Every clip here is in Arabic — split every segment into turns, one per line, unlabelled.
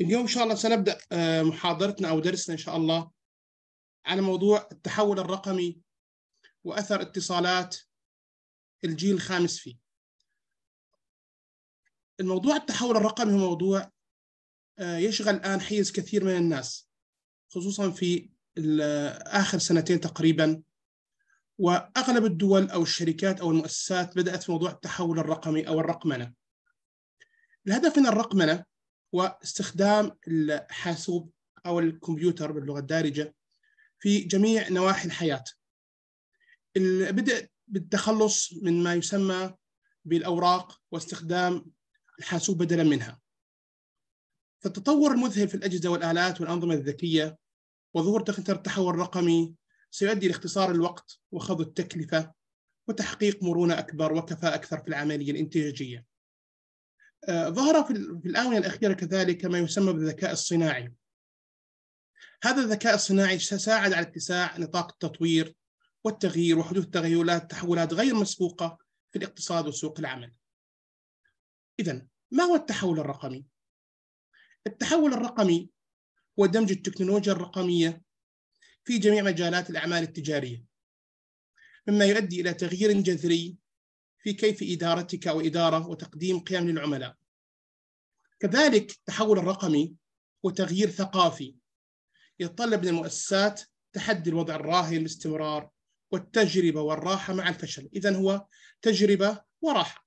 اليوم إن شاء الله سنبدأ آه،
محاضرتنا أو درسنا إن شاء الله على موضوع التحول الرقمي وأثر اتصالات الجيل الخامس فيه الموضوع التحول الرقمي هو موضوع آه، يشغل الآن حيز كثير من الناس خصوصا في آه، آخر سنتين تقريبا وأغلب الدول أو الشركات أو المؤسسات بدأت في موضوع التحول الرقمي أو الرقمنة الهدف من الرقمنة واستخدام الحاسوب أو الكمبيوتر باللغة الدارجة في جميع نواحي الحياة البدء بالتخلص من ما يسمى بالأوراق واستخدام الحاسوب بدلا منها فالتطور المذهل في الأجهزة والآلات والأنظمة الذكية وظهور تقنية التحول الرقمي سيؤدي لاختصار الوقت وخفض التكلفة وتحقيق مرونة أكبر وكفاءة أكثر في العملية الإنتاجية آه، ظهر في الآونة الأخيرة كذلك ما يسمى بالذكاء الصناعي هذا الذكاء الصناعي ساعد على اتساع نطاق التطوير والتغيير وحدوث تغيرات تحولات غير مسبوقة في الاقتصاد وسوق العمل إذا ما هو التحول الرقمي؟ التحول الرقمي هو دمج التكنولوجيا الرقمية في جميع مجالات الأعمال التجارية مما يؤدي إلى تغيير جذري في كيف إدارتك وإدارة وتقديم قيم للعملاء كذلك التحول الرقمي هو تغيير ثقافي يتطلب من المؤسسات تحدي الوضع الراهن باستمرار والتجربة والراحة مع الفشل إذا هو تجربة وراحة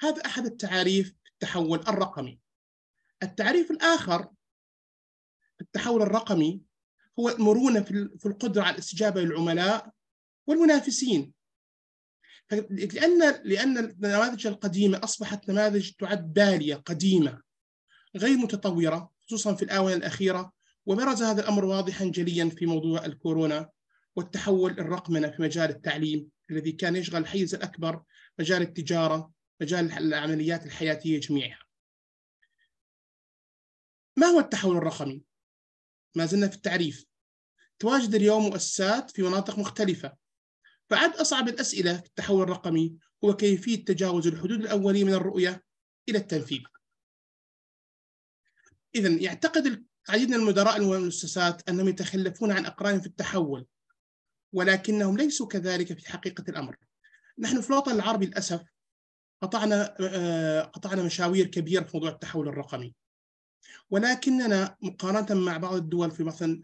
هذا أحد التعاريف التحول الرقمي التعريف الآخر التحول الرقمي هو المرونة في القدرة على الاستجابة للعملاء والمنافسين لأن لأن النماذج القديمة أصبحت نماذج تعد بالية قديمة غير متطورة خصوصا في الآونة الأخيرة وبرز هذا الأمر واضحا جليا في موضوع الكورونا والتحول الرقمنة في مجال التعليم الذي كان يشغل الحيز الأكبر مجال التجارة مجال العمليات الحياتية جميعها ما هو التحول الرقمي؟ ما زلنا في التعريف تواجد اليوم مؤسسات في مناطق مختلفة فعد أصعب الأسئلة في التحول الرقمي هو كيفية تجاوز الحدود الأولية من الرؤية إلى التنفيذ إذا يعتقد العديد من المدراء والمؤسسات أنهم يتخلفون عن أقرانهم في التحول ولكنهم ليسوا كذلك في حقيقة الأمر نحن في الوطن العربي للأسف قطعنا آه، قطعنا مشاوير كبيرة في موضوع التحول الرقمي ولكننا مقارنة مع بعض الدول في مثلا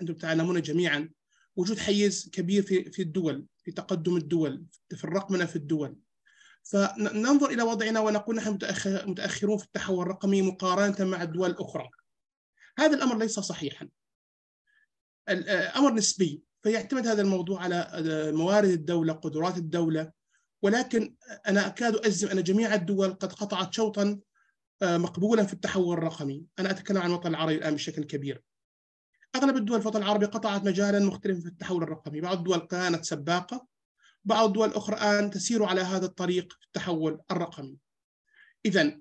أنتم تعلمون جميعا وجود حيز كبير في في الدول في تقدم الدول في الرقمنه في الدول فننظر الى وضعنا ونقول نحن متاخرون في التحول الرقمي مقارنه مع الدول الاخرى هذا الامر ليس صحيحا الامر آه، نسبي فيعتمد هذا الموضوع على آه، موارد الدوله قدرات الدوله ولكن انا اكاد اجزم ان جميع الدول قد قطعت شوطا آه، مقبولا في التحول الرقمي انا اتكلم عن الوطن العربي الان بشكل كبير اغلب الدول الوطن العربي قطعت مجالا مختلفا في التحول الرقمي، بعض الدول كانت سباقه بعض الدول الاخرى الان تسير على هذا الطريق في التحول الرقمي. اذا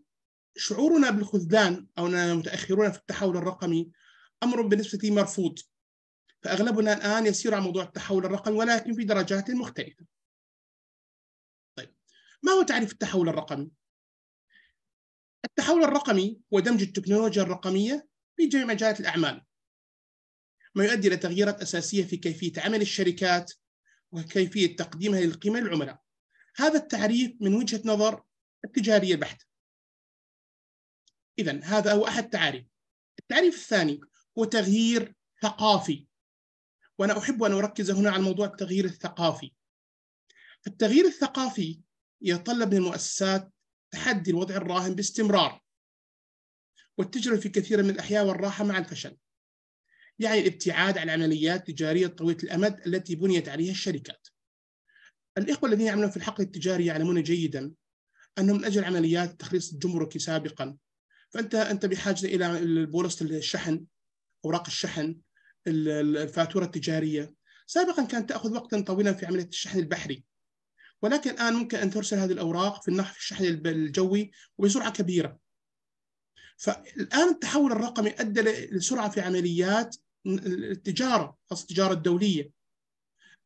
شعورنا بالخذلان او اننا متاخرون في التحول الرقمي امر بالنسبه لي مرفوض. فاغلبنا الان يسير على موضوع التحول الرقمي ولكن في درجات مختلفه. طيب ما هو تعريف التحول الرقمي؟ التحول الرقمي هو دمج التكنولوجيا الرقميه في جميع مجالات الاعمال ما يؤدي إلى تغييرات أساسية في كيفية عمل الشركات وكيفية تقديمها للقيمة للعملاء هذا التعريف من وجهة نظر التجارية البحتة إذا هذا هو أحد التعاريف التعريف الثاني هو تغيير ثقافي وأنا أحب أن أركز هنا على موضوع التغيير الثقافي التغيير الثقافي يتطلب من المؤسسات تحدي الوضع الراهن باستمرار والتجربة في كثير من الأحياء والراحة مع الفشل يعني الابتعاد عن العمليات التجارية طويلة الأمد التي بنيت عليها الشركات الإخوة الذين يعملون في الحقل التجاري يعلمون جيدا أنه من أجل عمليات التخليص الجمركي سابقا فأنت أنت بحاجة إلى بولصة الشحن أوراق الشحن الفاتورة التجارية سابقا كانت تأخذ وقتا طويلا في عملية الشحن البحري ولكن الآن ممكن أن ترسل هذه الأوراق في النحو في الشحن الجوي وبسرعة كبيرة فالآن التحول الرقمي أدى لسرعة في عمليات التجاره خاصه التجاره الدوليه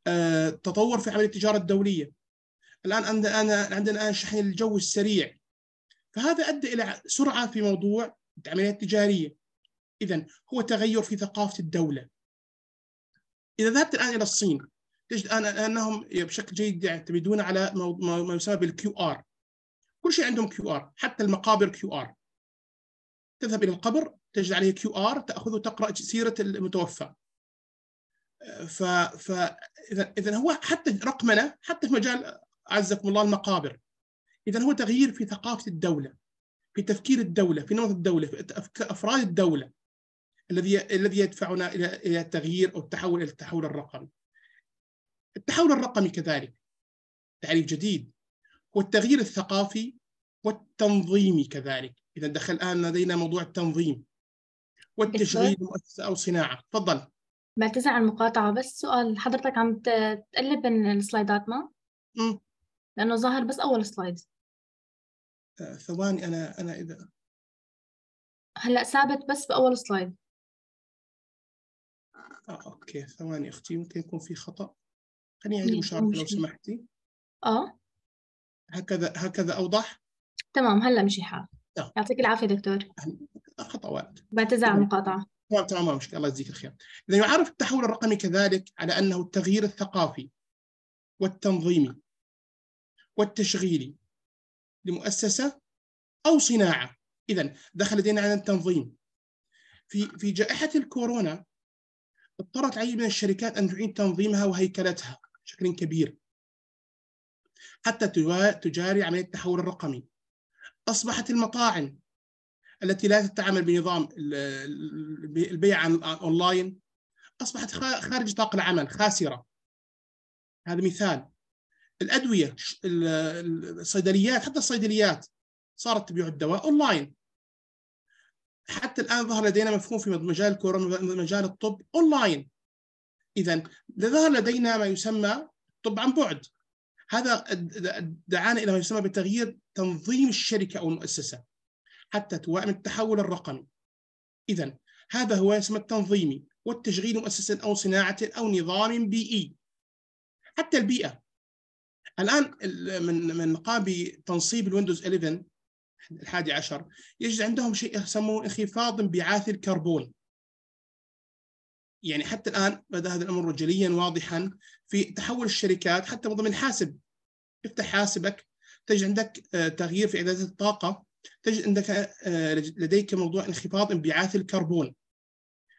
آه، تطور في عمليه التجاره الدوليه الان عندنا عندنا الان شحن الجو السريع فهذا ادى الى سرعه في موضوع العمليات التجاريه اذا هو تغير في ثقافه الدوله اذا ذهبت الان الى الصين تجد الان انهم بشكل جيد يعتمدون على ما يسمى بالكيو ار كل شيء عندهم كيو ار حتى المقابر كيو ار تذهب الى القبر تجد عليه كيو ار تاخذه تقرا سيره المتوفى ف ف اذا اذا هو حتى رقمنه حتى في مجال اعزكم الله المقابر اذا هو تغيير في ثقافه الدوله في تفكير الدوله في نمط الدوله في افراد الدوله الذي الذي يدفعنا الى الى التغيير او التحول الى التحول الرقمي التحول الرقمي كذلك تعريف جديد والتغيير الثقافي والتنظيمي كذلك اذا دخل الان لدينا موضوع التنظيم والتشغيل مؤسسه او صناعه تفضل
بعتذر عن المقاطعه بس سؤال حضرتك عم تقلب بين السلايدات ما؟ امم لانه ظاهر بس اول سلايد
آه، ثواني
انا انا اذا هلا ثابت بس باول سلايد
آه اوكي ثواني اختي ممكن يكون في خطا
خليني أعيد مشاركه لو
سمحتي اه هكذا هكذا اوضح
تمام هلا مشي
حال نعم.
يعطيك العافيه دكتور
خطوات بعتذر عن المقاطعه تمام تمام ما مشكله الله يجزيك الخير اذا يعرف التحول الرقمي كذلك على انه التغيير الثقافي والتنظيمي والتشغيلي لمؤسسه او صناعه اذا دخل لدينا عن التنظيم في في جائحه الكورونا اضطرت عديد من الشركات ان تعيد تنظيمها وهيكلتها بشكل كبير حتى تجاري عمليه التحول الرقمي اصبحت المطاعم التي لا تتعامل بنظام البيع اونلاين اصبحت خارج نطاق العمل خاسره هذا مثال الادويه الصيدليات حتى الصيدليات صارت تبيع الدواء اونلاين حتى الان ظهر لدينا مفهوم في مجال الكورونا مجال الطب اونلاين اذا ظهر لدينا ما يسمى طب عن بعد هذا دعانا الى ما يسمى بتغيير تنظيم الشركه او المؤسسه حتى توائم التحول الرقمي إذا هذا هو اسم التنظيمي والتشغيل مؤسسة أو صناعة أو نظام بيئي حتى البيئة الآن من من قام بتنصيب الويندوز 11 الحادي عشر يجد عندهم شيء يسموه انخفاض انبعاث الكربون يعني حتى الآن بدأ هذا الأمر جليا واضحا في تحول الشركات حتى من ضمن الحاسب. افتح حاسبك تجد عندك آه، تغيير في إعدادات الطاقة تجد أنك آه، لديك موضوع انخفاض انبعاث الكربون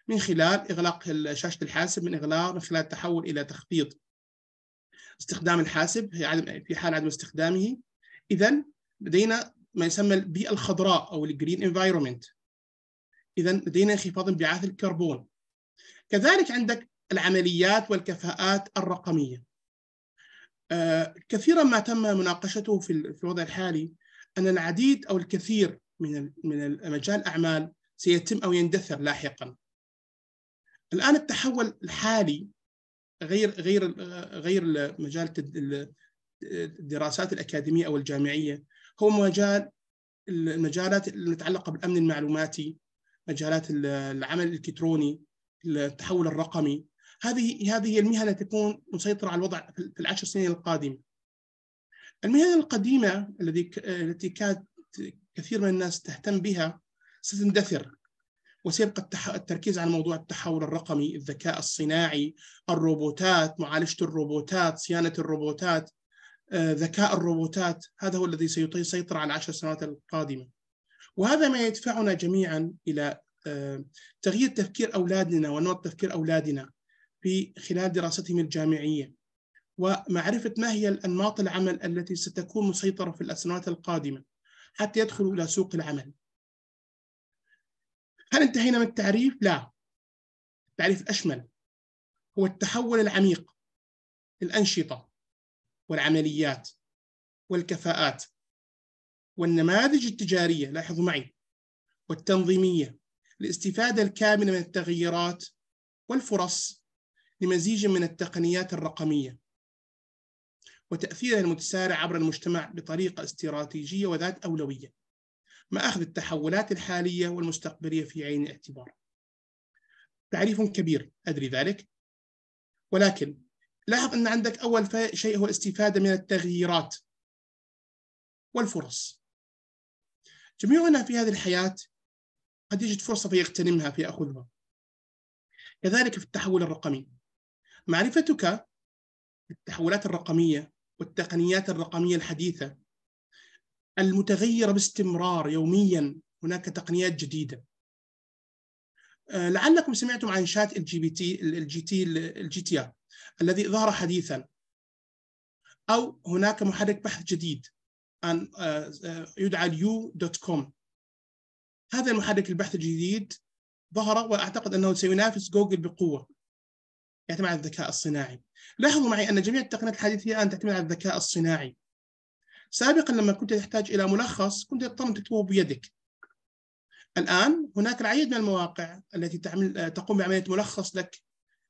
من خلال إغلاق شاشة الحاسب من إغلاق من خلال التحول إلى تخفيض استخدام الحاسب في في حال عدم استخدامه إذا لدينا ما يسمى البيئة الخضراء أو الجرين انفايرمنت إذا لدينا انخفاض انبعاث الكربون كذلك عندك العمليات والكفاءات الرقمية آه، كثيرا ما تم مناقشته في الوضع الحالي ان العديد او الكثير من من مجال الاعمال سيتم او يندثر لاحقا. الان التحول الحالي غير غير غير مجال الدراسات الاكاديميه او الجامعيه هو مجال المجالات المتعلقه بالامن المعلوماتي، مجالات العمل الالكتروني، التحول الرقمي، هذه هذه المهنه المهن تكون مسيطره على الوضع في العشر سنين القادمه. المهن القديمة الذي التي كانت كثير من الناس تهتم بها ستندثر وسيبقى التركيز على موضوع التحول الرقمي، الذكاء الصناعي، الروبوتات، معالجة الروبوتات، صيانة الروبوتات، آه، ذكاء الروبوتات، هذا هو الذي سيسيطر على العشر سنوات القادمة. وهذا ما يدفعنا جميعا إلى آه، تغيير تفكير أولادنا ونمط تفكير أولادنا في خلال دراستهم الجامعية. ومعرفة ما هي الأنماط العمل التي ستكون مسيطرة في السنوات القادمة حتى يدخلوا إلى سوق العمل هل انتهينا من التعريف؟ لا
التعريف أشمل هو التحول العميق الأنشطة
والعمليات والكفاءات والنماذج التجارية لاحظوا معي والتنظيمية الاستفادة الكاملة من التغيرات والفرص لمزيج من التقنيات الرقمية وتأثيرها المتسارع عبر المجتمع بطريقة استراتيجية وذات أولوية ما أخذ التحولات الحالية والمستقبلية في عين الاعتبار تعريف كبير أدري ذلك ولكن لاحظ أن عندك أول شيء هو الاستفادة من التغييرات والفرص جميعنا في هذه الحياة قد يجد فرصة فيغتنمها فيأخذها كذلك في التحول الرقمي معرفتك بالتحولات الرقمية والتقنيات الرقميه الحديثه المتغيره باستمرار يوميا هناك تقنيات جديده آه، لعلكم سمعتم عن شات الجي بي تي الجي تي الجي تي الذي ظهر حديثا او هناك محرك بحث جديد ان آه، آه، يدعى اليو دوت كوم هذا المحرك البحث الجديد ظهر واعتقد انه سينافس جوجل بقوه يعتمد على الذكاء الصناعي لاحظوا معي أن جميع التقنيات الحديثية الآن تعتمد على الذكاء الصناعي سابقا لما كنت تحتاج إلى ملخص كنت تضطر أن تكتبه بيدك الآن هناك العديد من المواقع التي تعمل تقوم بعملية ملخص لك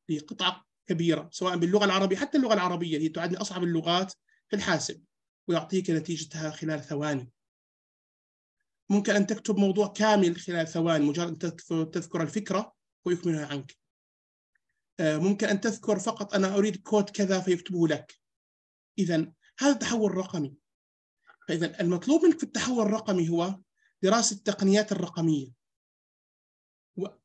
لقطعة كبيرة سواء باللغة العربية حتى اللغة العربية هي تعد من أصعب اللغات في الحاسب ويعطيك نتيجتها خلال ثواني ممكن أن تكتب موضوع كامل خلال ثواني مجرد أن تذكر الفكرة ويكملها عنك آه، ممكن أن تذكر فقط أنا أريد كود كذا فيكتبه لك إذا هذا التحول الرقمي فإذا المطلوب منك في التحول الرقمي هو دراسة التقنيات الرقمية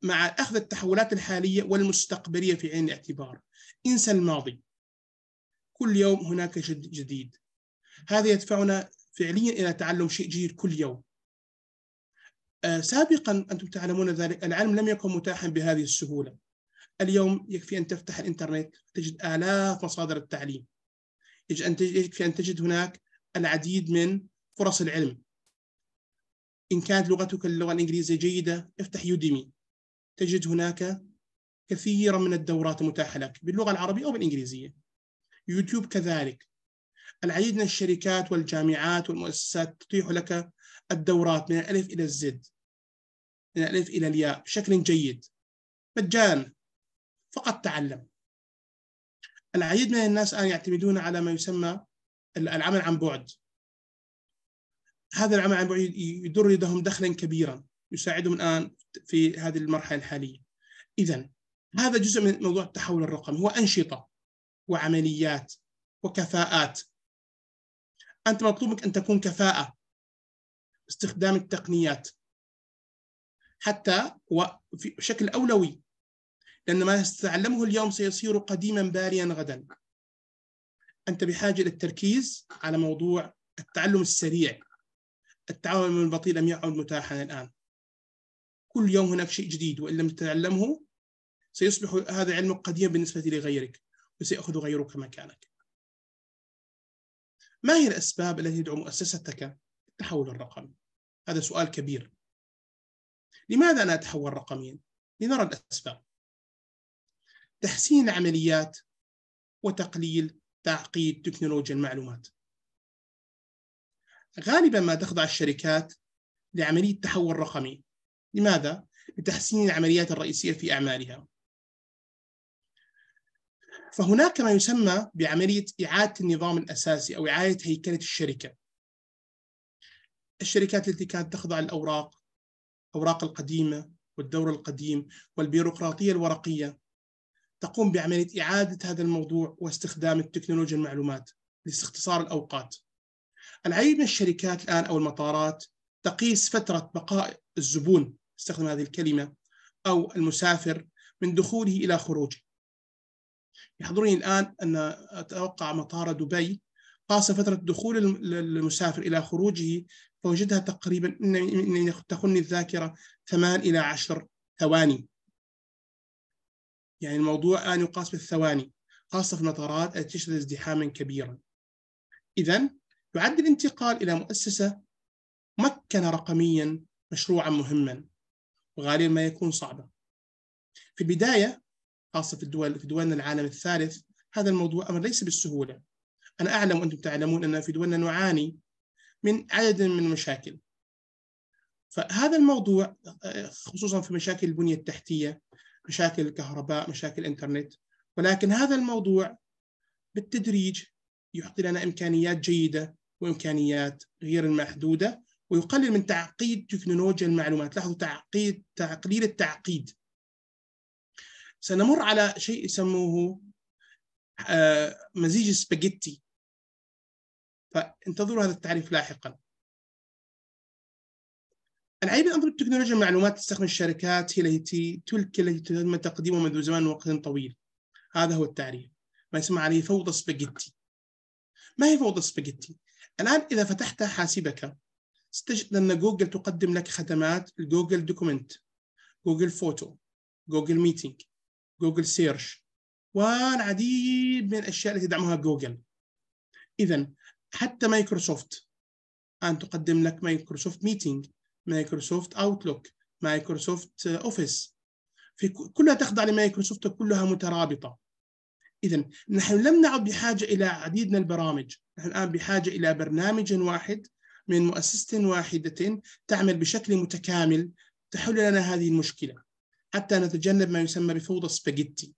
مع أخذ التحولات الحالية والمستقبلية في عين الاعتبار انسى الماضي كل يوم هناك جديد هذا يدفعنا فعليا إلى تعلم شيء جديد كل يوم آه، سابقا أنتم تعلمون ذلك العلم لم يكن متاحا بهذه السهولة اليوم يكفي أن تفتح الإنترنت تجد آلاف مصادر التعليم يكفي أن تجد هناك العديد من فرص العلم إن كانت لغتك اللغة الإنجليزية جيدة افتح يوديمي تجد هناك كثيرا من الدورات المتاحة لك باللغة العربية أو بالإنجليزية يوتيوب كذلك العديد من الشركات والجامعات والمؤسسات تتيح لك الدورات من الألف إلى الزد من الألف إلى الياء بشكل جيد مجانا فقط تعلم العديد من الناس الآن يعتمدون على ما يسمى العمل عن بعد هذا العمل عن بعد يدر لهم دخلا كبيرا يساعدهم الآن في هذه المرحلة الحالية إذا هذا جزء من موضوع التحول الرقمي هو أنشطة وعمليات وكفاءات أنت مطلوبك أن تكون كفاءة استخدام التقنيات حتى بشكل أولوي لأن ما تتعلمه اليوم سيصير قديما باريا غدا أنت بحاجة للتركيز على موضوع التعلم السريع التعلم البطيء لم يعد متاحا الآن كل يوم هناك شيء جديد وإن لم تتعلمه سيصبح هذا علمك قديما بالنسبة لغيرك وسيأخذ غيرك مكانك ما هي الأسباب التي تدعو مؤسستك التحول الرقمي؟ هذا سؤال كبير لماذا أنا أتحول رقميا؟ لنرى الأسباب تحسين عمليات وتقليل تعقيد تكنولوجيا المعلومات غالبا ما تخضع الشركات لعملية تحول رقمي لماذا؟ لتحسين العمليات الرئيسية في أعمالها فهناك ما يسمى بعملية إعادة النظام الأساسي أو إعادة هيكلة الشركة الشركات التي كانت تخضع للأوراق أوراق القديمة والدور القديم والبيروقراطية الورقية تقوم بعمليه اعاده هذا الموضوع واستخدام التكنولوجيا المعلومات لاستختصار الاوقات. العديد من الشركات الان او المطارات تقيس فتره بقاء الزبون استخدم هذه الكلمه او المسافر من دخوله الى خروجه. يحضرني الان ان اتوقع مطار دبي قاس فتره دخول المسافر الى خروجه فوجدها تقريبا ان تخني الذاكره 8 الى 10 ثواني يعني الموضوع أن يقاس بالثواني خاصة في المطارات التي تشهد ازدحاما كبيرا إذا يعد الانتقال إلى مؤسسة مكن رقميا مشروعا مهما وغالبا ما يكون صعبا في البداية خاصة في الدول في دولنا العالم الثالث هذا الموضوع أمر ليس بالسهولة أنا أعلم وأنتم تعلمون أن في دولنا نعاني من عدد من المشاكل فهذا الموضوع خصوصا في مشاكل البنية التحتية مشاكل الكهرباء مشاكل الانترنت ولكن هذا الموضوع بالتدريج يعطي لنا امكانيات جيده وامكانيات غير محدوده ويقلل من تعقيد تكنولوجيا المعلومات لاحظوا تعقيد تقليل التعقيد سنمر على شيء يسموه آه، مزيج السباجيتي فانتظروا هذا التعريف لاحقا أنا عجبني أنظمة التكنولوجيا المعلومات تستخدم الشركات هي التي تلك التي تم تقديمها منذ زمان وقت طويل هذا هو التعريف ما يسمى عليه فوضى سباجيتي ما هي فوضى سباجيتي؟ الآن إذا فتحت حاسبك ستجد أن جوجل تقدم لك خدمات جوجل دوكومنت جوجل فوتو جوجل ميتينج جوجل سيرش والعديد من الأشياء التي تدعمها جوجل إذا حتى مايكروسوفت الآن تقدم لك مايكروسوفت ميتينج مايكروسوفت اوتلوك مايكروسوفت اوفيس في كلها تخضع لمايكروسوفت كلها مترابطه اذا نحن لم نعد بحاجه الى عديد من البرامج نحن الان بحاجه الى برنامج واحد من مؤسسه واحده تعمل بشكل متكامل تحل لنا هذه المشكله حتى نتجنب ما يسمى بفوضى سباجيتي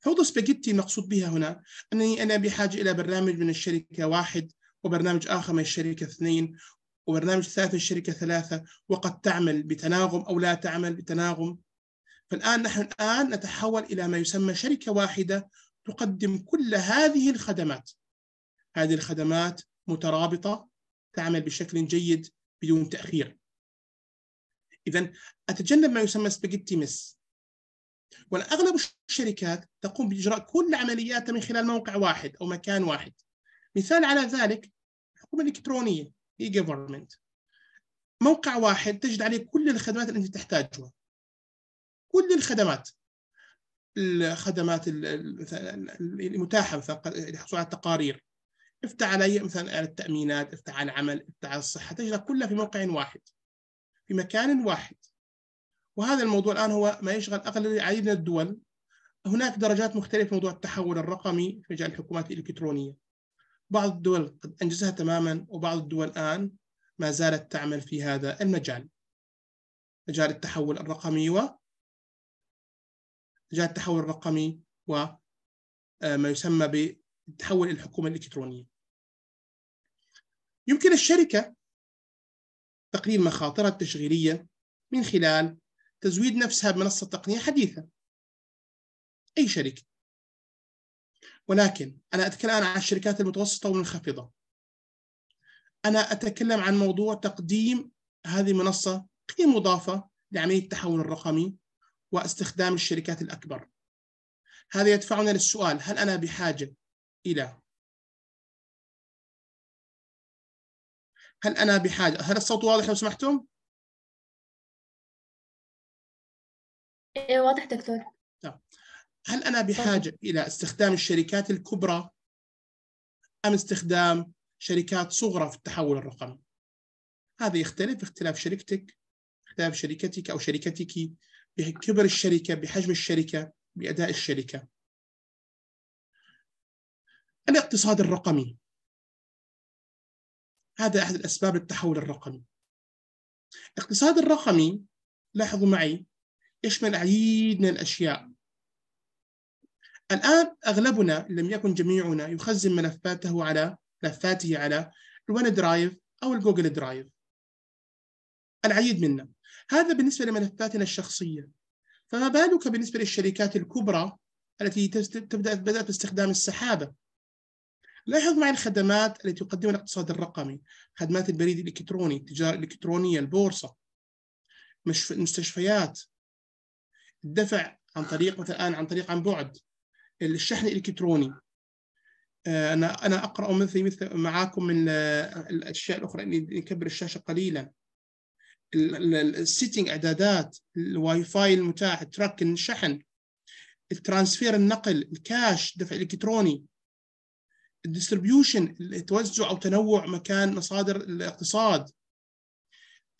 فوضى سباجيتي المقصود بها هنا انني انا بحاجه الى برنامج من الشركه واحد وبرنامج اخر من الشركه اثنين وبرنامج ثالث الشركة ثلاثة وقد تعمل بتناغم أو لا تعمل بتناغم فالآن نحن الآن نتحول إلى ما يسمى شركة واحدة تقدم كل هذه الخدمات هذه الخدمات مترابطة تعمل بشكل جيد بدون تأخير إذا أتجنب ما يسمى سباجيتي مس والأغلب الشركات تقوم بإجراء كل عملياتها من خلال موقع واحد أو مكان واحد مثال على ذلك الحكومة الإلكترونية اي جفرمنت موقع واحد تجد عليه كل الخدمات اللي انت تحتاجها كل الخدمات الخدمات المتاحه مثلا الحصول على التقارير افتح على مثلا على التامينات افتح على العمل افتح على الصحه تجدها كلها في موقع واحد في مكان واحد وهذا الموضوع الان هو ما يشغل اغلب العديد من الدول هناك درجات مختلفه في موضوع التحول الرقمي في مجال الحكومات الالكترونيه بعض الدول قد أنجزها تماما وبعض الدول الآن ما زالت تعمل في هذا المجال مجال التحول الرقمي و مجال التحول الرقمي وما آه، يسمى بالتحول إلى الحكومة الإلكترونية يمكن الشركة تقليل مخاطرها التشغيلية من خلال تزويد نفسها بمنصة تقنية حديثة أي شركة ولكن أنا أتكلم عن الشركات المتوسطة والمنخفضة أنا أتكلم عن موضوع تقديم هذه المنصة قيمة مضافة لعملية التحول الرقمي واستخدام الشركات الأكبر هذا يدفعنا للسؤال هل أنا بحاجة إلى
هل أنا بحاجة هل الصوت واضح لو سمحتم؟ إيه، واضح دكتور طيب.
هل أنا بحاجة إلى استخدام الشركات الكبرى أم استخدام شركات صغرى في التحول الرقمي هذا يختلف اختلاف شركتك اختلاف شركتك أو شركتك بكبر الشركة بحجم الشركة بأداء الشركة الاقتصاد الرقمي
هذا أحد الأسباب التحول الرقمي
الاقتصاد الرقمي لاحظوا معي يشمل العديد من الأشياء الآن أغلبنا إن لم يكن جميعنا يخزن ملفاته على ملفاته على الون درايف أو الجوجل درايف العديد منا هذا بالنسبة لملفاتنا الشخصية فما بالك بالنسبة للشركات الكبرى التي تبدأ بدأت باستخدام السحابة لاحظ معي الخدمات التي تقدمها الاقتصاد الرقمي خدمات البريد الإلكتروني التجارة الإلكترونية البورصة المستشفيات الدفع عن طريق مثلا الآن عن طريق عن بعد الشحن الالكتروني آه، انا انا اقرا مثل مثل معاكم من آه، الاشياء الاخرى اني نكبر الشاشه قليلا السيتنج اعدادات الواي فاي المتاح ترك الشحن الترانسفير النقل الكاش دفع الكتروني الديستربيوشن التوزع او تنوع مكان مصادر الاقتصاد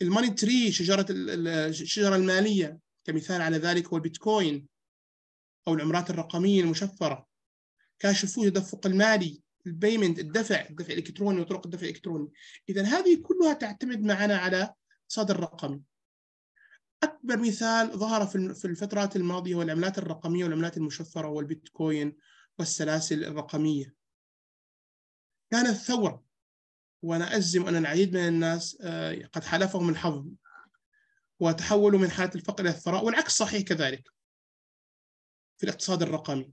الماني تري شجره الشجره الماليه كمثال على ذلك هو البيتكوين أو العملات الرقمية المشفرة كاشفو التدفق المالي البيمنت الدفع الدفع الإلكتروني وطرق الدفع الإلكتروني إذا هذه كلها تعتمد معنا على صدر رقمي أكبر مثال ظهر في الفترات الماضية هو العملات الرقمية والعملات المشفرة والبيتكوين والسلاسل الرقمية كانت ثورة وأنا أجزم أن العديد من الناس آه، قد حالفهم الحظ وتحولوا من حالة الفقر إلى الثراء والعكس صحيح كذلك في الاقتصاد الرقمي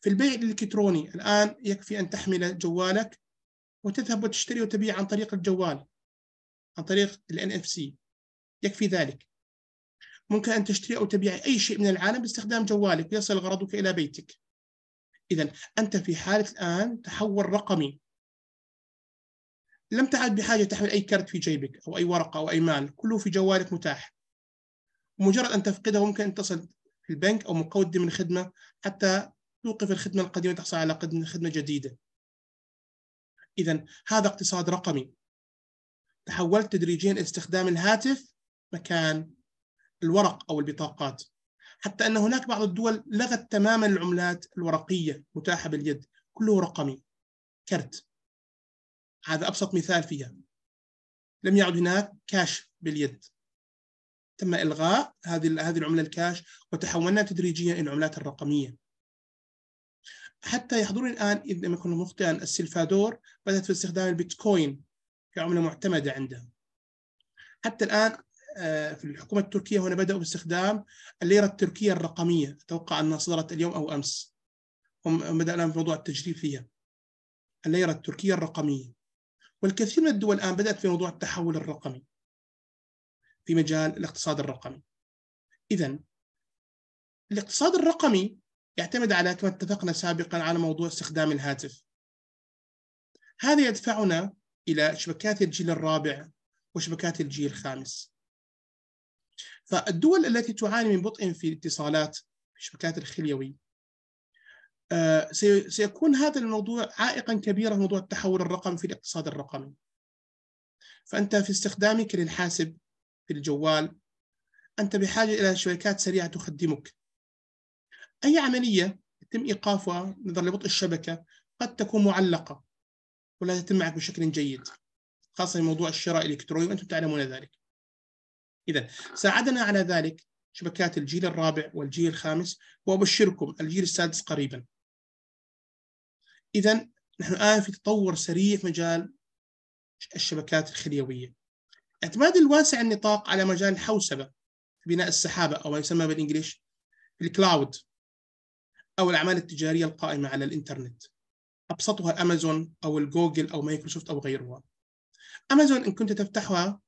في البيع الالكتروني الان يكفي ان تحمل جوالك وتذهب وتشتري وتبيع عن طريق الجوال عن طريق ال NFC يكفي ذلك ممكن أن تشتري أو تبيع أي شيء من العالم باستخدام جوالك ليصل غرضك إلى بيتك إذا أنت في حالة الآن تحول رقمي لم تعد بحاجة تحمل أي كرت في جيبك أو أي ورقة أو أي مال كله في جوالك متاح مجرد أن تفقده ممكن أن تصل في البنك او مقدم الخدمه حتى توقف الخدمه القديمه وتحصل على خدمه جديده. اذا هذا اقتصاد رقمي. تحولت تدريجيا استخدام الهاتف مكان الورق او البطاقات. حتى ان هناك بعض الدول لغت تماما العملات الورقيه متاحه باليد، كله رقمي كرت. هذا ابسط مثال فيها. لم يعد هناك كاش باليد تم الغاء هذه هذه العمله الكاش وتحولنا تدريجيا الى العملات الرقميه. حتى يحضرني الان اذا لم يكن مخطئا السلفادور بدات في استخدام البيتكوين كعمله معتمده عندها. حتى الان آه، في الحكومه التركيه هنا بداوا باستخدام الليره التركيه الرقميه، اتوقع انها صدرت اليوم او امس. هم بدأوا الان موضوع التجريب فيها. الليره التركيه الرقميه. والكثير من الدول الان بدات في موضوع التحول الرقمي. في مجال الاقتصاد الرقمي اذا الاقتصاد الرقمي يعتمد على كما اتفقنا سابقا على موضوع استخدام الهاتف هذا يدفعنا الى شبكات الجيل الرابع وشبكات الجيل الخامس فالدول التي تعاني من بطء في الاتصالات في الشبكات الخليوي آه، سيكون هذا الموضوع عائقا كبيرا موضوع التحول الرقمي في الاقتصاد الرقمي فأنت في استخدامك للحاسب في الجوال أنت بحاجة إلى شبكات سريعة تخدمك أي عملية يتم إيقافها نظرا لبطء الشبكة قد تكون معلقة ولا تتم معك بشكل جيد خاصة في موضوع الشراء الإلكتروني وأنتم تعلمون ذلك إذا ساعدنا على ذلك شبكات الجيل الرابع والجيل الخامس وأبشركم الجيل السادس قريبا إذا نحن الآن في تطور سريع في مجال الشبكات الخليوية اعتماد الواسع النطاق على مجال الحوسبة بناء السحابة أو ما يسمى بالإنجليش الكلاود أو الأعمال التجارية القائمة على الإنترنت أبسطها أمازون أو الجوجل أو مايكروسوفت أو غيرها أمازون إن كنت تفتحها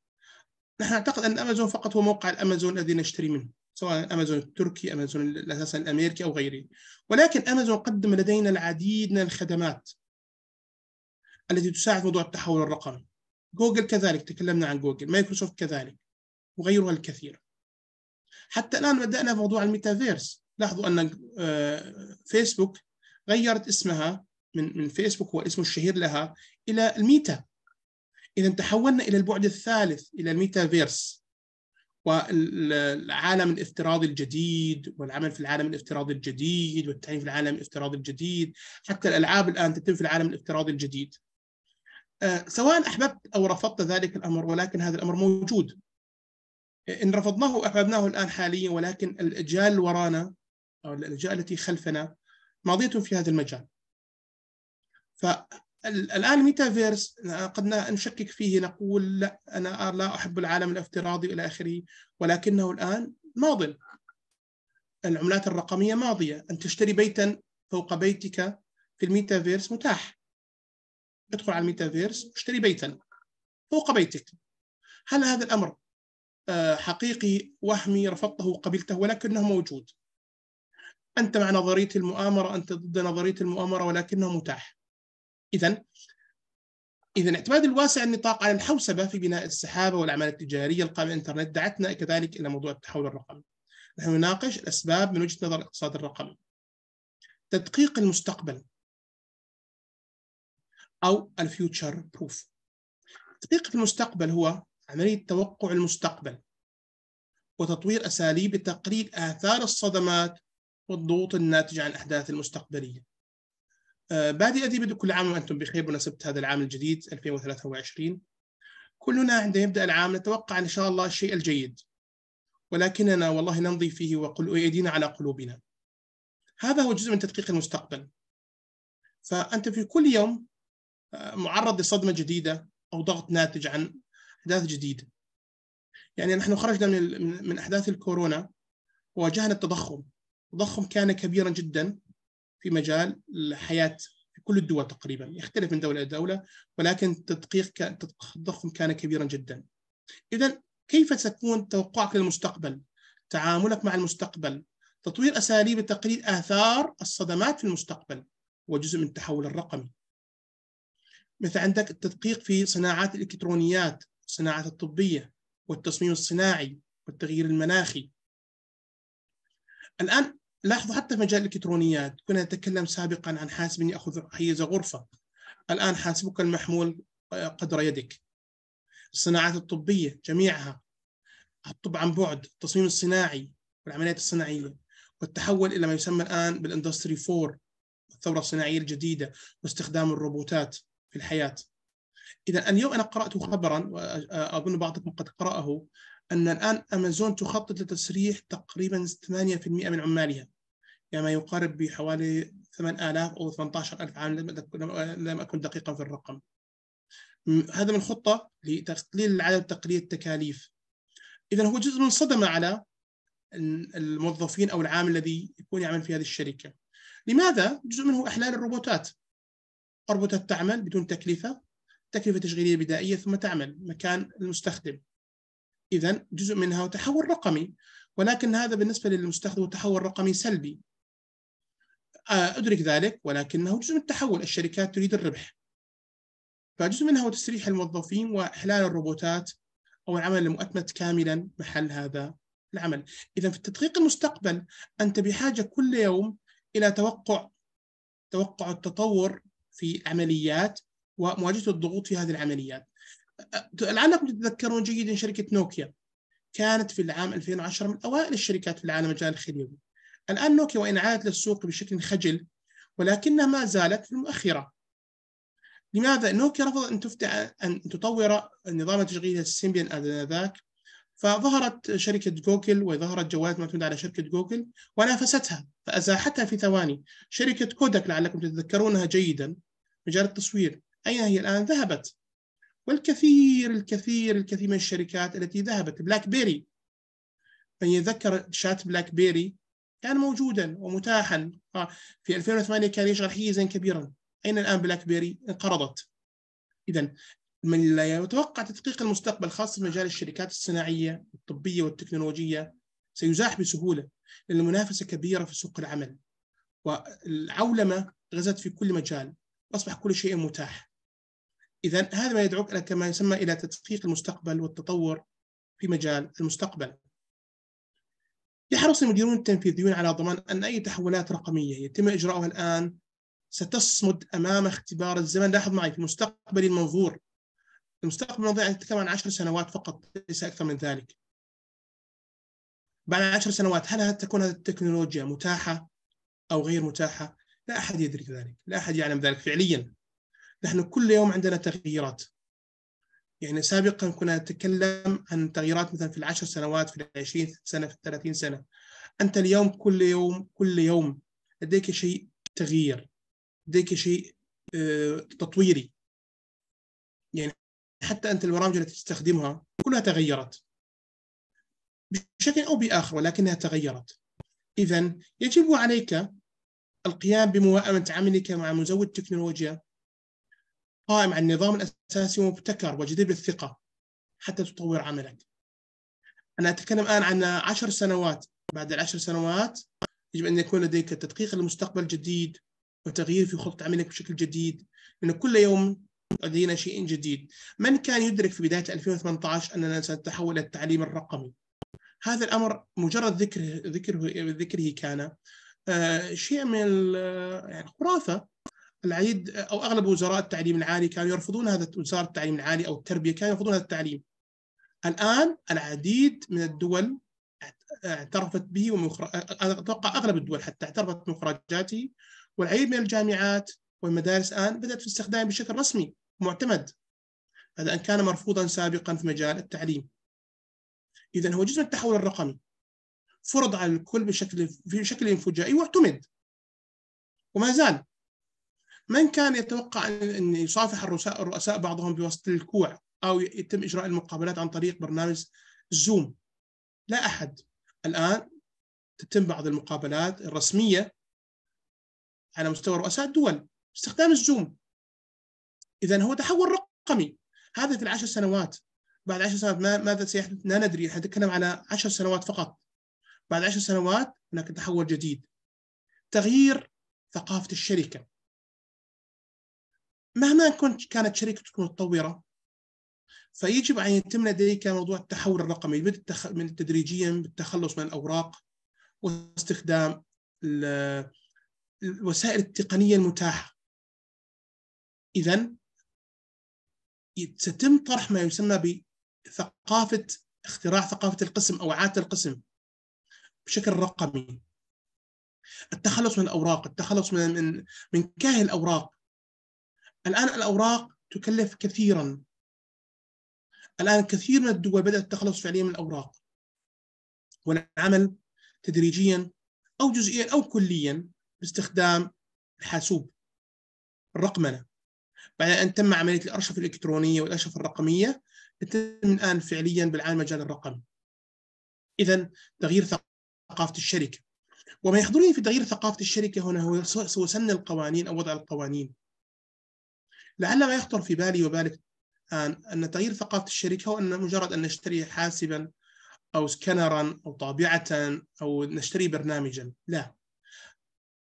نحن نعتقد أن أمازون فقط هو موقع الأمازون الذي نشتري منه سواء أمازون التركي أمازون أساسا الأمريكي أو غيره ولكن أمازون قدم لدينا العديد من الخدمات التي تساعد في موضوع التحول الرقمي جوجل كذلك تكلمنا عن جوجل مايكروسوفت كذلك وغيرها الكثير حتى الآن بدأنا في موضوع الميتافيرس لاحظوا أن آه، فيسبوك غيرت اسمها من من فيسبوك هو اسمه الشهير لها إلى الميتا إذا تحولنا إلى البعد الثالث إلى الميتافيرس والعالم الافتراضي الجديد والعمل في العالم الافتراضي الجديد والتعليم في العالم الافتراضي الجديد حتى الألعاب الآن تتم في العالم الافتراضي الجديد سواء أحببت أو رفضت ذلك الأمر ولكن هذا الأمر موجود إن رفضناه احببناه الآن حاليا ولكن الأجيال ورانا أو الأجيال التي خلفنا ماضية في هذا المجال فالآن الميتافيرس قد نشكك فيه نقول لا أنا لا أحب العالم الافتراضي إلى آخره ولكنه الآن ماض العملات الرقمية ماضية أن تشتري بيتا فوق بيتك في الميتافيرس متاح ادخل على الميتافيرس اشتري بيتا فوق بيتك هل هذا الامر آه، حقيقي وهمي رفضته وقبلته ولكنه موجود انت مع نظريه المؤامره انت ضد نظريه المؤامره ولكنه متاح اذا اذا اعتماد الواسع النطاق على الحوسبه في بناء السحابه والاعمال التجاريه القائمه على الانترنت دعتنا كذلك الى موضوع التحول الرقمي نحن نناقش الاسباب من وجهه نظر الاقتصاد الرقمي تدقيق المستقبل أو الفيوتشر بروف تدقيق في المستقبل هو عملية توقع المستقبل وتطوير أساليب لتقليل آثار الصدمات والضغوط الناتجة عن الأحداث المستقبلية آه بادئ أديب كل عام وأنتم بخير بمناسبة هذا العام الجديد 2023 كلنا عند يبدأ العام نتوقع إن شاء الله الشيء الجيد ولكننا والله نمضي فيه وأيدينا على قلوبنا هذا هو جزء من تدقيق المستقبل فأنت في كل يوم معرض لصدمه جديده او ضغط ناتج عن احداث جديده. يعني نحن خرجنا من من احداث الكورونا وواجهنا التضخم، التضخم كان كبيرا جدا في مجال الحياه في كل الدول تقريبا، يختلف من دوله الى دوله ولكن تدقيق التضخم كان كبيرا جدا. اذا كيف ستكون توقعك للمستقبل؟ تعاملك مع المستقبل، تطوير اساليب تقليل اثار الصدمات في المستقبل وجزء من التحول الرقمي. مثل عندك التدقيق في صناعات الإلكترونيات الصناعات الطبية والتصميم الصناعي والتغيير المناخي الآن لاحظوا حتى في مجال الإلكترونيات كنا نتكلم سابقا عن حاسب يأخذ حيز غرفة الآن حاسبك المحمول آه، قدر يدك الصناعات الطبية جميعها الطب عن بعد التصميم الصناعي والعمليات الصناعية والتحول إلى ما يسمى الآن بالإندستري 4 الثورة الصناعية الجديدة واستخدام الروبوتات في الحياه اذا اليوم انا قرات خبرا واظن بعضكم قد قراه ان الان امازون تخطط لتسريح تقريبا 8% من عمالها ما يقارب بحوالي 8000 او 18000 عامل لم اكن دقيقا في الرقم هذا من خطه لتقليل العدد تقليل التكاليف اذا هو جزء من صدمه على الموظفين او العامل الذي يكون يعمل في هذه الشركه لماذا جزء منه احلال الروبوتات أربطة تعمل بدون تكلفة تكلفة تشغيلية بدائية ثم تعمل مكان المستخدم إذا جزء منها تحول رقمي ولكن هذا بالنسبة للمستخدم تحول رقمي سلبي آه، أدرك ذلك ولكنه جزء من التحول الشركات تريد الربح فجزء منها هو تسريح الموظفين وإحلال الروبوتات أو العمل المؤتمت كاملا محل هذا العمل إذا في التدقيق المستقبل أنت بحاجة كل يوم إلى توقع توقع التطور في عمليات ومواجهه الضغوط في هذه العمليات. أه، لعلكم تتذكرون جيدا شركه نوكيا كانت في العام 2010 من اوائل الشركات في العالم مجال الخليوي. الان نوكيا وان عادت للسوق بشكل خجل ولكنها ما زالت في المؤخره. لماذا؟ نوكيا رفضت ان تفتح ان تطور نظام تشغيل السيمبيان انذاك فظهرت شركة جوجل وظهرت جوالات معتمدة على شركة جوجل ونافستها فأزاحتها في ثواني شركة كودك لعلكم تتذكرونها جيدا مجال التصوير أين هي الآن ذهبت والكثير الكثير الكثير من الشركات التي ذهبت بلاك بيري من يتذكر شات بلاك بيري كان موجودا ومتاحا في 2008 كان يشغل حيزا كبيرا أين الآن بلاك بيري انقرضت إذا من لا يتوقع تدقيق المستقبل خاصة في مجال الشركات الصناعية والطبية والتكنولوجية سيزاح بسهولة لأن المنافسة كبيرة في سوق العمل والعولمة غزت في كل مجال وأصبح كل شيء متاح إذا هذا ما يدعوك إلى كما يسمى إلى تدقيق المستقبل والتطور في مجال المستقبل يحرص المديرون التنفيذيون على ضمان أن أي تحولات رقمية يتم إجراؤها الآن ستصمد أمام اختبار الزمن لاحظ معي في المستقبل المنظور المستقبل المضيع يعني نتكلم عن 10 سنوات فقط ليس اكثر من ذلك بعد 10 سنوات هل تكون هذه التكنولوجيا متاحه او غير متاحه لا احد يدرك ذلك لا احد يعلم ذلك فعليا نحن كل يوم عندنا تغييرات يعني سابقا كنا نتكلم عن تغييرات مثلا في العشر سنوات في العشرين سنة في الثلاثين سنة أنت اليوم كل يوم كل يوم لديك شيء تغيير لديك شيء آه، تطويري حتى انت البرامج التي تستخدمها كلها تغيرت بشكل او باخر ولكنها تغيرت اذا يجب عليك القيام بموائمه عملك مع مزود التكنولوجيا قائم على النظام الاساسي ومبتكر وجدير بالثقه حتى تطور عملك انا اتكلم الان عن عشر سنوات بعد العشر سنوات يجب ان يكون لديك تدقيق لمستقبل جديد وتغيير في خطه عملك بشكل جديد لان كل يوم لدينا شيء جديد من كان يدرك في بداية 2018 أننا سنتحول إلى التعليم الرقمي هذا الأمر مجرد ذكره, ذكره, ذكره كان آه، شيء من آه، يعني خرافة العديد أو أغلب وزراء التعليم العالي كانوا يرفضون هذا وزارة التعليم العالي أو التربية كانوا يرفضون هذا التعليم الآن العديد من الدول اعترفت به ومخرج آه، اتوقع اغلب الدول حتى اعترفت بمخرجاته والعديد من الجامعات والمدارس الان بدات في استخدامه بشكل رسمي معتمد هذا أن كان مرفوضا سابقا في مجال التعليم إذا هو جزء من التحول الرقمي فرض على الكل بشكل في شكل فجائي واعتمد وما زال من كان يتوقع أن يصافح الرؤساء بعضهم بواسطة الكوع أو يتم إجراء المقابلات عن طريق برنامج زوم لا أحد الآن تتم بعض المقابلات الرسمية على مستوى رؤساء الدول باستخدام الزوم اذا هو تحول رقمي هذه العشر سنوات بعد عشر سنوات ماذا سيحدث؟ لا ندري احنا نتكلم على عشر سنوات فقط بعد عشر سنوات هناك تحول جديد تغيير ثقافة الشركة مهما كنت كانت شركتك متطورة فيجب أن يتم لديك موضوع التحول الرقمي بدء من تدريجيا بالتخلص من الأوراق واستخدام الوسائل التقنية المتاحة إذا يتم طرح ما يسمى بثقافه اختراع ثقافه القسم او عاده القسم بشكل رقمي التخلص من الاوراق التخلص من من من كاهل الاوراق الان الاوراق تكلف كثيرا الان كثير من الدول بدات التخلص فعليا من الاوراق والعمل تدريجيا او جزئيا او كليا باستخدام الحاسوب الرقمنه بعد أن تم عملية الأرشفة الإلكترونية والأرشفة الرقمية تتم الآن فعليا بالعالم المجال الرقمي إذا تغيير ثقافة الشركة وما يحضرني في تغيير ثقافة الشركة هنا هو سن القوانين أو وضع القوانين لعل ما يخطر في بالي وبالك الآن أن تغيير ثقافة الشركة هو أن مجرد أن نشتري حاسبا أو سكانرا أو طابعة أو نشتري برنامجا لا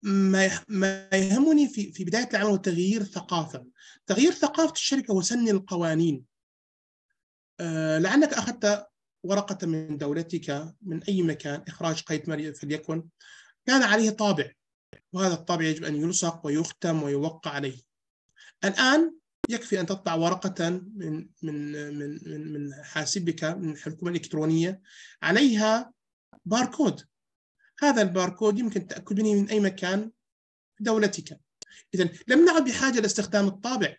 ما يهمني في في بدايه العمل هو تغيير ثقافه تغيير ثقافه الشركه وسن القوانين آه، لعلك اخذت ورقه من دولتك من اي مكان اخراج قيد مريء فليكن كان عليه طابع وهذا الطابع يجب ان يلصق ويختم ويوقع عليه الان يكفي ان تطبع ورقه من من من من حاسبك من الحكومه الالكترونيه عليها باركود هذا الباركود يمكن تاكدني من اي مكان في دولتك اذا لم نعد بحاجه لاستخدام الطابع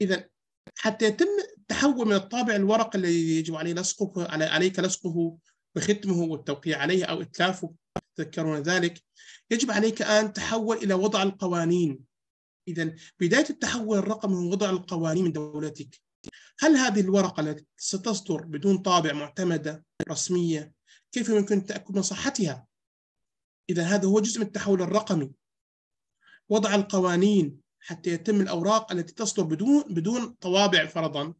اذا حتى يتم التحول من الطابع الورق الذي يجب عليه لصقه عليك لصقه وختمه والتوقيع عليه او اتلافه تذكرون ذلك يجب عليك ان تحول الى وضع القوانين اذا بدايه التحول الرقمي هو وضع القوانين من دولتك هل هذه الورقه التي ستصدر بدون طابع معتمده رسميه كيف يمكن التاكد من صحتها اذا هذا هو جزء من التحول الرقمي وضع القوانين حتى يتم الاوراق التي تصدر بدون بدون طوابع فرضا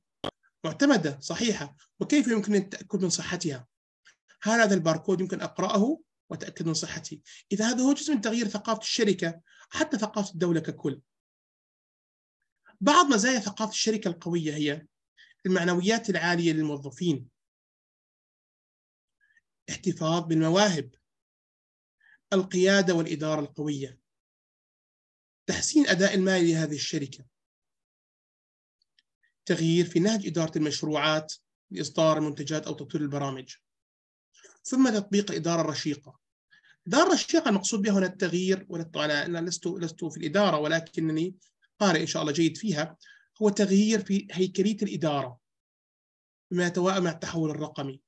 معتمده صحيحه وكيف يمكن التاكد من صحتها هل هذا الباركود يمكن اقراه واتاكد من صحته اذا هذا هو جزء من تغيير ثقافه الشركه حتى ثقافه الدوله ككل بعض مزايا ثقافه الشركه القويه هي المعنويات العاليه للموظفين احتفاظ بالمواهب القيادة والإدارة القوية تحسين أداء المالي لهذه الشركة تغيير في نهج إدارة المشروعات لإصدار المنتجات أو تطوير البرامج ثم تطبيق الإدارة الرشيقة الإدارة الرشيقة المقصود بها هنا التغيير أنا لست لست في الإدارة ولكنني قارئ إن شاء الله جيد فيها هو تغيير في هيكلية الإدارة بما يتواءم مع التحول الرقمي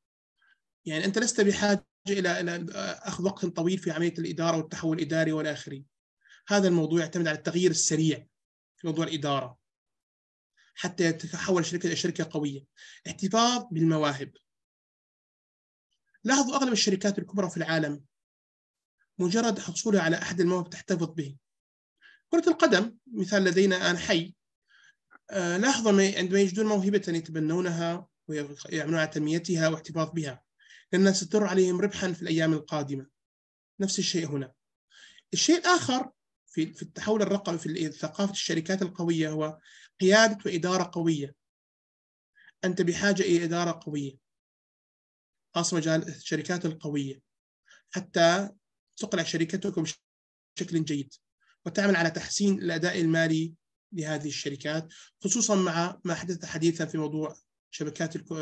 يعني انت لست بحاجه الى الى اخذ وقت طويل في عمليه الاداره والتحول الاداري والى اخره. هذا الموضوع يعتمد على التغيير السريع في موضوع الاداره حتى تتحول الشركه الى شركه قويه. احتفاظ بالمواهب. لاحظوا اغلب الشركات الكبرى في العالم مجرد حصولها على احد المواهب تحتفظ به. كرة القدم مثال لدينا الان حي آه، لاحظوا عندما يجدون موهبة يتبنونها ويعملون على تنميتها واحتفاظ بها لأنها ستر عليهم ربحا في الأيام القادمة نفس الشيء هنا الشيء الآخر في التحول الرقمي في إيه، ثقافة الشركات القوية هو قيادة وإدارة قوية أنت بحاجة إلى إدارة قوية خاصة مجال الشركات القوية حتى تقلع شركتكم بشكل جيد وتعمل على تحسين الأداء المالي لهذه الشركات خصوصا مع ما حدث حديثا في موضوع شبكات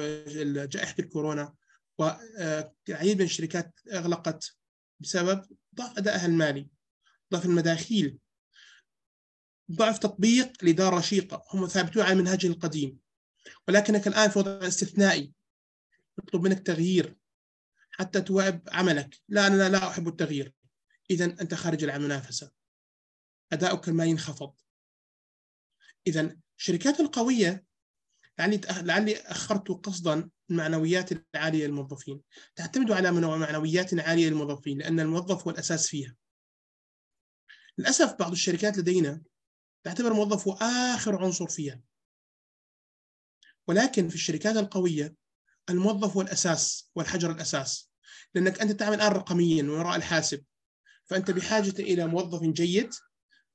جائحة الكورونا والعديد من الشركات أغلقت بسبب ضعف أدائها المالي ضعف المداخيل ضعف تطبيق الإدارة رشيقة هم ثابتون على منهجه القديم ولكنك الآن في وضع استثنائي يطلب منك تغيير حتى توعب عملك لا أنا لا أحب التغيير إذا أنت خارج المنافسة أداؤك المالي ينخفض إذا الشركات القوية لعلي لعلي اخرت قصدا المعنويات العاليه للموظفين تعتمد على معنويات عاليه للموظفين لان الموظف هو الاساس فيها للاسف بعض الشركات لدينا تعتبر الموظف هو اخر عنصر فيها ولكن في الشركات القويه الموظف هو الاساس والحجر الاساس لانك انت تعمل الان رقميا من وراء الحاسب فانت بحاجه الى موظف جيد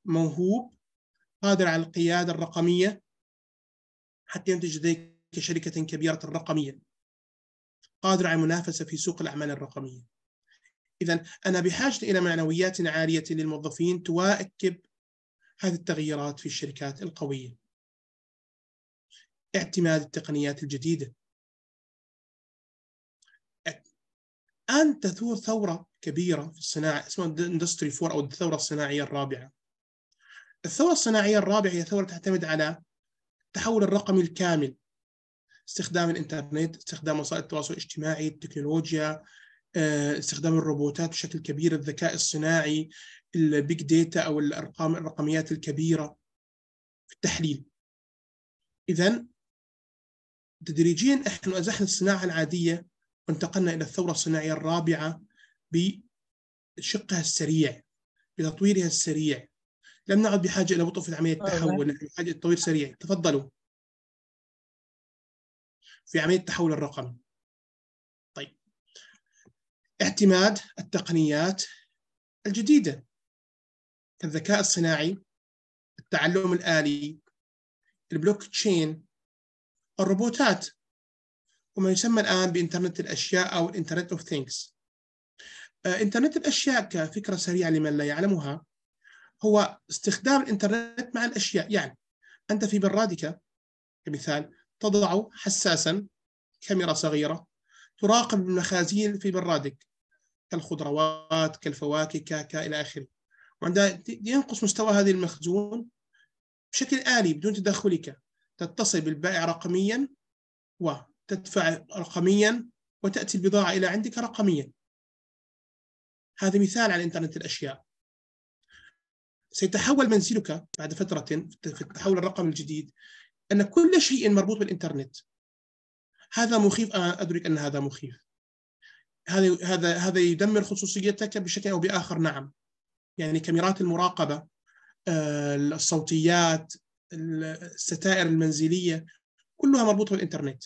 موهوب قادر على القياده الرقميه حتى ينتج ذلك شركة كبيرة رقمية قادرة على المنافسة في سوق الأعمال الرقمية إذا أنا بحاجة إلى معنويات عالية للموظفين تواكب هذه التغييرات في الشركات القوية
اعتماد التقنيات الجديدة
الآن تثور ثورة كبيرة في الصناعة اسمها اندستري 4 أو الثورة الصناعية الرابعة الثورة الصناعية الرابعة هي ثورة تعتمد على التحول الرقمي الكامل استخدام الانترنت استخدام وسائل التواصل الاجتماعي التكنولوجيا آه، استخدام الروبوتات بشكل كبير الذكاء الصناعي البيج داتا او الارقام الرقميات الكبيره في التحليل اذا تدريجيا احنا ازحنا الصناعه العاديه وانتقلنا الى الثوره الصناعيه الرابعه بشقها السريع بتطويرها السريع لم نعد بحاجه الى بطء في عمليه التحول نحن بحاجه تطوير سريع تفضلوا في عمليه التحول الرقمي
طيب اعتماد التقنيات الجديده كالذكاء الصناعي التعلم الالي
البلوك تشين الروبوتات وما يسمى الان بانترنت الاشياء او الانترنت اوف آه، ثينكس انترنت الاشياء كفكره سريعه لمن لا يعلمها هو استخدام الانترنت مع الاشياء يعني انت في برادك كمثال تضع حساسا كاميرا صغيره تراقب المخازين في برادك كالخضروات كالفواكه كالى اخره وعندها ينقص مستوى هذه المخزون بشكل آلي بدون تدخلك تتصل بالبائع رقميا وتدفع رقميا وتأتي البضاعة إلى عندك رقميا هذا مثال على إنترنت الأشياء سيتحول منزلك بعد فترة في التحول الرقمي الجديد أن كل شيء مربوط بالإنترنت هذا مخيف أنا أدرك أن هذا مخيف هذا هذا هذا يدمر خصوصيتك بشكل أو بآخر نعم يعني كاميرات المراقبة آه، الصوتيات الستائر المنزلية كلها مربوطة بالإنترنت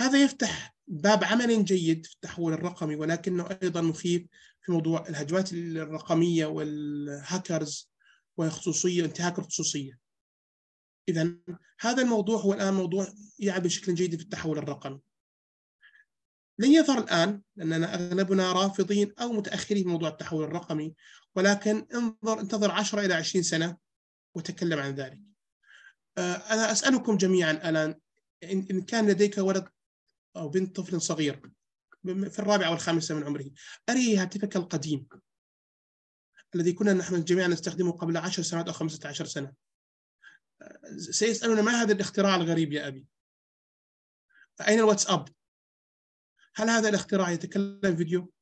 هذا يفتح باب عمل جيد في التحول الرقمي ولكنه أيضا مخيف في موضوع الهجمات الرقمية والهاكرز وخصوصية انتهاك الخصوصية إذا هذا الموضوع هو الآن موضوع يلعب بشكل جيد في التحول الرقمي لن يظهر الآن لأننا أغلبنا رافضين أو متأخرين في موضوع التحول الرقمي ولكن انظر انتظر 10 إلى 20 سنة وتكلم عن ذلك أه، أنا أسألكم جميعا الآن إن كان لديك ولد أو بنت طفل صغير في الرابعة والخامسة من عمره أري هاتفك القديم الذي كنا نحن جميعا نستخدمه قبل عشر سنوات أو خمسة عشر سنة سيسالنا ما هذا الاختراع الغريب يا أبي أين الواتساب هل هذا الاختراع يتكلم فيديو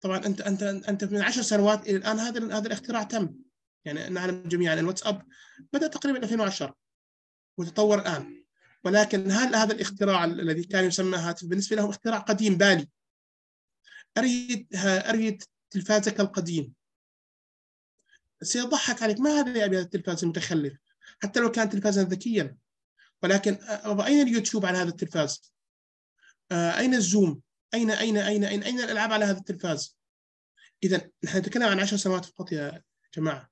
طبعا أنت أنت أنت من عشر سنوات إلى الآن هذا هذا الاختراع تم يعني نعلم جميعا الواتساب بدأ تقريبا 2010 وتطور الآن ولكن هل هذا الاختراع الذي كان يسمى هاتف بالنسبه لهم اختراع قديم بالي اريد اريد تلفازك القديم سيضحك عليك ما هذا يا ابي هذا التلفاز المتخلف حتى لو كان تلفازا ذكيا ولكن اين اليوتيوب على هذا التلفاز؟ اين الزوم؟ اين اين اين اين اين الالعاب على هذا التلفاز؟ اذا نحن نتكلم عن 10 سنوات فقط يا جماعه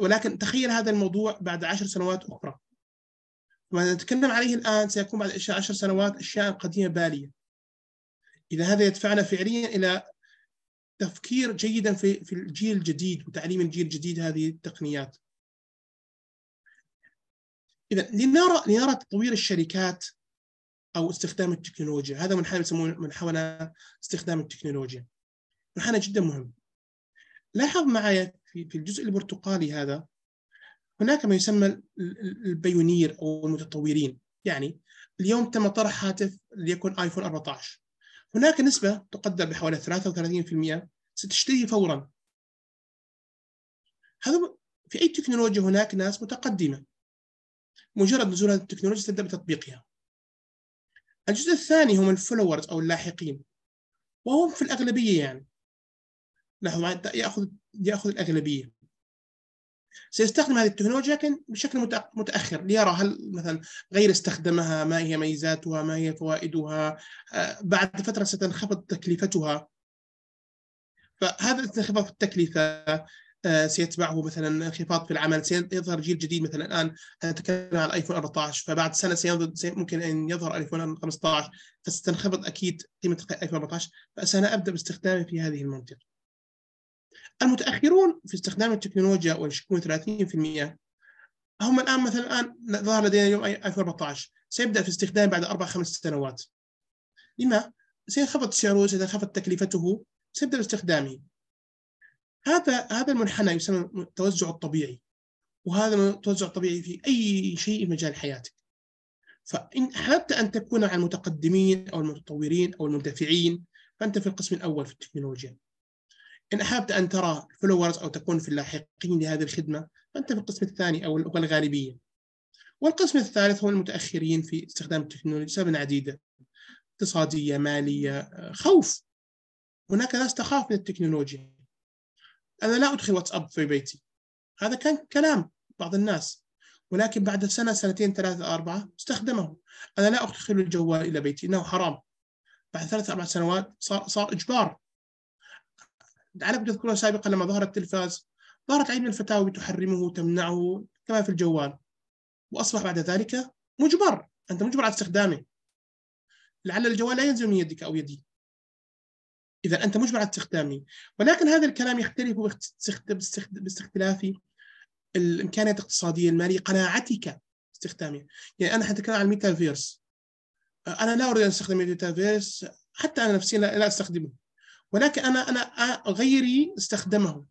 ولكن تخيل هذا الموضوع بعد 10 سنوات اخرى ما نتكلم عليه الآن سيكون بعد عشر سنوات أشياء قديمة بالية إذا هذا يدفعنا فعليا إلى تفكير جيدا في في الجيل الجديد وتعليم الجيل الجديد هذه التقنيات. اذا لنرى لنرى تطوير الشركات او استخدام التكنولوجيا، هذا منحنى يسمونه منحنى استخدام التكنولوجيا. منحنى جدا مهم. لاحظ معي في في الجزء البرتقالي هذا هناك ما يسمى البيونير او المتطورين يعني اليوم تم طرح هاتف ليكون ايفون 14 هناك نسبه تقدر بحوالي 33% ستشتريه فورا هذا في اي تكنولوجيا هناك ناس متقدمه مجرد نزول هذه التكنولوجيا تبدا بتطبيقها الجزء الثاني هم الفولورز او اللاحقين وهم في الاغلبيه يعني لاحظوا ياخذ ياخذ الاغلبيه سيستخدم هذه التكنولوجيا لكن بشكل متاخر ليرى هل مثلا غير استخدمها ما هي ميزاتها ما هي فوائدها آه، بعد فتره ستنخفض تكلفتها فهذا الانخفاض في التكلفه آه، سيتبعه مثلا انخفاض في العمل سيظهر جيل جديد مثلا الان نتكلم عن الايفون 14 فبعد سنه سينظر ممكن ان يظهر ايفون 15 فستنخفض اكيد قيمه الايفون 14 فسانا ابدا باستخدامه في هذه المنطقه المتاخرون في استخدام التكنولوجيا ويشكون 30% هم الان مثلا الان ظهر لدينا اليوم 2014 سيبدا في استخدام بعد اربع خمس سنوات لما؟ سينخفض سعره ستنخفض تكلفته سيبدا باستخدامه هذا هذا المنحنى يسمى التوزع الطبيعي وهذا التوزع الطبيعي في اي شيء في مجال حياتك فان احببت ان تكون على المتقدمين او المتطورين او المندفعين فانت في القسم الاول في التكنولوجيا إن احببت أن ترى فلورز أو تكون في اللاحقين لهذه الخدمة فأنت في القسم الثاني أو الغالبية والقسم الثالث هم المتأخرين في استخدام التكنولوجيا لأسباب عديدة اقتصادية مالية آه، خوف هناك ناس تخاف من التكنولوجيا أنا لا أدخل واتساب في بيتي هذا كان كلام بعض الناس ولكن بعد سنة سنتين ثلاثة أربعة استخدمه أنا لا أدخل الجوال إلى بيتي إنه حرام بعد ثلاث أربع سنوات صار صار إجبار لعلكم تذكرون سابقا لما ظهر التلفاز ظهرت عين الفتاوي تحرمه وتمنعه كما في الجوال واصبح بعد ذلك مجبر انت مجبر على استخدامه لعل الجوال لا ينزل من يدك او يدي اذا انت مجبر على استخدامه ولكن هذا الكلام يختلف باستختلاف الامكانيات الاقتصاديه الماليه قناعتك استخدامه يعني انا حتكلم عن الميتافيرس انا لا اريد ان استخدم الميتافيرس حتى انا نفسيا لا استخدمه ولكن أنا أنا غيري استخدمه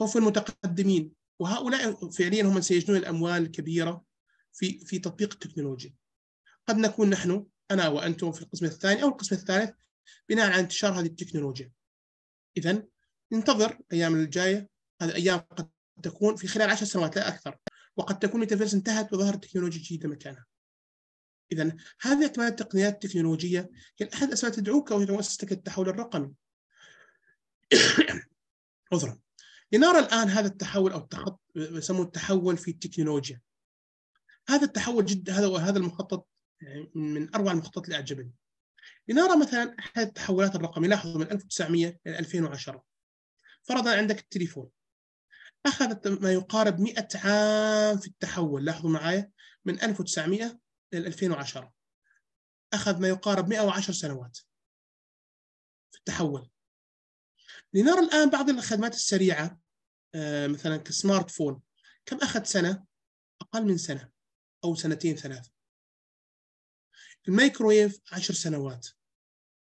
خوف المتقدمين وهؤلاء فعليا هم من سيجنون الأموال الكبيرة في في تطبيق التكنولوجيا قد نكون نحن أنا وأنتم في القسم الثاني أو القسم الثالث بناء على انتشار هذه التكنولوجيا إذا ننتظر الأيام الجاية هذه الأيام قد تكون في خلال عشر سنوات لا أكثر وقد تكون ميتافيرس انتهت وظهرت تكنولوجيا جديدة مكانها إذا هذه اعتماد التقنيات التكنولوجية هي يعني أحد الأسباب تدعوك أو مؤسستك للتحول الرقمي. عذرا. لنرى الآن هذا التحول أو التخط يسموه التحول في التكنولوجيا. هذا التحول جدا هذا هذا المخطط يعني من أروع المخططات اللي أعجبني. لنرى مثلا أحد التحولات الرقمية لاحظوا من 1900 إلى 2010. فرضا عندك التليفون. أخذت ما يقارب 100 عام في التحول لاحظوا معايا من 1900 لل 2010 اخذ ما يقارب 110 سنوات في التحول لنرى الان بعض الخدمات السريعه آه، مثلا كسمارت فون كم اخذ سنه؟ اقل من سنه او سنتين ثلاث الميكرويف 10 سنوات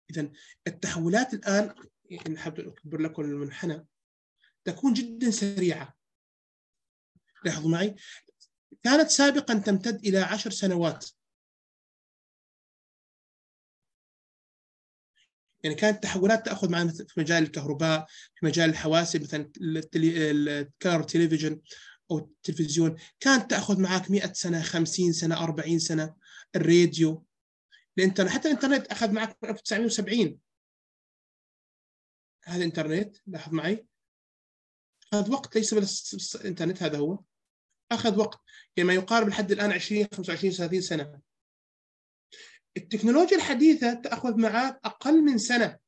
اذا التحولات الان يعني حاب اكبر لكم المنحنى تكون جدا سريعه لاحظوا معي كانت
سابقا تمتد إلى عشر سنوات
يعني كانت التحولات تاخذ معنا في مجال الكهرباء في مجال الحواسب مثلا الكار تلفزيون او التلفزيون كانت تاخذ معك 100 سنه 50 سنه 40 سنه الراديو الانترنت حتى الانترنت اخذ معك 1970 هذا الانترنت لاحظ معي هذا وقت ليس بالانترنت هذا هو اخذ وقت يعني ما يقارب لحد الان 20 25 30 سنه التكنولوجيا الحديثه تاخذ معك اقل من سنه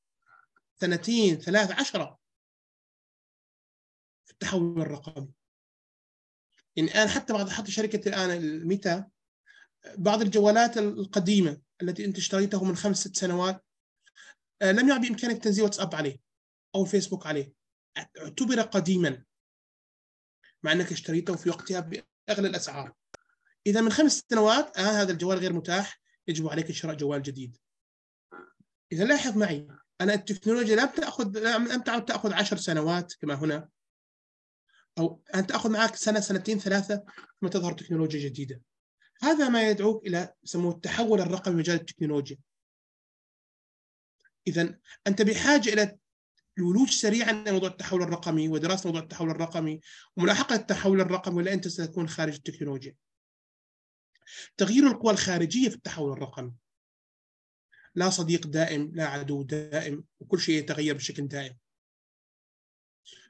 سنتين ثلاث عشرة في التحول الرقمي يعني الان حتى بعض حتى شركه الان الميتا بعض الجوالات القديمه التي انت اشتريته من خمس ست سنوات آه، لم يعد بامكانك تنزيل واتساب عليه او فيسبوك عليه اعتبر قديما مع انك اشتريته في وقتها باغلى الاسعار اذا من خمس سنوات الان آه هذا الجوال غير متاح يجب عليك شراء جوال جديد اذا لاحظ معي انا التكنولوجيا لم تاخذ لم تعد تاخذ عشر سنوات كما هنا او ان تاخذ معك سنه سنتين ثلاثه ثم تظهر تكنولوجيا جديده هذا ما يدعوك الى يسموه التحول الرقمي في مجال التكنولوجيا اذا انت بحاجه الى الولوج سريعا لموضوع التحول الرقمي ودراسه موضوع التحول الرقمي وملاحقه التحول الرقمي ولا انت ستكون خارج التكنولوجيا. تغيير القوى الخارجيه في التحول الرقمي. لا صديق دائم، لا عدو دائم، وكل شيء يتغير بشكل دائم.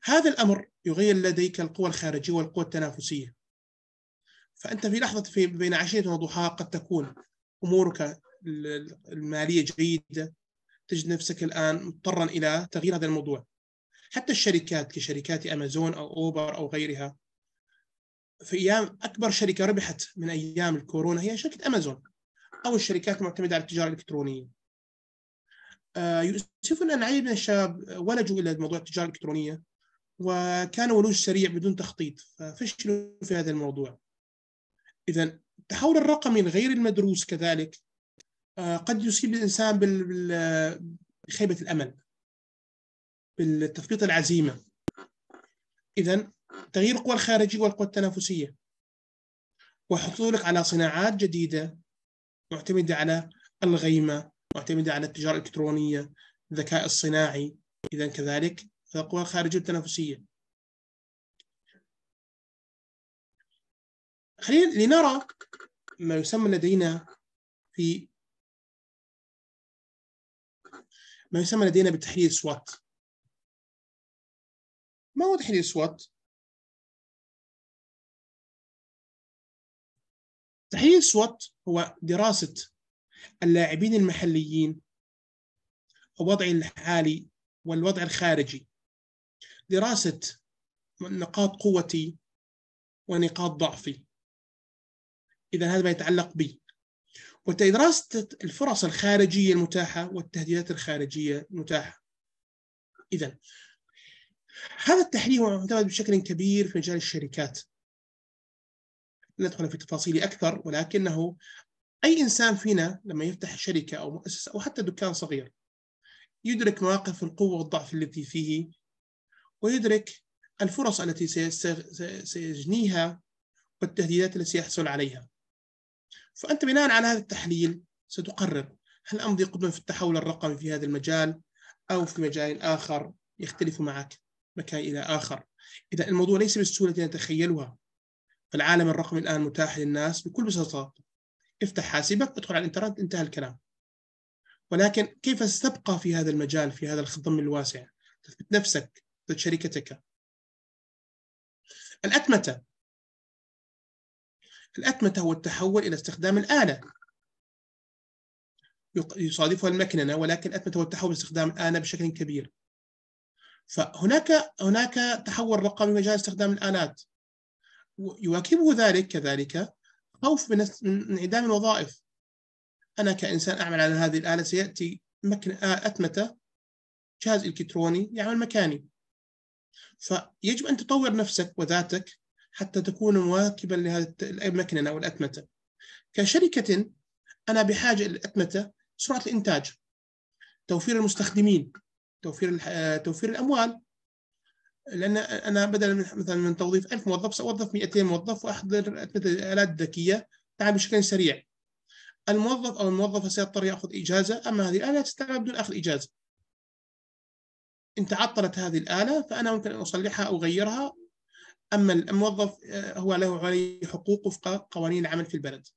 هذا الامر يغير لديك القوى الخارجيه والقوى التنافسيه. فانت في لحظه في بين عشيه وضحاها قد تكون امورك الماليه جيده تجد نفسك الان مضطرا الى تغيير هذا الموضوع حتى الشركات كشركات امازون او اوبر او غيرها في ايام اكبر شركه ربحت من ايام الكورونا هي شركه امازون او الشركات المعتمده على التجاره الالكترونيه. آه، يؤسفنا ان عدد من الشباب ولجوا الى موضوع التجاره الالكترونيه وكان ولوج سريع بدون تخطيط ففشلوا في هذا الموضوع. اذا التحول الرقمي الغير المدروس كذلك آه، قد يصيب الانسان بخيبه الامل بالتفقيط العزيمه اذا تغيير القوى الخارجيه والقوى التنافسيه وحصولك على صناعات جديده معتمده على الغيمه معتمده على التجاره الالكترونيه الذكاء الصناعي اذا كذلك القوى الخارجيه التنافسيه خلينا لنرى
ما يسمى لدينا في ما يسمى لدينا بتحليل سوات ما هو تحليل سوات؟
تحليل سوات هو دراسة اللاعبين المحليين ووضع الحالي والوضع الخارجي دراسة نقاط قوتي ونقاط ضعفي إذا هذا ما يتعلق بي ودراسة الفرص الخارجية المتاحة والتهديدات الخارجية المتاحة إذا هذا التحليل هو معتمد بشكل كبير في مجال الشركات ندخل في تفاصيل أكثر ولكنه أي إنسان فينا لما يفتح شركة أو مؤسسة أو حتى دكان صغير يدرك مواقف القوة والضعف التي فيه ويدرك الفرص التي سيجنيها والتهديدات التي سيحصل عليها فأنت بناء على هذا التحليل ستقرر هل أمضي قدما في التحول الرقمي في هذا المجال أو في مجال آخر يختلف معك مكان إلى آخر إذا الموضوع ليس بالسهولة التي نتخيلها فالعالم الرقمي الآن متاح للناس بكل بساطة افتح حاسبك ادخل على الانترنت انتهى الكلام ولكن كيف ستبقى في هذا المجال في هذا الخضم الواسع تثبت نفسك تثبت شركتك الأتمتة الأتمتة هو التحول إلى استخدام الآلة يصادفها المكننة ولكن أتمتة هو التحول إلى استخدام الآلة بشكل كبير فهناك هناك تحول رقمي في مجال استخدام الآلات يواكبه ذلك كذلك خوف من انعدام الوظائف أنا كإنسان أعمل على هذه الآلة سيأتي مكن أتمتة جهاز إلكتروني يعمل مكاني فيجب أن تطور نفسك وذاتك حتى تكون مواكبا لهذه المكنه أو الأتمتة كشركة أنا بحاجة الى الاتمته سرعة الإنتاج توفير المستخدمين توفير آه، توفير الأموال لأن أنا بدلا من مثلا من توظيف 1000 موظف سأوظف 200 موظف وأحضر أتمتة آلات ذكية تعمل بشكل سريع الموظف أو الموظفة سيضطر يأخذ إجازة أما هذه الآلة تستعمل بدون أخذ إجازة إن تعطلت هذه الآلة فأنا ممكن أن أصلحها أو أغيرها اما الموظف آه، هو له عليه حقوق وفق قوانين العمل في البلد.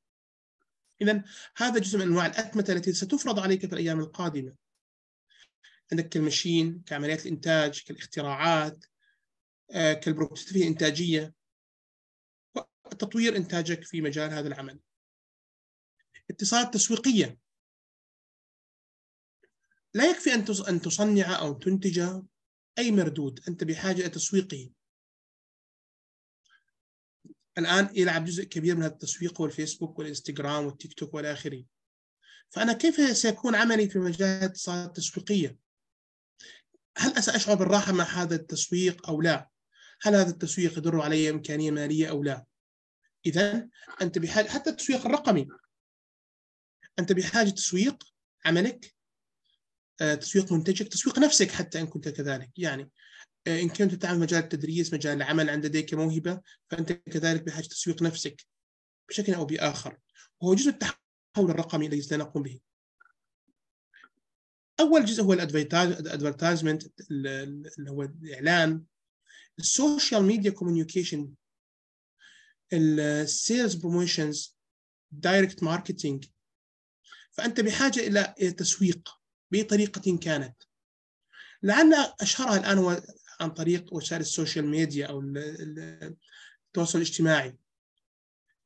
اذا هذا جزء من انواع الاتمته التي ستفرض عليك في الايام القادمه. عندك كالمشين، كعمليات الانتاج، كالاختراعات، آه، كالبروكتيفيه الانتاجيه وتطوير انتاجك في مجال هذا العمل. اتصالات تسويقيه لا يكفي ان ان تصنع او تنتج اي مردود، انت بحاجه الى تسويقه الان يلعب جزء كبير من التسويق والفيسبوك والانستغرام والتيك توك والى اخره فانا كيف سيكون عملي في مجال الاتصالات التسويقيه؟ هل ساشعر بالراحه مع هذا التسويق او لا؟ هل هذا التسويق يدر علي امكانيه ماليه او لا؟ اذا انت بحاجه حتى التسويق الرقمي انت بحاجه تسويق عملك آه، تسويق منتجك تسويق نفسك حتى ان كنت كذلك يعني آه، ان كنت تتعامل مجال التدريس مجال العمل عند لديك موهبه فانت كذلك بحاجه تسويق نفسك بشكل او باخر وهو جزء التحول الرقمي الذي سنقوم به اول جزء هو الادفرتايزمنت اللي هو الاعلان السوشيال ميديا كوميونيكيشن السيلز بروموشنز دايركت ماركتينج فانت بحاجه الى تسويق بطريقه كانت لعل اشهرها الان هو عن طريق وسائل السوشيال ميديا او التواصل الاجتماعي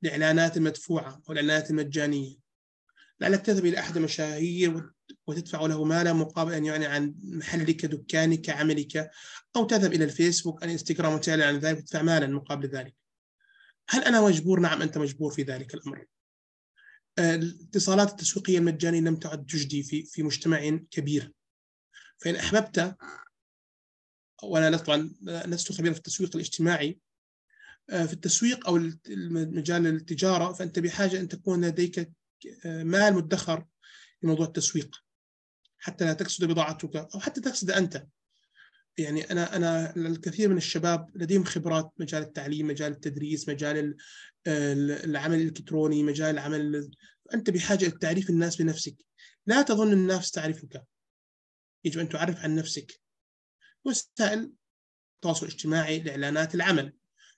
الاعلانات المدفوعه او الاعلانات المجانيه لعلك تذهب الى احد المشاهير وتدفع له مالا مقابل ان يعلن عن محلك دكانك عملك او تذهب الى الفيسبوك الانستغرام وتعلن عن ذلك وتدفع مالا مقابل ذلك هل انا مجبور نعم انت مجبور في ذلك الامر آه، الاتصالات التسويقيه المجانيه لم تعد تجدي في في مجتمع كبير فان احببت وانا طبعا لست خبيرا في التسويق الاجتماعي آه، في التسويق او مجال التجاره فانت بحاجه ان تكون لديك آه، مال مدخر لموضوع التسويق حتى لا تكسد بضاعتك او حتى تكسد انت يعني انا انا الكثير من الشباب لديهم خبرات مجال التعليم مجال التدريس مجال العمل الالكتروني مجال العمل انت بحاجه لتعريف الناس بنفسك لا تظن الناس تعرفك يجب ان تعرف عن نفسك وسائل التواصل الاجتماعي لاعلانات العمل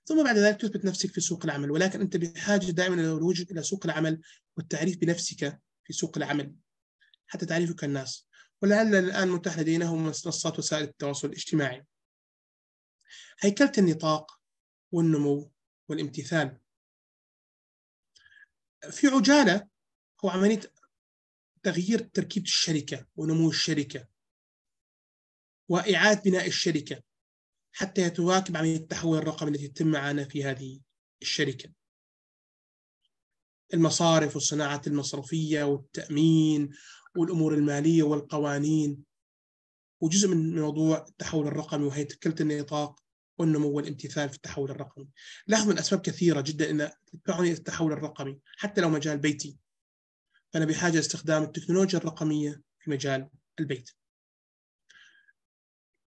ثم بعد ذلك تثبت نفسك في سوق العمل ولكن انت بحاجه دائما الى الولوج الى سوق العمل والتعريف بنفسك في سوق العمل حتى تعرفك الناس ولعل الان متاح هم منصات وسائل التواصل الاجتماعي هيكله النطاق والنمو والامتثال في عجاله هو عمليه تغيير تركيبه الشركه ونمو الشركه وإعادة بناء الشركة حتى تواكب عملية التحول الرقمي التي تتم معنا في هذه الشركة المصارف والصناعة المصرفية والتأمين والأمور المالية والقوانين وجزء من موضوع التحول الرقمي وهي تكلت النطاق والنمو والامتثال في التحول الرقمي لاحظوا الأسباب كثيرة جدا أن تدفعني التحول الرقمي حتى لو مجال بيتي فأنا بحاجة استخدام التكنولوجيا الرقمية في مجال البيت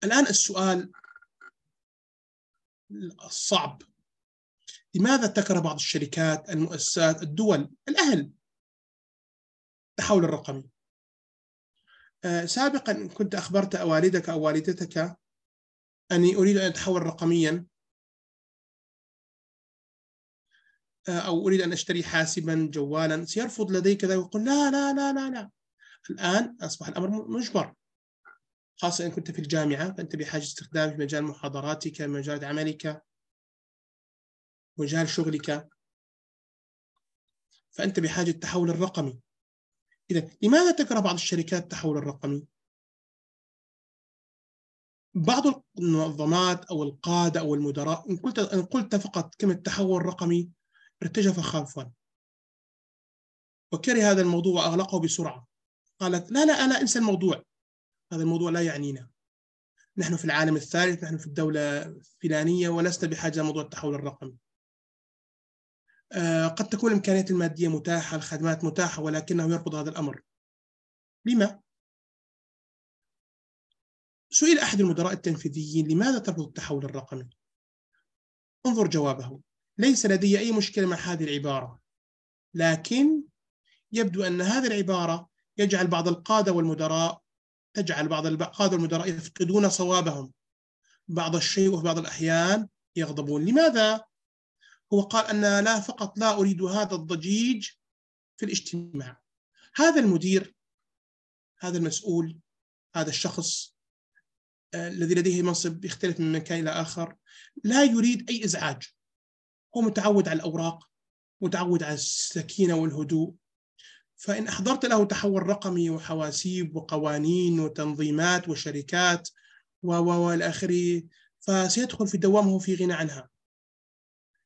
الآن السؤال
الصعب لماذا تكره بعض الشركات المؤسسات
الدول الأهل التحول الرقمي آه، سابقا كنت أخبرت والدك أو والدتك أني أريد أن أتحول رقميا آه، أو أريد أن أشتري حاسبا جوالا سيرفض لديك ذلك ويقول لا لا لا لا لا الآن أصبح الأمر مجبر خاصة إن كنت في الجامعة فأنت بحاجة استخدام في مجال محاضراتك مجال عملك مجال شغلك فأنت بحاجة التحول الرقمي إذا لماذا تكره بعض الشركات التحول الرقمي؟ بعض المنظمات أو القادة أو المدراء إن قلت إن قلت فقط كلمة التحول الرقمي ارتجف خافا وكره هذا الموضوع وأغلقه بسرعة قالت لا لا أنا أنسى الموضوع هذا الموضوع لا يعنينا نحن في العالم الثالث نحن في الدولة الفلانية ولسنا بحاجة لموضوع التحول الرقمي آه، قد تكون الإمكانيات المادية متاحة الخدمات متاحة ولكنه يرفض هذا الأمر لما؟ سئل أحد المدراء التنفيذيين لماذا ترفض التحول الرقمي؟ انظر جوابه ليس لدي أي مشكلة مع هذه العبارة لكن يبدو أن هذه العبارة يجعل بعض القادة والمدراء تجعل بعض القادة والمدراء يفقدون صوابهم بعض الشيء وفي بعض الأحيان يغضبون لماذا؟ هو قال أنا لا فقط لا أريد هذا الضجيج في الاجتماع هذا المدير هذا المسؤول هذا الشخص آه، الذي لديه منصب يختلف من مكان إلى آخر لا يريد أي إزعاج هو متعود على الأوراق متعود على السكينة والهدوء فإن أحضرت له تحول رقمي وحواسيب وقوانين وتنظيمات وشركات والآخر اخره فسيدخل في دوامه في غنى عنها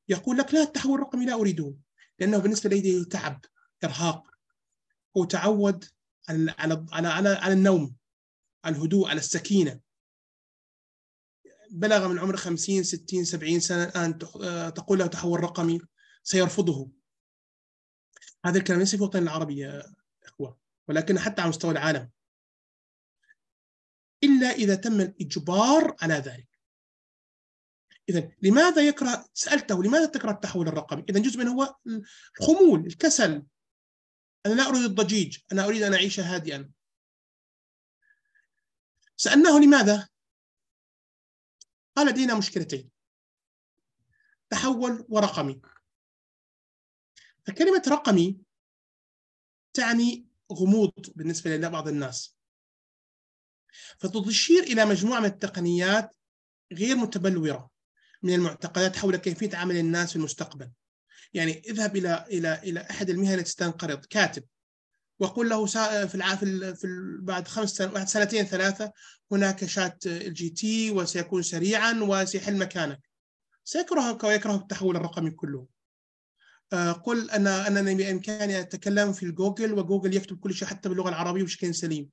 يقول لك لا التحول الرقمي لا اريده لانه بالنسبه لي تعب ارهاق هو تعود على على على على النوم على الهدوء على السكينه بلغ من عمر 50 60 70 سنه الان آه، تقول له تحول رقمي سيرفضه هذا الكلام ليس في الوطن العربي يا إخوة ولكن حتى على مستوى العالم إلا إذا تم الإجبار على ذلك إذا لماذا يكره سألته لماذا تكره التحول الرقمي؟ إذا جزء منه هو الخمول، الكسل. أنا لا أريد الضجيج، أنا أريد أن أعيش هادئا.
سألناه لماذا؟ قال لدينا مشكلتين. تحول ورقمي. فكلمة
رقمي تعني غموض بالنسبة لبعض الناس فتشير إلى مجموعة من التقنيات غير متبلورة من المعتقدات حول كيفية عمل الناس في المستقبل يعني اذهب إلى إلى إلى أحد المهن التي تنقرض كاتب وقل له في العاف في بعد خمس سنة بعد سنتين ثلاثة هناك شات الجي تي وسيكون سريعا وسيحل مكانك سيكرهك ويكره التحول الرقمي كله آه، قل انا أنني بإمكاني أتكلم في الجوجل وجوجل يكتب كل شيء حتى باللغة العربية بشكل سليم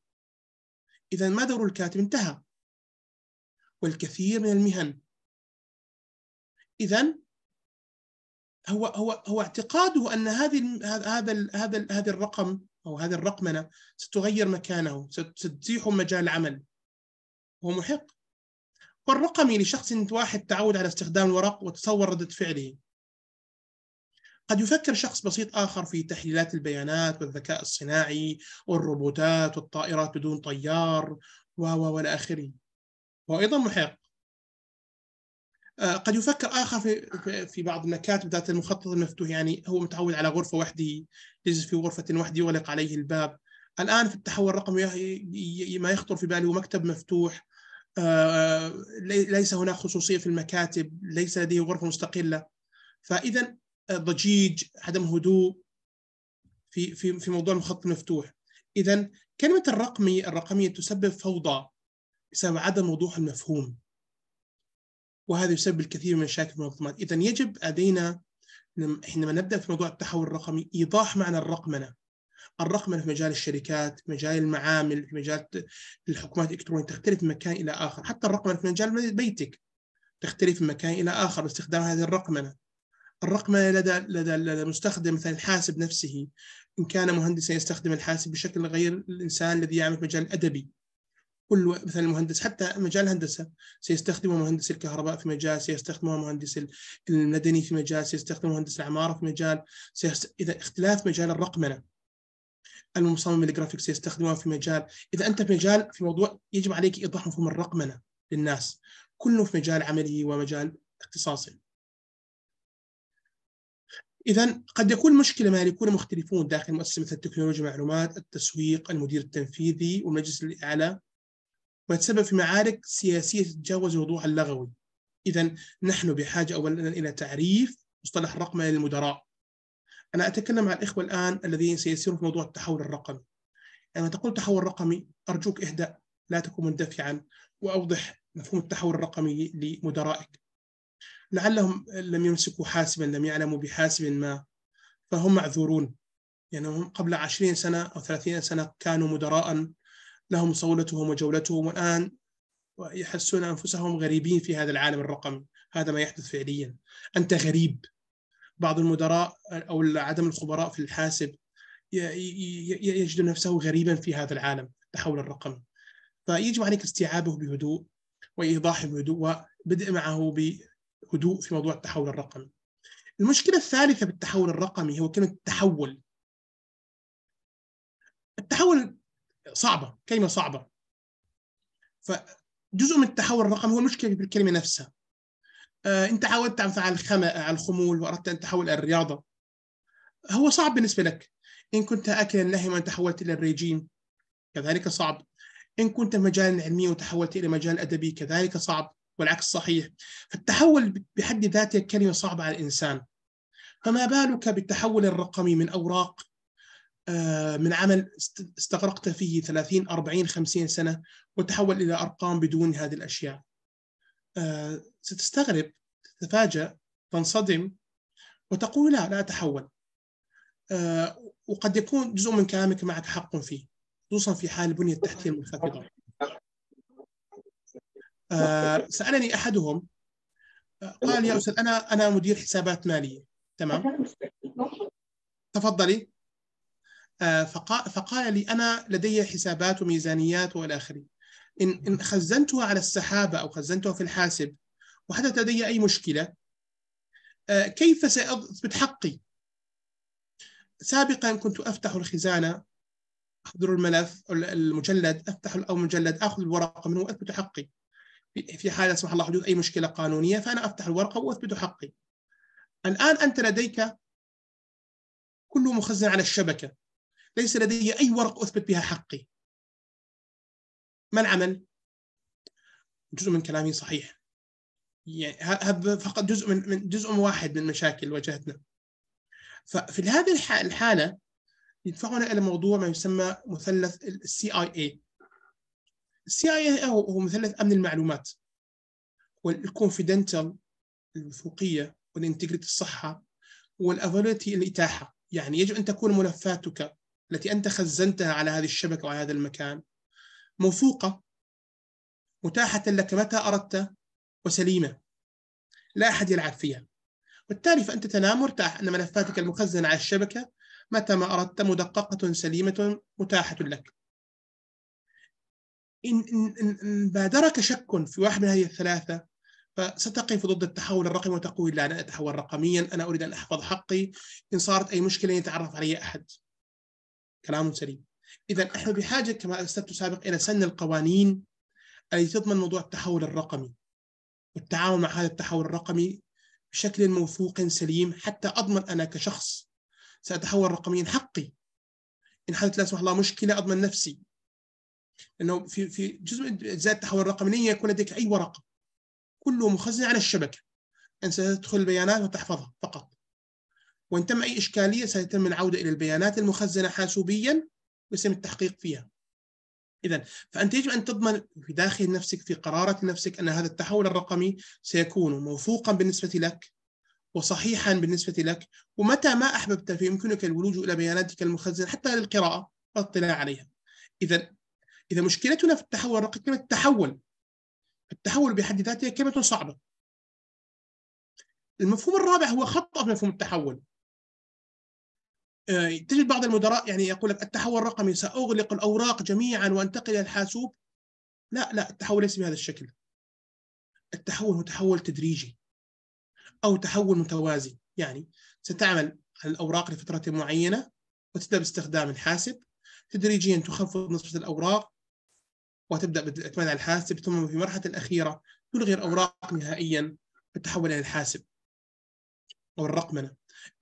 إذا ما دور الكاتب انتهى والكثير من المهن إذا هو هو هو اعتقاده أن هذه هذا هذا هذا الرقم أو هذه الرقمنة ستغير مكانه ستتيح مجال عمل هو محق والرقمي لشخص واحد تعود على استخدام الورق وتصور ردة فعله قد يفكر شخص بسيط آخر في تحليلات البيانات والذكاء الصناعي والروبوتات والطائرات بدون طيار و والى آخره هو أيضا محق آه، قد يفكر آخر في في بعض المكاتب ذات المخطط المفتوح يعني هو متعود على غرفة وحده يجلس في غرفة وحده يغلق عليه الباب الآن في التحول الرقمي ما يخطر في باله مكتب مفتوح آه، ليس هناك خصوصية في المكاتب ليس لديه غرفة مستقلة فإذا ضجيج عدم هدوء في في في موضوع الخط المفتوح اذا كلمه الرقمي الرقميه تسبب فوضى بسبب عدم وضوح المفهوم وهذا يسبب الكثير من مشاكل المنظمات اذا يجب لدينا حينما نبدا في موضوع التحول الرقمي ايضاح معنى الرقمنه الرقمنه في مجال الشركات في مجال المعامل في مجال الحكومات الالكترونيه تختلف من مكان الى اخر حتى الرقمنه في مجال بيتك تختلف من مكان الى اخر باستخدام هذه الرقمنه الرقمنه لدى لدى لدى المستخدم مثلا الحاسب نفسه ان كان مهندسا يستخدم الحاسب بشكل غير الانسان الذي يعمل في المجال الادبي كل مثلا المهندس حتى مجال الهندسه سيستخدمه مهندس الكهرباء في مجال سيستخدمه مهندس المدني في مجال سيستخدمه مهندس العماره في مجال سيست... اذا اختلاف مجال الرقمنه المصمم الجرافيك سيستخدمه في مجال اذا انت في مجال في موضوع يجب عليك ايضاح مفهوم الرقمنه للناس كله في مجال عملي ومجال اختصاصي إذا قد يكون المشكلة ما يكون مختلفون داخل مؤسسة مثل التكنولوجيا معلومات التسويق، المدير التنفيذي والمجلس الأعلى ويتسبب في معارك سياسية تتجاوز الوضوح اللغوي. إذا نحن بحاجة أولا إلى تعريف مصطلح الرقم للمدراء. أنا أتكلم عن الإخوة الآن الذين سيسيرون في موضوع التحول الرقمي. عندما يعني تقول تحول رقمي أرجوك اهدأ لا تكون مندفعا وأوضح مفهوم التحول الرقمي لمدرائك. لعلهم لم يمسكوا حاسبا لم يعلموا بحاسب ما فهم معذورون يعني هم قبل عشرين سنة أو ثلاثين سنة كانوا مدراء لهم صولتهم وجولتهم والآن يحسون أنفسهم غريبين في هذا العالم الرقمي هذا ما يحدث فعليا أنت غريب بعض المدراء أو عدم الخبراء في الحاسب يجد نفسه غريبا في هذا العالم تحول الرقم فيجب عليك استيعابه بهدوء وإيضاحه بهدوء وبدء معه هدوء في موضوع التحول الرقمي المشكله الثالثه بالتحول الرقمي هو كلمه تحول التحول صعبه كلمه صعبه فجزء من التحول الرقمي هو المشكله بالكلمه نفسها آه، انت حاولت على الخم... على الخمول واردت ان تحول الى الرياضه هو صعب بالنسبه لك ان كنت اكلا وأن تحولت الى الريجيم كذلك صعب ان كنت في مجال علمي وتحولت الى مجال ادبي كذلك صعب والعكس صحيح فالتحول بحد ذاته كلمة صعبة على الإنسان فما بالك بالتحول الرقمي من أوراق آه، من عمل استغرقت فيه 30 40 50 سنة وتحول إلى أرقام بدون هذه الأشياء آه، ستستغرب تتفاجأ تنصدم وتقول لا لا أتحول آه، وقد يكون جزء من كلامك معك حق فيه خصوصا في حال البنية التحتية المنخفضة آه، سالني احدهم آه، قال يا استاذ انا انا مدير حسابات ماليه تمام تفضلي آه، فقال, فقال لي انا لدي حسابات وميزانيات والى اخره ان ان خزنتها على السحابه او خزنتها في الحاسب وحدث لدي اي مشكله كيف ساثبت حقي؟ سابقا كنت افتح الخزانه احضر الملف المجلد افتح او مجلد اخذ الورقه منه واثبت حقي في حال سمح الله حدوث اي مشكله قانونيه فانا افتح الورقه واثبت حقي. الان انت لديك كله مخزن على الشبكه. ليس لدي اي ورقه اثبت بها حقي. ما العمل؟ جزء من كلامي صحيح. يعني هذا فقط جزء من من جزء واحد من مشاكل واجهتنا. ففي هذه الحاله يدفعنا الى موضوع ما يسمى مثلث السي اي اي السي اي هو مثلث امن المعلومات والكونفيدنتال الوثوقيه والانتجريتي الصحه والافاليتي الاتاحه يعني يجب ان تكون ملفاتك التي انت خزنتها على هذه الشبكه وعلى هذا المكان موثوقه متاحه لك متى اردت وسليمه لا احد يلعب فيها بالتالي فانت تنام مرتاح ان ملفاتك المخزنه على الشبكه متى ما اردت مدققه سليمه متاحه لك إن إن, إن بادرك شك في واحد من هذه الثلاثة فستقف ضد التحول الرقمي وتقول لا أنا أتحول رقميا أنا أريد أن أحفظ حقي إن صارت أي مشكلة يتعرف علي أحد كلام سليم إذا إحنا بحاجة كما أسلفت سابق إلى سن القوانين التي تضمن موضوع التحول الرقمي والتعامل مع هذا التحول الرقمي بشكل موثوق سليم حتى أضمن أنا كشخص سأتحول رقميا حقي إن حدث لا سمح الله مشكلة أضمن نفسي لانه في في جزء من اجزاء التحول الرقميه يكون لديك اي ورقه كله مخزن على الشبكه انت ستدخل البيانات وتحفظها فقط وان تم اي اشكاليه سيتم العوده الى البيانات المخزنه حاسوبيا ويتم التحقيق فيها اذا فانت يجب ان تضمن في داخل نفسك في قرارات نفسك ان هذا التحول الرقمي سيكون موثوقا بالنسبه لك وصحيحا بالنسبه لك ومتى ما احببت فيمكنك الولوج الى بياناتك المخزنه حتى للقراءه والاطلاع عليها اذا اذا مشكلتنا في التحول الرقمي كلمه تحول التحول بحد ذاته كلمه صعبه المفهوم الرابع هو خطا في مفهوم التحول آه، تجد بعض المدراء يعني يقول لك التحول الرقمي ساغلق الاوراق جميعا وانتقل الى الحاسوب لا لا التحول ليس بهذا الشكل التحول هو تحول تدريجي او تحول متوازي يعني ستعمل على الاوراق لفتره معينه وتبدا باستخدام الحاسب تدريجيا تخفض نسبه الاوراق وتبدا بالاعتماد على الحاسب ثم في المرحله الاخيره تلغي الاوراق نهائيا بالتحول الى الحاسب او الرقمنه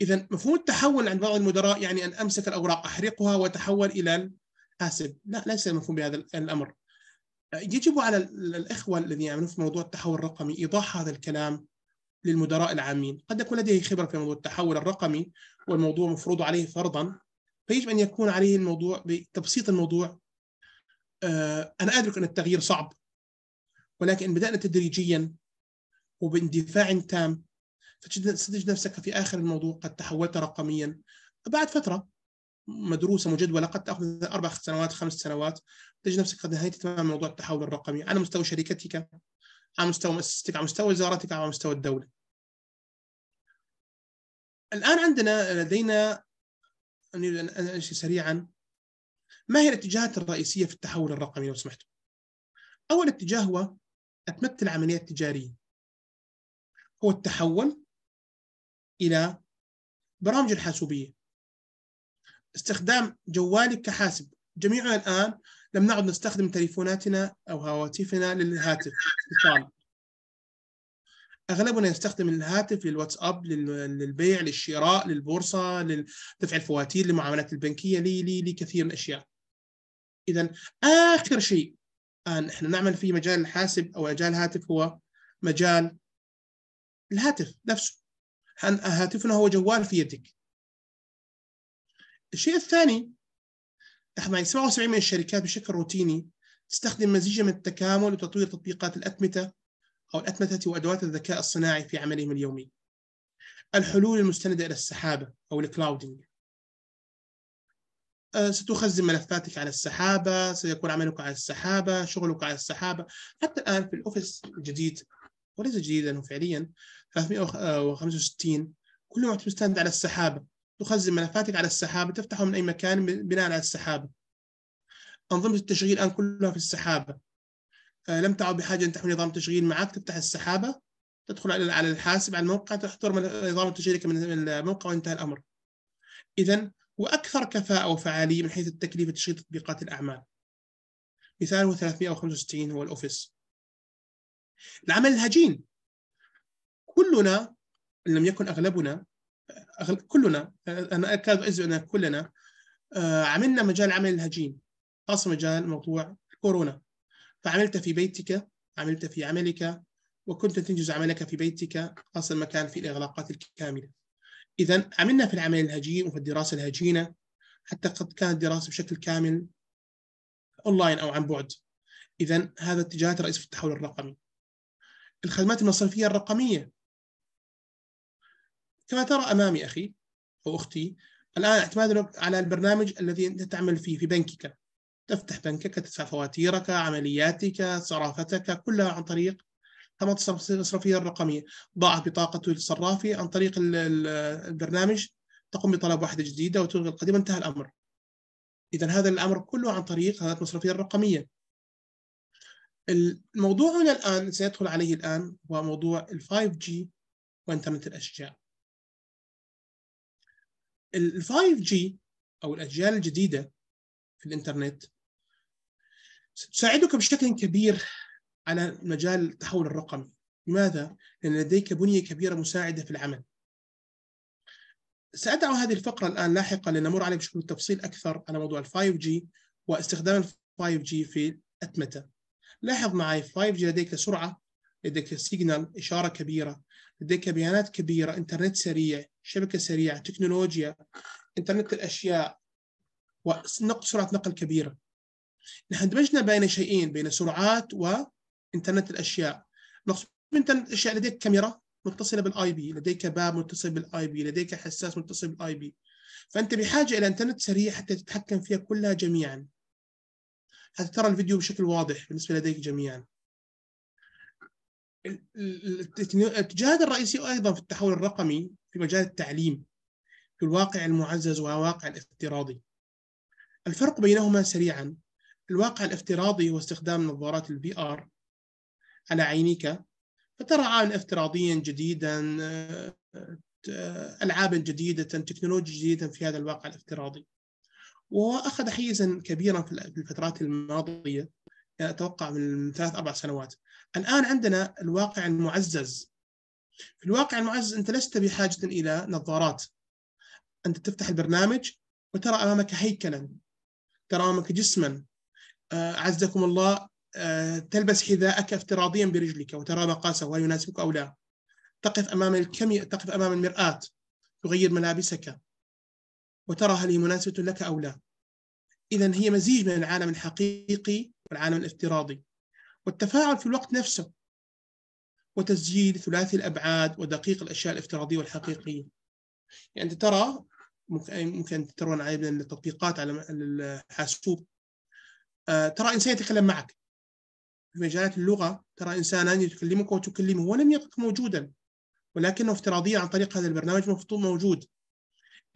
اذا مفهوم التحول عند بعض المدراء يعني ان امسك الاوراق احرقها واتحول الى الحاسب لا ليس المفهوم بهذا الامر يجب على الاخوه الذين يعملون في موضوع التحول الرقمي ايضاح هذا الكلام للمدراء العامين قد يكون لديه خبره في موضوع التحول الرقمي والموضوع مفروض عليه فرضا فيجب ان يكون عليه الموضوع بتبسيط الموضوع انا ادرك ان التغيير صعب ولكن ان بدانا تدريجيا وباندفاع تام ستجد نفسك في اخر الموضوع قد تحولت رقميا بعد فتره مدروسه مجدوله قد تاخذ اربع سنوات خمس سنوات تجد نفسك قد انهيت تماما موضوع التحول الرقمي على مستوى شركتك على مستوى مؤسستك على مستوى وزارتك على مستوى الدوله. الان عندنا لدينا سريعا ما هي الاتجاهات الرئيسيه في التحول الرقمي لو سمحتوا؟ اول اتجاه هو تمثل العمليات التجاريه هو التحول الى برامج الحاسوبيه استخدام جوالك كحاسب جميعنا الان لم نعد نستخدم تليفوناتنا او هواتفنا للهاتف اتصال اغلبنا يستخدم الهاتف للواتساب للبيع للشراء للبورصه لدفع الفواتير للمعاملات البنكيه لي لي لكثير من الاشياء اذا اخر شيء الان احنا نعمل في مجال الحاسب او مجال الهاتف هو مجال الهاتف نفسه هاتفنا هو جوال في يدك الشيء الثاني احنا 77 من الشركات بشكل روتيني تستخدم مزيجا من التكامل وتطوير تطبيقات الاتمته او الاتمته وادوات الذكاء الصناعي في عملهم اليومي الحلول المستنده الى السحابه او الكلاودنج آه، ستخزن ملفاتك على السحابة سيكون عملك على السحابة شغلك على السحابة حتى الآن في الأوفيس الجديد وليس جديدا فعليا 365 كل ما تستند على السحابة تخزن ملفاتك على السحابة تفتحها من أي مكان بناء على السحابة أنظمة التشغيل الآن كلها في السحابة آه، لم تعد بحاجة أن تحمل نظام تشغيل معك تفتح السحابة تدخل على الحاسب على الموقع تحضر نظام تشغيلك من الموقع وانتهى الأمر إذا وأكثر كفاءة وفعالية من حيث التكليف تشغيل تطبيقات الأعمال مثاله 365 هو الأوفيس العمل الهجين كلنا إن لم يكن أغلبنا أغل... كلنا أنا أكاد أجزم أن كلنا آه، عملنا مجال عمل الهجين خاصة مجال موضوع كورونا فعملت في بيتك عملت في عملك وكنت تنجز عملك في بيتك خاصة المكان في الإغلاقات الكاملة إذا عملنا في العمل الهجين وفي الدراسة الهجينة حتى قد كانت الدراسة بشكل كامل أونلاين أو عن بعد إذا هذا اتجاهات الرئيس في التحول الرقمي الخدمات المصرفية الرقمية كما ترى أمامي أخي أو أختي الآن اعتمادنا على البرنامج الذي أنت تعمل فيه في بنكك تفتح بنكك تدفع فواتيرك عملياتك صرافتك كلها عن طريق تم تصرف الرقميه ضاعت بطاقته للصرافي عن طريق البرنامج تقوم بطلب واحده جديده وتلغي القديمه انتهى الامر اذا هذا الامر كله عن طريق هذه المصرفيه الرقميه الموضوع هنا الان سيدخل عليه الان هو موضوع ال 5G وانترنت الاشجار ال 5G او الاجيال الجديده في الانترنت ستساعدك بشكل كبير على مجال التحول الرقمي لماذا؟ لأن لديك بنية كبيرة مساعدة في العمل سأدع هذه الفقرة الآن لاحقا لنمر عليه بشكل تفصيل أكثر على موضوع ال 5G واستخدام ال 5G في الأتمتة لاحظ معي 5G لديك سرعة لديك سيجنال إشارة كبيرة لديك بيانات كبيرة إنترنت سريع شبكة سريعة تكنولوجيا إنترنت الأشياء ونقل سرعة نقل كبيرة نحن دمجنا بين شيئين بين سرعات و انترنت الاشياء مقصود انترنت الاشياء لديك كاميرا متصله بالاي بي لديك باب متصل بالاي بي لديك حساس متصل بالاي بي فانت بحاجه الى انترنت سريع حتى تتحكم فيها كلها جميعا حتى ترى الفيديو بشكل واضح بالنسبه لديك جميعا الاتجاه الرئيسي ايضا في التحول الرقمي في مجال التعليم في الواقع المعزز والواقع الافتراضي الفرق بينهما سريعا الواقع الافتراضي هو استخدام نظارات الفي ار على عينيك فترى عالم افتراضيا جديدا آه، العابا جديده تكنولوجيا جديده في هذا الواقع الافتراضي واخذ حيزا كبيرا في الفترات الماضيه يعني اتوقع من ثلاث اربع سنوات الان عندنا الواقع المعزز في الواقع المعزز انت لست بحاجه الى نظارات انت تفتح البرنامج وترى امامك هيكلا ترى امامك جسما آه، عزكم الله آه، تلبس حذاءك افتراضيا برجلك وترى مقاسه وهل يناسبك أو لا تقف أمام الكمي... تقف أمام المرآة تغير ملابسك وترى هل هي مناسبة لك أو لا إذا هي مزيج من العالم الحقيقي والعالم الافتراضي والتفاعل في الوقت نفسه وتسجيل ثلاثي الأبعاد ودقيق الأشياء الافتراضية والحقيقية يعني أنت ترى ممكن ترون عليه التطبيقات على الحاسوب آه، ترى إنسان يتكلم معك في مجالات اللغه ترى انسانا يكلمك وتكلمه ولم يكن موجودا ولكنه افتراضيا عن طريق هذا البرنامج موجود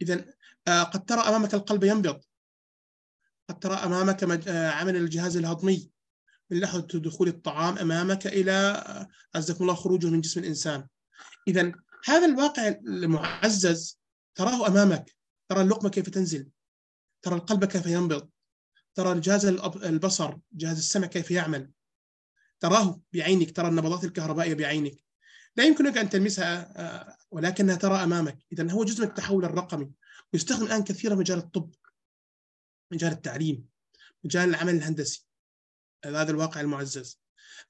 اذا آه، قد ترى امامك القلب ينبض قد ترى امامك آه، عمل الجهاز الهضمي من لحظه دخول الطعام امامك الى عزكم آه، الله خروجه من جسم الانسان اذا هذا الواقع المعزز تراه امامك ترى اللقمه كيف تنزل ترى القلب كيف ينبض ترى جهاز البصر جهاز السمع كيف يعمل تراه بعينك ترى النبضات الكهربائيه بعينك لا يمكنك ان تلمسها آه، ولكنها ترى امامك اذا هو جزء من التحول الرقمي ويستخدم الان كثيرا في مجال الطب مجال التعليم مجال العمل الهندسي آه، هذا الواقع المعزز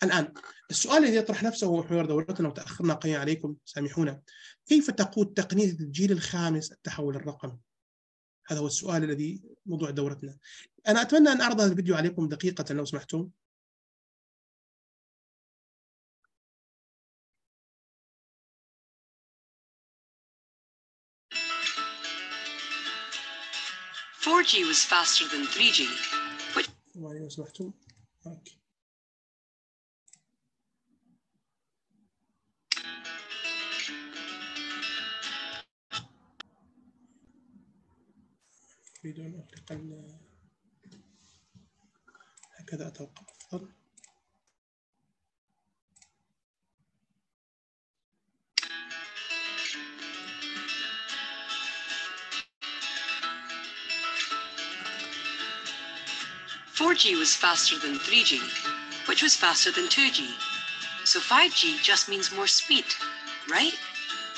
الان السؤال الذي يطرح نفسه هو حوار دورتنا وتاخرنا قليلا عليكم سامحونا كيف تقود تقنيه الجيل الخامس التحول الرقمي هذا هو السؤال الذي موضوع دورتنا انا اتمنى ان اعرض هذا الفيديو عليكم دقيقه لو سمحتم
4G was faster than 3G. Which...
لو سمحتم. Okay. أريد أن أغلق هكذا أتوقف
أفضل
4G was faster than 3G, which was faster than 2G. So 5G just means more speed, right?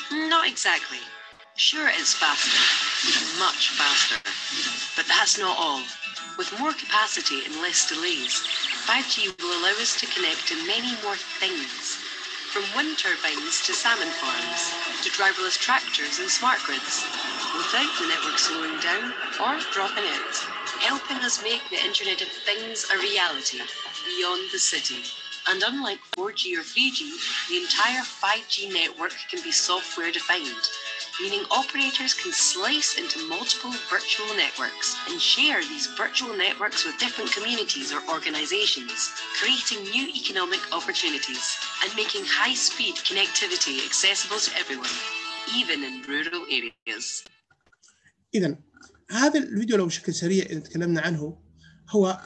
Not exactly. Sure, it's faster, much faster. But that's not all. With more capacity and less delays, 5G will allow us to connect to many more things. From wind turbines to salmon farms, to driverless tractors and smart grids, without the network slowing down or dropping out helping us make the Internet of Things a reality beyond the city. And unlike 4G or 3G, the entire 5G network can be software defined, meaning operators can slice into multiple virtual networks and share these virtual networks with different communities or organizations, creating new economic opportunities and making high speed connectivity accessible to everyone, even in rural areas.
Ethan, هذا الفيديو لو بشكل سريع اذا تكلمنا عنه هو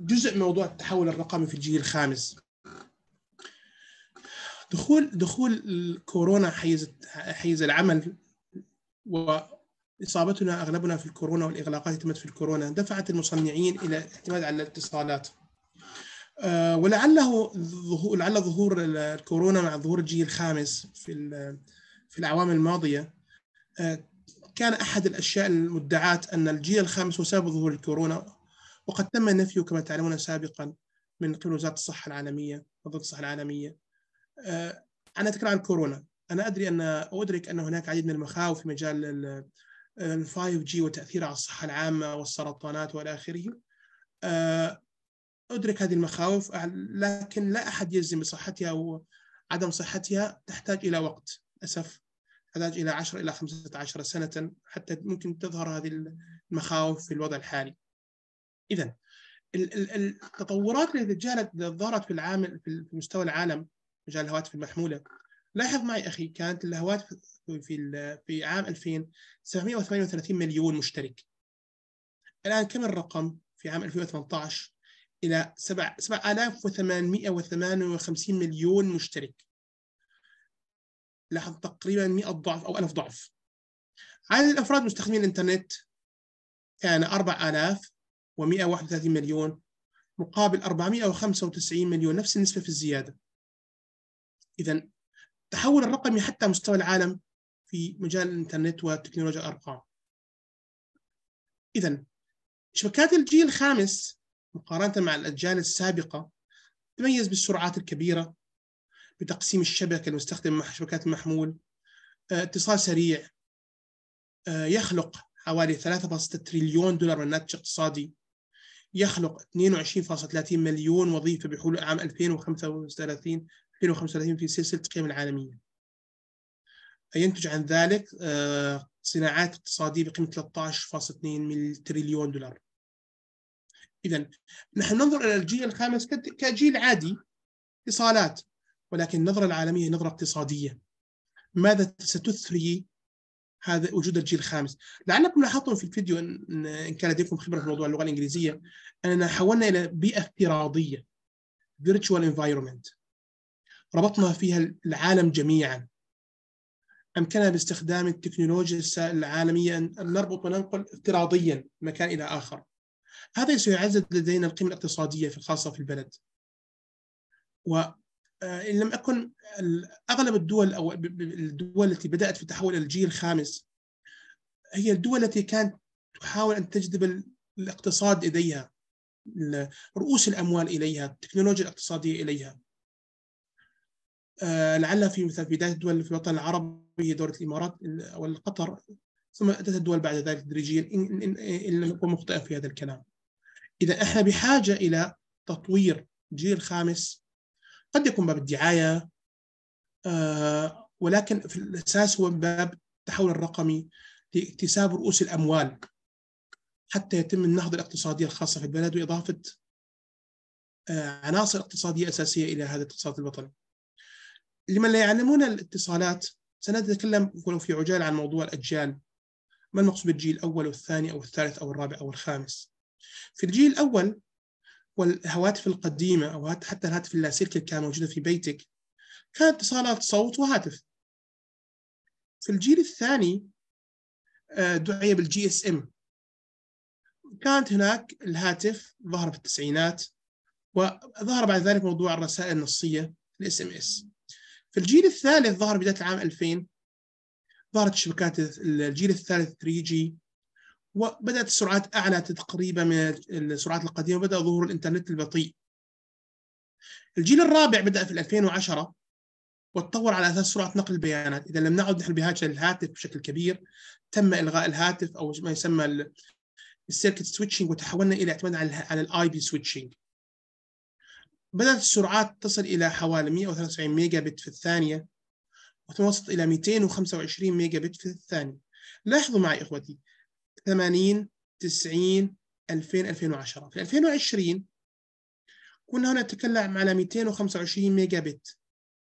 جزء من موضوع التحول الرقمي في الجيل الخامس دخول دخول الكورونا حيز حيز العمل واصابتنا اغلبنا في الكورونا والاغلاقات تمت في الكورونا دفعت المصنعين الى الاعتماد على الاتصالات آه، ولعله ولعله لعل ظهور الكورونا مع ظهور الجيل الخامس في في الاعوام الماضيه آه، كان أحد الأشياء المدعات أن الجيل الخامس هو سبب ظهور الكورونا وقد تم نفيه كما تعلمون سابقا من قبل وزارة الصحة العالمية منظمة الصحة العالمية آه، أنا أتكلم عن كورونا أنا أدري أن أدرك أن هناك عديد من المخاوف في مجال ال 5G وتأثيره على الصحة العامة والسرطانات والى آخره آه، أدرك هذه المخاوف لكن لا أحد يجزم بصحتها أو عدم صحتها تحتاج إلى وقت للأسف تحتاج إلى 10 إلى 15 سنة حتى ممكن تظهر هذه المخاوف في الوضع الحالي إذا التطورات التي جاءت ظهرت في العام في مستوى العالم مجال الهواتف المحمولة لاحظ معي أخي كانت الهواتف في في عام 2000 738 مليون مشترك الآن كم الرقم في عام 2018 إلى 7 7858 مليون مشترك لحد تقريبا 100 ضعف او 1000 ضعف عدد الافراد مستخدمين الانترنت كان 4131 مليون مقابل 495 مليون نفس النسبه في الزياده اذا التحول الرقمي حتى مستوى العالم في مجال الانترنت وتكنولوجيا الارقام اذا شبكات الجيل الخامس مقارنه مع الاجيال السابقه تميز بالسرعات الكبيره بتقسيم الشبكه المستخدمه مع شبكات المحمول آه، اتصال سريع آه، يخلق حوالي 3.6 تريليون دولار من الناتج الاقتصادي يخلق 22.30 مليون وظيفة بحلول عام 2035 2035 في سلسلة القيم العالمية آه، ينتج عن ذلك صناعات اقتصادية بقيمة 13.2 تريليون دولار إذا نحن ننظر إلى الجيل الخامس كجيل عادي اتصالات ولكن النظرة العالمية نظرة اقتصادية ماذا ستثري هذا وجود الجيل الخامس لعلكم لاحظتم في الفيديو ان كان لديكم خبره في موضوع اللغه الانجليزيه اننا حولنا الى بيئه افتراضيه virtual environment ربطنا فيها العالم جميعا امكننا باستخدام التكنولوجيا العالميه ان نربط وننقل افتراضيا مكان الى اخر هذا سيعزز لدينا القيمه الاقتصاديه في الخاصه في البلد آه، ان لم اكن اغلب الدول او الدول التي بدات في تحول الجيل الخامس هي الدول التي كانت تحاول ان تجذب الاقتصاد اليها رؤوس الاموال اليها التكنولوجيا الاقتصاديه اليها آه، لعلها في مثلا في بدايه الدول في الوطن العربي دوله الامارات او قطر ثم اتت الدول بعد ذلك تدريجيا ان لم اكن مخطئا في هذا الكلام اذا احنا بحاجه الى تطوير جيل خامس قد يكون باب الدعايه آه، ولكن في الاساس هو باب التحول الرقمي لاكتساب رؤوس الاموال حتى يتم النهضه الاقتصاديه الخاصه في البلد واضافه آه، عناصر اقتصاديه اساسيه الى هذا الاقتصاد الوطني. لمن لا يعلمون الاتصالات سنتكلم ولو في عجال عن موضوع الاجيال. ما المقصود بالجيل الاول والثاني او الثالث او الرابع او الخامس؟ في الجيل الاول والهواتف القديمة أو حتى الهاتف اللاسلكي اللي كان موجودة في بيتك كانت اتصالات صوت وهاتف في الجيل الثاني آه، دعي بالجي اس ام كانت هناك الهاتف ظهر في التسعينات وظهر بعد ذلك موضوع الرسائل النصيه الاس ام اس في الجيل الثالث ظهر بدايه العام 2000 ظهرت شبكات الجيل الثالث 3 جي وبدات السرعات اعلى تقريبا من السرعات القديمه وبدا ظهور الانترنت البطيء الجيل الرابع بدا في 2010 وتطور على اساس سرعه نقل البيانات، اذا لم نعد نحن بحاجه للهاتف بشكل كبير، تم الغاء الهاتف او ما يسمى السيركت سويتشنج وتحولنا الى اعتماد على على الاي بي سويتشنج. بدات السرعات تصل الى حوالي 193 ميجا بت في الثانيه وتتوسط الى 225 ميجا بت في الثانيه. لاحظوا معي اخوتي 80 90 2000 2010 في 2020 كنا هنا نتكلم على 225 ميجا بت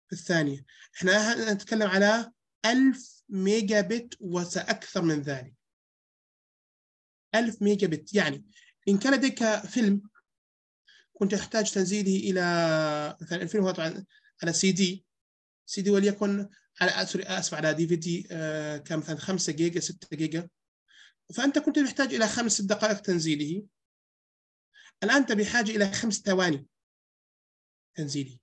في الثانية احنا نتكلم على 1000 ميجا بت وسأكثر من ذلك 1000 ميجا بت يعني إن كان لديك فيلم كنت أحتاج تنزيله إلى مثلا الفيلم هو طبعا على سي دي سي دي وليكن على اسف على دي في دي آه، كان مثلا 5 جيجا 6 جيجا فأنت كنت تحتاج إلى خمس دقائق تنزيله الآن أنت بحاجة إلى خمس ثواني تنزيله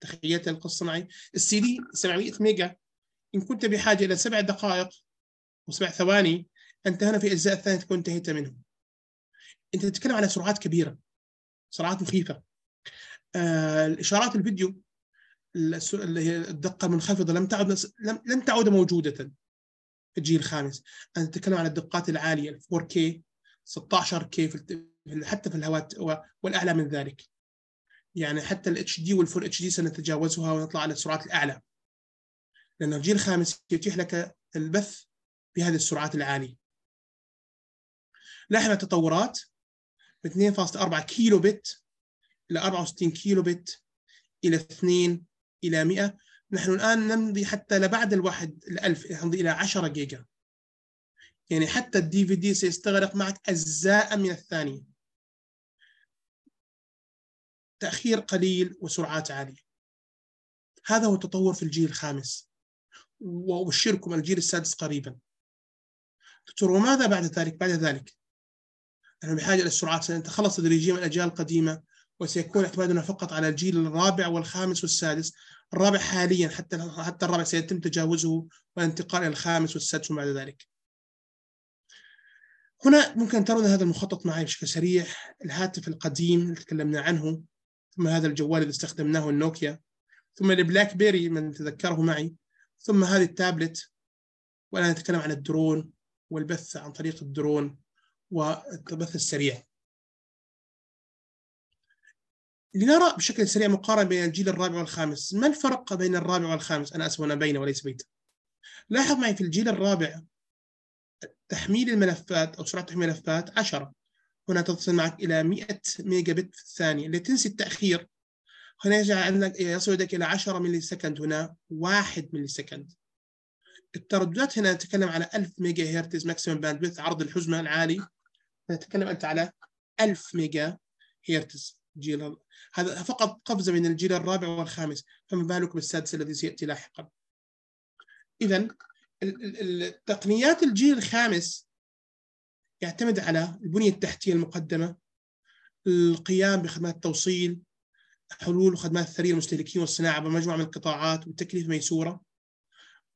تخيلت القصة معي السي دي 700 ميجا إن كنت بحاجة إلى سبع دقائق وسبع ثواني أنت هنا في الأجزاء الثانية تكون انتهيت منه أنت تتكلم على سرعات كبيرة سرعات مخيفة آه، الإشارات الفيديو اللي هي الدقة المنخفضة لم تعد لم, لم تعد موجودة الجيل الخامس انا اتكلم عن الدقات العاليه 4K 16K حتى في الهوات والاعلى من ذلك يعني حتى ال HD وال 4 HD سنتجاوزها ونطلع على السرعات الاعلى لانه الجيل الخامس يتيح لك البث بهذه السرعات العاليه لاحظ التطورات من 2.4 كيلو بت الى 64 كيلو بت الى 2 الى 100 نحن الآن نمضي حتى لبعد الواحد الألف نمضي إلى 10 جيجا يعني حتى الدي في دي سيستغرق معك أجزاء من الثانية تأخير قليل وسرعات عالية هذا هو التطور في الجيل الخامس وأبشركم الجيل السادس قريبا دكتور وماذا بعد ذلك بعد ذلك نحن بحاجة إلى السرعات سنتخلص تدريجيا من الأجيال القديمة وسيكون اعتمادنا فقط على الجيل الرابع والخامس والسادس الرابع حاليا حتى حتى الرابع سيتم تجاوزه والانتقال الى الخامس والسادس وما ذلك. هنا ممكن ترون هذا المخطط معي بشكل سريع الهاتف القديم اللي تكلمنا عنه ثم هذا الجوال اللي استخدمناه النوكيا ثم البلاك بيري من تذكره معي ثم هذه التابلت والآن نتكلم عن الدرون والبث عن طريق الدرون والبث السريع لنرى بشكل سريع مقارنه بين الجيل الرابع والخامس، ما الفرق بين الرابع والخامس؟ انا اسف انا بين وليس بيت. لاحظ معي في الجيل الرابع تحميل الملفات او سرعه تحميل الملفات 10 هنا تصل معك الى 100 ميجا بت في الثانيه، اللي تنسي التاخير هنا يجعل عندك يصل لك الى 10 ملي سكند هنا 1 ملي سكند. الترددات هنا نتكلم على 1000 ميجا هرتز ماكسيمم باند عرض الحزمه العالي نتكلم انت على 1000 ميجا هرتز جيل هذا فقط قفزة من الجيل الرابع والخامس فما بالك بالسادس الذي سيأتي لاحقا إذا تقنيات الجيل الخامس يعتمد على البنية التحتية المقدمة القيام بخدمات التوصيل حلول وخدمات الثرية للمستهلكين والصناعة بمجموعة من القطاعات وتكلفة ميسورة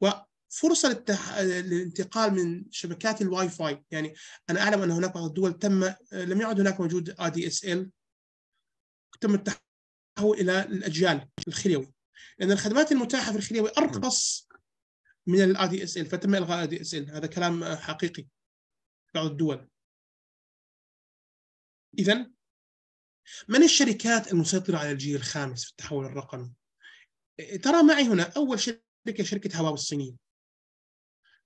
وفرصة للتح... للانتقال من شبكات الواي فاي يعني أنا أعلم أن هناك بعض الدول تم لم يعد هناك موجود ال تم التحول الى الاجيال الخليوي لان الخدمات المتاحه في الخليوي ارخص من الاي دي اس ال فتم الغاء الاي دي اس ال هذا كلام حقيقي بعض الدول
اذا من الشركات
المسيطره على الجيل الخامس في التحول الرقمي؟ ترى معي هنا اول شركه شركه هواوي الصينيه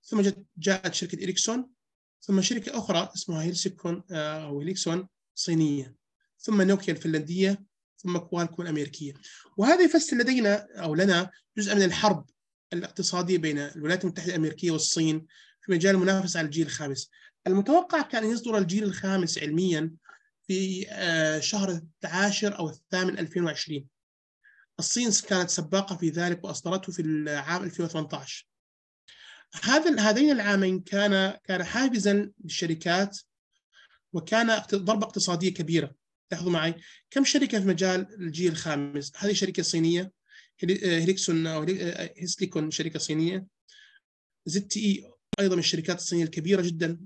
ثم جاءت شركه اريكسون ثم شركه اخرى اسمها هيلسيكون او آه، هيليكسون صينيه ثم نوكيا الفنلنديه ثم اكوان الامريكيه امريكيه وهذا يفسر لدينا او لنا جزء من الحرب الاقتصاديه بين الولايات المتحده الامريكيه والصين في مجال المنافسه على الجيل الخامس المتوقع كان ان يصدر الجيل الخامس علميا في آه، شهر العاشر او الثامن 2020 الصين كانت سباقه في ذلك واصدرته في العام 2018 هذا هذين العامين كان كان حافزا للشركات وكان ضربه اقتصاديه كبيره لاحظوا معي كم شركه في مجال الجيل الخامس هذه شركه صينيه هيليكسون آه، او آه، آه، هيسليكون شركه صينيه زد تي اي ايضا من الشركات الصينيه الكبيره جدا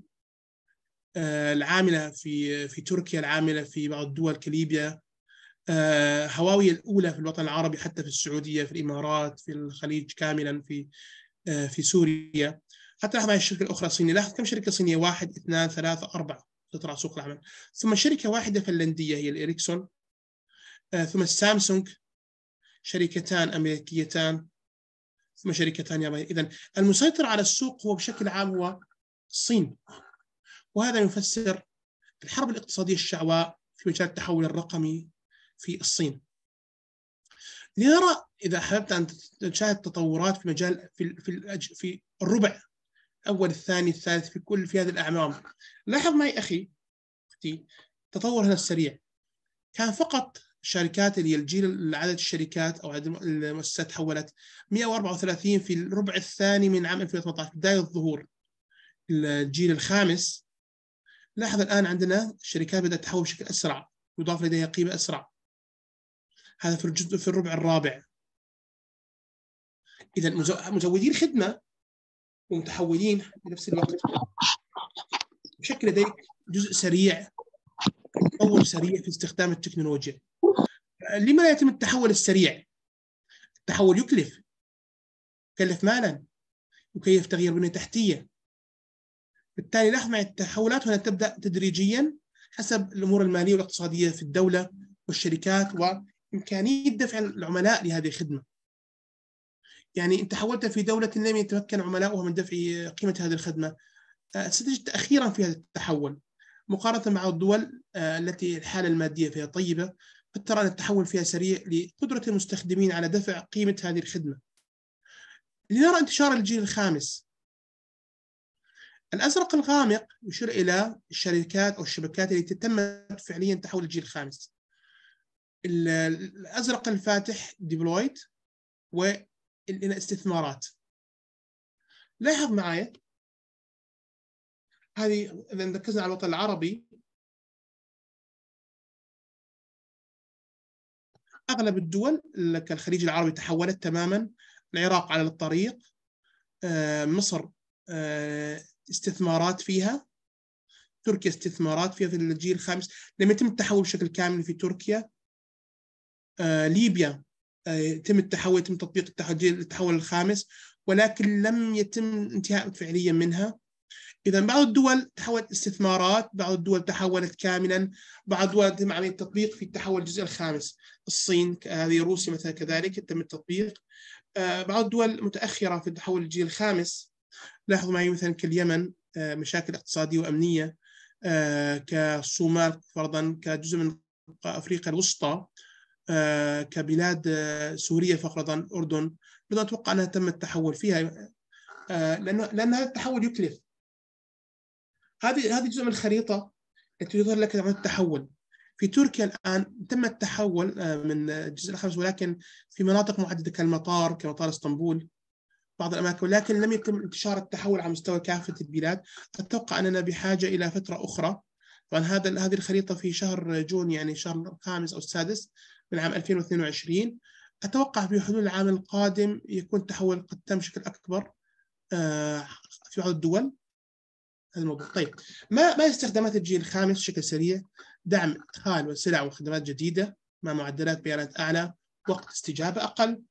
العامله في في تركيا العامله في بعض الدول كليبيا هواوي الاولى في الوطن العربي حتى في السعوديه في الامارات في الخليج كاملا في في سوريا حتى لاحظ معي الشركه الاخرى الصينيه لاحظ كم شركه صينيه واحد اثنان ثلاثه اربعه تطلع سوق العمل ثم شركه واحده فنلنديه هي الإريكسون آه، ثم السامسونج شركتان أمريكيتان ثم شركتان يابانية إذا المسيطر على السوق هو بشكل عام هو الصين وهذا يفسر الحرب الاقتصادية الشعواء في مجال التحول الرقمي في الصين لنرى إذا أحببت أن تشاهد تطورات في مجال في في الربع الاول الثاني الثالث في كل في هذه الاعمام لاحظ معي اخي اختي تطور هذا السريع كان فقط شركات اللي الجيل عدد الشركات او عدد المؤسسات تحولت 134 في الربع الثاني من عام 2018 بدايه الظهور الجيل الخامس لاحظ الان عندنا الشركات بدات تحول بشكل اسرع يضاف لديها قيمه اسرع هذا في الجزء في الربع الرابع اذا مزودي الخدمه ومتحولين في نفس الوقت بشكل لديك جزء سريع تطور سريع في استخدام التكنولوجيا لما لا يتم التحول السريع التحول يكلف يكلف مالا يكلف تغيير بنية تحتية بالتالي لاحظ مع التحولات هنا تبدأ تدريجيا حسب الأمور المالية والاقتصادية في الدولة والشركات وإمكانية دفع العملاء لهذه الخدمة يعني انت تحولت في دولة لم يتمكن عملاؤها من دفع قيمة هذه الخدمة آه، ستجد تأخيرا في هذا التحول مقارنة مع الدول آه، التي الحالة المادية فيها طيبة فترى أن التحول فيها سريع لقدرة المستخدمين على دفع قيمة هذه الخدمة لنرى انتشار الجيل الخامس الأزرق الغامق يشير إلى الشركات أو الشبكات التي تمت فعليا تحول الجيل الخامس الأزرق الفاتح ديبلويت الاستثمارات لاحظ معايا هذه اذا ركزنا
على الوطن العربي
اغلب الدول كالخليج العربي تحولت تماما العراق على الطريق آه، مصر آه، استثمارات فيها تركيا استثمارات فيها في الجيل الخامس لم يتم التحول بشكل كامل في تركيا آه، ليبيا آه، يتم التحول يتم تطبيق التحول الخامس ولكن لم يتم انتهاء فعليا منها اذا بعض الدول تحولت استثمارات بعض الدول تحولت كاملا بعض الدول تم عمليه تطبيق في التحول الجزء الخامس الصين هذه روسيا مثلا كذلك تم التطبيق آه، بعض الدول متاخره في التحول الجيل الخامس لاحظوا معي مثلا كاليمن آه، مشاكل اقتصاديه وامنيه كالصومال فرضا كجزء من افريقيا الوسطى آه، كبلاد آه، سورية فقط الأردن لا أتوقع أنها تم التحول فيها آه، لأن لأن هذا التحول يكلف هذه هذه جزء من الخريطة التي يظهر لك عن التحول في تركيا الآن تم التحول من الجزء الخامس ولكن في مناطق محددة كالمطار كمطار اسطنبول بعض الأماكن ولكن لم يتم انتشار التحول على مستوى كافة البلاد أتوقع أننا بحاجة إلى فترة أخرى طبعا هذا هذه الخريطة في شهر جون يعني شهر الخامس أو السادس من عام 2022 أتوقع في حلول العام القادم يكون تحول قد تم بشكل أكبر آه، في بعض الدول هذا الموضوع طيب ما ما استخدامات الجيل الخامس بشكل سريع دعم ادخال وسلع وخدمات جديده مع معدلات بيانات اعلى وقت استجابه اقل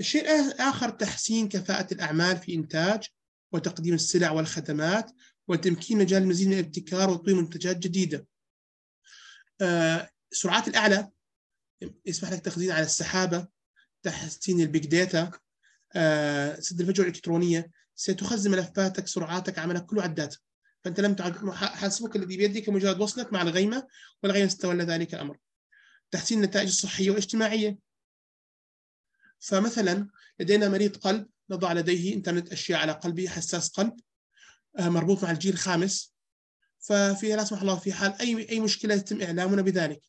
الشيء الاخر تحسين كفاءه الاعمال في انتاج وتقديم السلع والخدمات وتمكين مجال المزيد من الابتكار وتطوير منتجات جديده السرعات آه، الاعلى يسمح لك تخزين على السحابه تحسين البيج داتا آه، سد الفجوه الالكترونيه ستخزن ملفاتك سرعاتك عملك كله على الداتا فانت لم تعد حاسبك الذي بيدك مجرد وصلك مع الغيمه والغيمه استولى ذلك الامر تحسين النتائج الصحيه والاجتماعيه فمثلا لدينا مريض قلب نضع لديه انترنت اشياء على قلبه حساس قلب آه، مربوط مع الجيل الخامس ففي لا سمح الله في حال اي اي مشكله يتم اعلامنا بذلك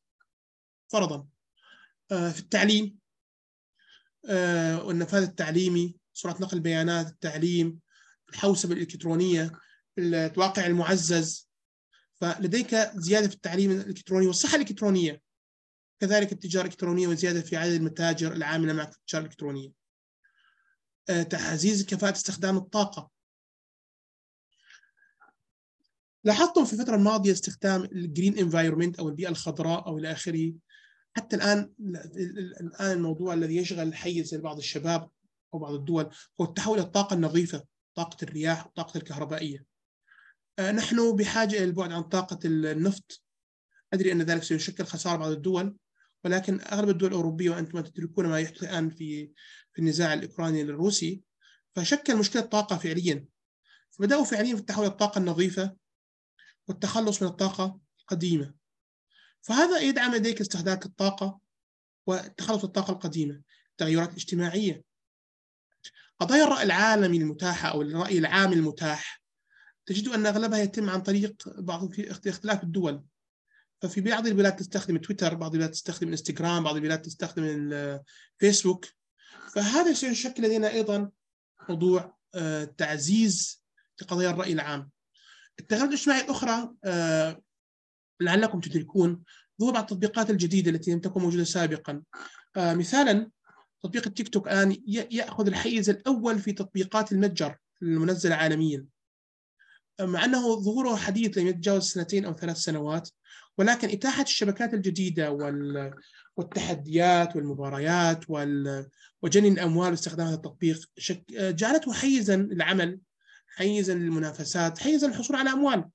فرضا آه، في التعليم آه، والنفاذ التعليمي سرعه نقل البيانات التعليم الحوسبه الالكترونيه الواقع المعزز فلديك زياده في التعليم الالكتروني والصحه الالكترونيه كذلك التجاره الالكترونيه وزياده في عدد المتاجر العامله مع التجاره الالكترونيه آه، تعزيز كفاءه استخدام الطاقه لاحظتم في الفتره الماضيه استخدام الجرين انفايرمنت او البيئه الخضراء او الى اخره حتى الان الان الموضوع الذي يشغل حيز بعض الشباب او بعض الدول هو التحول الى الطاقه النظيفه طاقه الرياح والطاقه الكهربائيه آه، نحن بحاجه الى البعد عن طاقه النفط ادري ان ذلك سيشكل خساره بعض الدول ولكن اغلب الدول الاوروبيه وانتم تدركون ما يحدث الان في في النزاع الاوكراني الروسي فشكل مشكله طاقه فعليا فبداوا فعليا في التحول الى الطاقه النظيفه والتخلص من الطاقه القديمه فهذا يدعم لديك استهلاك الطاقة وتخلص الطاقة القديمة التغيرات الاجتماعية قضايا الرأي العالمي المتاحة أو الرأي العام المتاح تجد أن أغلبها يتم عن طريق بعض في اختلاف الدول ففي بعض البلاد تستخدم تويتر بعض البلاد تستخدم انستغرام بعض البلاد تستخدم الفيسبوك فهذا سيشكل لدينا أيضا موضوع آه، تعزيز لقضايا الرأي العام التغيرات الاجتماعية الأخرى آه، لعلكم تدركون ظهور بعض التطبيقات الجديدة التي لم تكن موجودة سابقا آه، مثالا تطبيق التيك توك الآن يأخذ الحيز الأول في تطبيقات المتجر المنزلة عالميا آه، مع أنه ظهوره حديث لم يتجاوز سنتين أو ثلاث سنوات ولكن إتاحة الشبكات الجديدة وال... والتحديات والمباريات وال... وجني الأموال باستخدام هذا التطبيق شك... آه، جعلته حيزا للعمل حيزا للمنافسات حيزا للحصول على أموال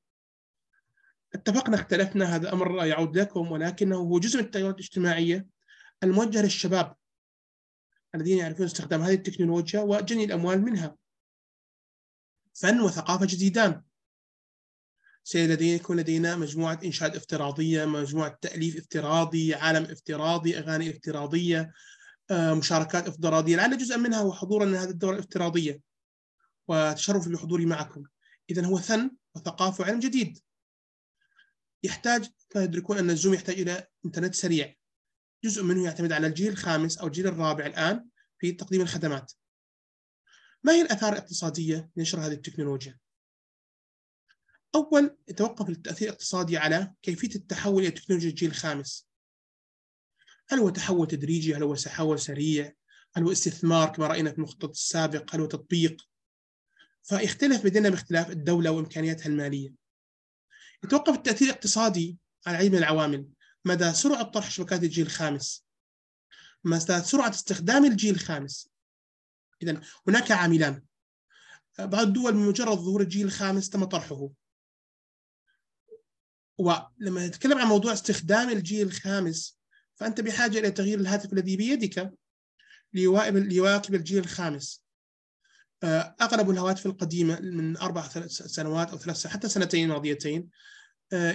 اتفقنا اختلفنا هذا الامر لا يعود لكم ولكنه هو جزء من التغيرات الاجتماعيه الموجهه للشباب الذين يعرفون استخدام هذه التكنولوجيا وجني الاموال منها. فن وثقافه جديدان. سيكون لدينا مجموعه إنشاد افتراضيه، مجموعه تاليف افتراضي، عالم افتراضي، اغاني افتراضيه، آه، مشاركات افتراضيه، لعل جزءا منها هو حضورنا لهذه الدوره الافتراضيه. وتشرف بحضوري معكم. اذا هو فن وثقافه وعلم جديد. يحتاج فيدركون أن الزوم يحتاج إلى إنترنت سريع جزء منه يعتمد على الجيل الخامس أو الجيل الرابع الآن في تقديم الخدمات ما هي الآثار الاقتصادية لنشر هذه التكنولوجيا؟ أول يتوقف التأثير الاقتصادي على كيفية التحول إلى تكنولوجيا الجيل الخامس هل هو تحول تدريجي؟ هل هو تحول سريع؟ هل هو استثمار كما رأينا في المخطط السابق؟ هل هو تطبيق؟ فيختلف بيننا باختلاف الدولة وإمكانياتها المالية يتوقف التاثير الاقتصادي على عدد من العوامل مدى سرعه طرح شبكات الجيل الخامس مدى سرعه استخدام الجيل الخامس اذا هناك عاملان بعض الدول بمجرد ظهور الجيل الخامس تم طرحه ولما نتكلم عن موضوع استخدام الجيل الخامس فأنت بحاجة إلى تغيير الهاتف الذي بيدك ليواكب الجيل الخامس آه، اغلب الهواتف القديمه من اربع سنوات او ثلاث حتى سنتين ماضيتين آه،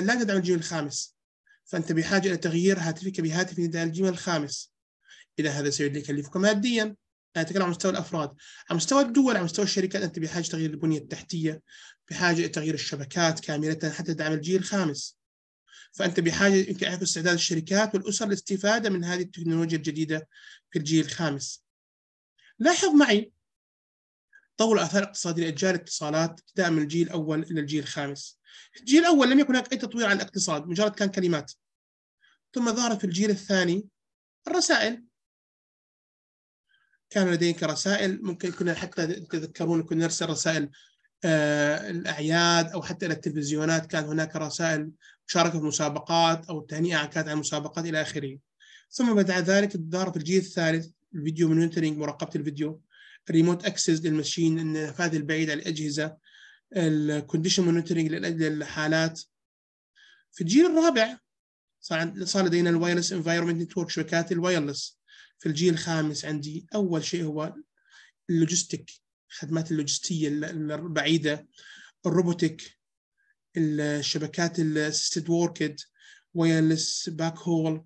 لا تدعم الجيل الخامس فانت بحاجه الى تغيير هاتفك بهاتف يدعم الجيل الخامس اذا هذا سيكلفك ماديا انا اتكلم عن مستوى الافراد على مستوى الدول على مستوى الشركات انت بحاجه تغيير البنيه التحتيه بحاجه الى تغيير الشبكات كامله حتى تدعم الجيل الخامس فانت بحاجه يمكن اعرف استعداد الشركات والاسر للاستفاده من هذه التكنولوجيا الجديده في الجيل الخامس لاحظ معي تطور الآثار الاقتصادية لاجيال الاتصالات ابتداء من الجيل الأول إلى الجيل الخامس الجيل الأول لم يكن هناك أي تطوير عن الاقتصاد مجرد كان كلمات ثم ظهر في الجيل الثاني الرسائل كان لديك رسائل ممكن كنا حتى تذكرون كنا نرسل رسائل آه، الأعياد أو حتى إلى التلفزيونات كان هناك رسائل مشاركة في مسابقات أو التهنئة كانت عن مسابقات إلى آخره ثم بعد ذلك ظهر في الجيل الثالث الفيديو مونيتورنج مراقبة الفيديو ريموت اكسس للماشين النفاذ البعيد على الاجهزه الكونديشن مونيتورنج للحالات في الجيل الرابع صار صار لدينا الوايرلس انفايرمنت نتورك شبكات الوايرلس في الجيل الخامس عندي اول شيء هو اللوجستيك الخدمات اللوجستيه البعيده الروبوتيك الشبكات السيستد ووركد وايرلس باك هول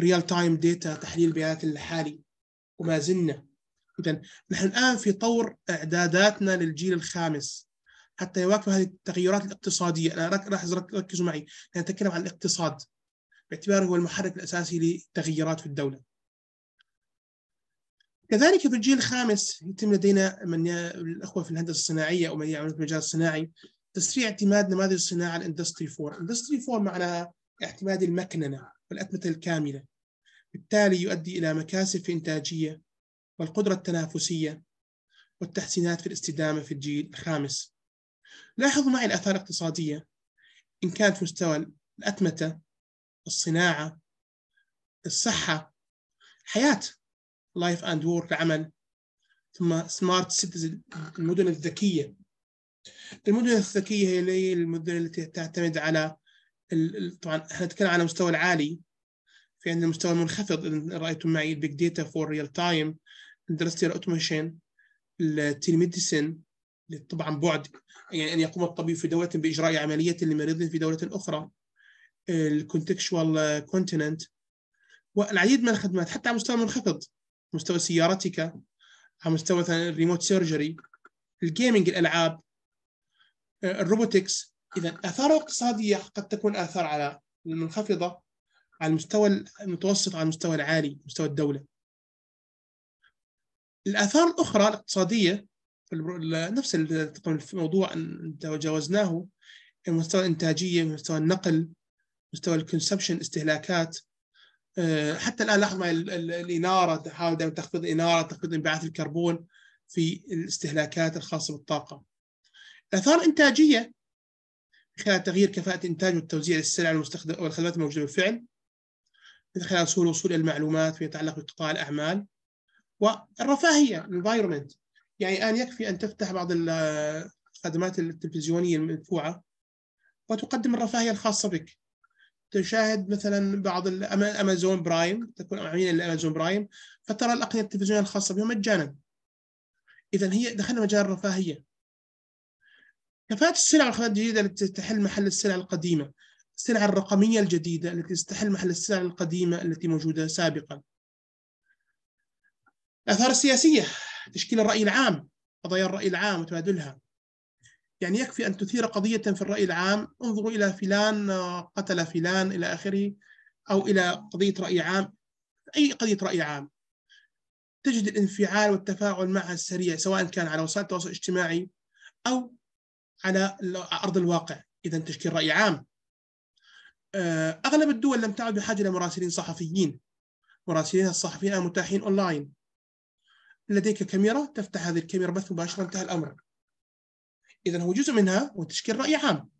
ريال تايم ديتا تحليل البيانات الحالي وما زلنا إذا نحن الآن في طور إعداداتنا للجيل الخامس حتى يواكب هذه التغيرات الاقتصادية أنا لاحظ ركزوا معي نتكلم عن الاقتصاد باعتباره هو المحرك الأساسي للتغيرات في الدولة كذلك في الجيل الخامس يتم لدينا من الأخوة في الهندسة الصناعية أو من يعملون في المجال الصناعي تسريع اعتماد نماذج الصناعة الاندستري 4 الاندستري 4 معناها اعتماد المكننة والأتمتة الكاملة بالتالي يؤدي إلى مكاسب في إنتاجية والقدرة التنافسية والتحسينات في الاستدامة في الجيل الخامس لاحظوا معي الآثار الاقتصادية إن كانت في مستوى الأتمتة الصناعة الصحة حياة لايف أند وورك العمل ثم سمارت سيتيزن المدن الذكية المدن الذكية هي اللي المدن التي تعتمد على طبعا احنا نتكلم على المستوى العالي في عندنا المستوى المنخفض إن رأيتم معي البيج ديتا فور ريل تايم اندستريال اوتوميشن التليميديسن طبعا بعد يعني ان يقوم الطبيب في دوله باجراء عمليه لمريض في دوله اخرى الكونتكشوال كونتيننت والعديد من الخدمات حتى على مستوى منخفض مستوى سيارتك على مستوى الريموت سيرجري الجيمنج الالعاب الروبوتكس اذا اثاره اقتصاديه قد تكون اثار على المنخفضه على المستوى المتوسط على المستوى العالي مستوى الدوله الاثار الاخرى الاقتصاديه نفس الموضوع ان تجاوزناه مستوى الانتاجيه مستوى النقل مستوى الكونسبشن استهلاكات آه، حتى الان لاحظ الاناره تحاول دائما تخفيض الاناره تخفيض انبعاث الكربون في الاستهلاكات الخاصه بالطاقه. الاثار الانتاجيه خلال تغيير كفاءه الانتاج والتوزيع للسلع والخدمات الموجوده بالفعل من خلال سهوله الوصول الى المعلومات فيما يتعلق بقطاع الاعمال والرفاهيه الانفايرمنت يعني الان يكفي ان تفتح بعض الخدمات التلفزيونيه المدفوعه وتقدم الرفاهيه الخاصه بك تشاهد مثلا بعض الامازون برايم تكون عميلا لامازون برايم فترى الاقنيه التلفزيونيه الخاصه بهم مجانا اذا هي دخلنا مجال الرفاهيه كفاءة السلع والخدمات الجديدة التي تحل محل السلع القديمة السلع الرقمية الجديدة التي تستحل محل السلع القديمة التي موجودة سابقا الآثار السياسية تشكيل الرأي العام قضايا الرأي العام وتبادلها يعني يكفي أن تثير قضية في الرأي العام انظروا إلى فلان آه، قتل فلان إلى آخره أو إلى قضية رأي عام أي قضية رأي عام تجد الانفعال والتفاعل معها السريع سواء كان على وسائل التواصل الاجتماعي أو على أرض الواقع إذا تشكيل رأي عام آه، أغلب الدول لم تعد بحاجة لمراسلين صحفيين مراسلين الصحفيين متاحين أونلاين لديك كاميرا تفتح هذه الكاميرا بث مباشر انتهى الامر اذا هو جزء منها هو تشكيل راي عام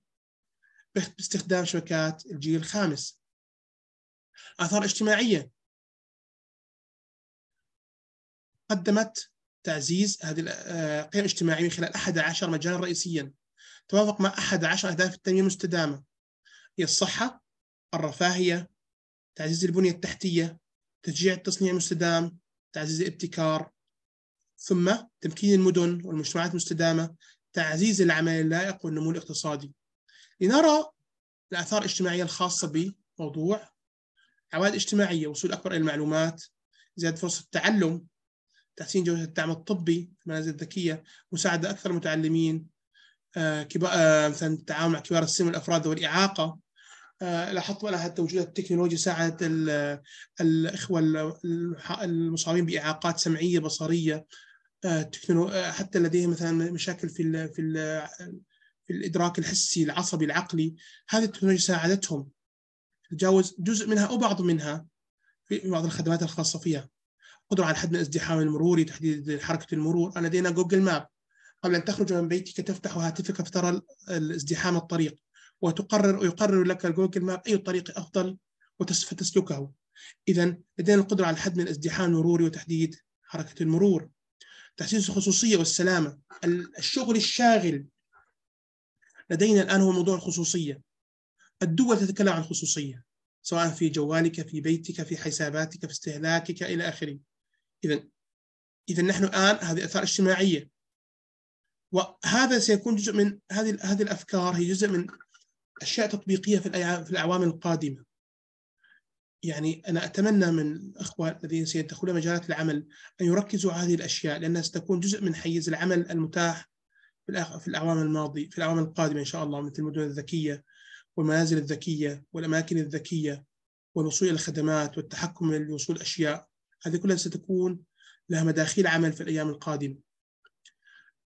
باستخدام شبكات الجيل الخامس اثار اجتماعيه قدمت تعزيز هذه القيم آه، الاجتماعيه من خلال 11 مجالا رئيسيا توافق مع 11 اهداف التنميه المستدامه هي الصحه الرفاهيه تعزيز البنيه التحتيه تشجيع التصنيع المستدام تعزيز الابتكار ثم تمكين المدن والمجتمعات المستدامة تعزيز العمل اللائق والنمو الاقتصادي لنرى الآثار الاجتماعية الخاصة بموضوع عوائد اجتماعية وصول أكبر إلى المعلومات زيادة فرص التعلم تحسين جودة الدعم الطبي في المنازل الذكية مساعدة أكثر المتعلمين آه، آه، مثلا التعامل مع كبار السن والأفراد ذوي الإعاقة آه، لاحظت بقى حتى وجود التكنولوجيا ساعدت الإخوة المصابين بإعاقات سمعية بصرية آه، حتى لديهم مثلا مشاكل في الـ في الـ في الادراك الحسي العصبي العقلي هذه التكنولوجيا ساعدتهم تجاوز جزء منها او بعض منها في بعض الخدمات الخاصه فيها قدره على حد من الازدحام المروري تحديد حركه المرور انا لدينا جوجل ماب قبل ان تخرج من بيتك تفتح هاتفك فترى الازدحام الطريق وتقرر ويقرر لك جوجل ماب اي طريق افضل وتسلكه اذا لدينا القدره على حد من الازدحام المروري وتحديد حركه المرور تأسيس الخصوصية والسلامة الشغل الشاغل لدينا الآن هو موضوع الخصوصية الدول تتكلم عن الخصوصية سواء في جوالك في بيتك في حساباتك في استهلاكك إلى آخره إذا إذا نحن الآن هذه آثار اجتماعية وهذا سيكون جزء من هذه هذه الأفكار هي جزء من أشياء تطبيقية في الأعوام القادمة يعني أنا أتمنى من الأخوة الذين سيدخلون مجالات العمل أن يركزوا على هذه الأشياء لأنها ستكون جزء من حيز العمل المتاح في الأعوام الماضية في الأعوام القادمة إن شاء الله مثل المدن الذكية والمنازل الذكية والأماكن الذكية والوصول إلى الخدمات والتحكم لوصول أشياء هذه كلها ستكون لها مداخيل عمل في الأيام القادمة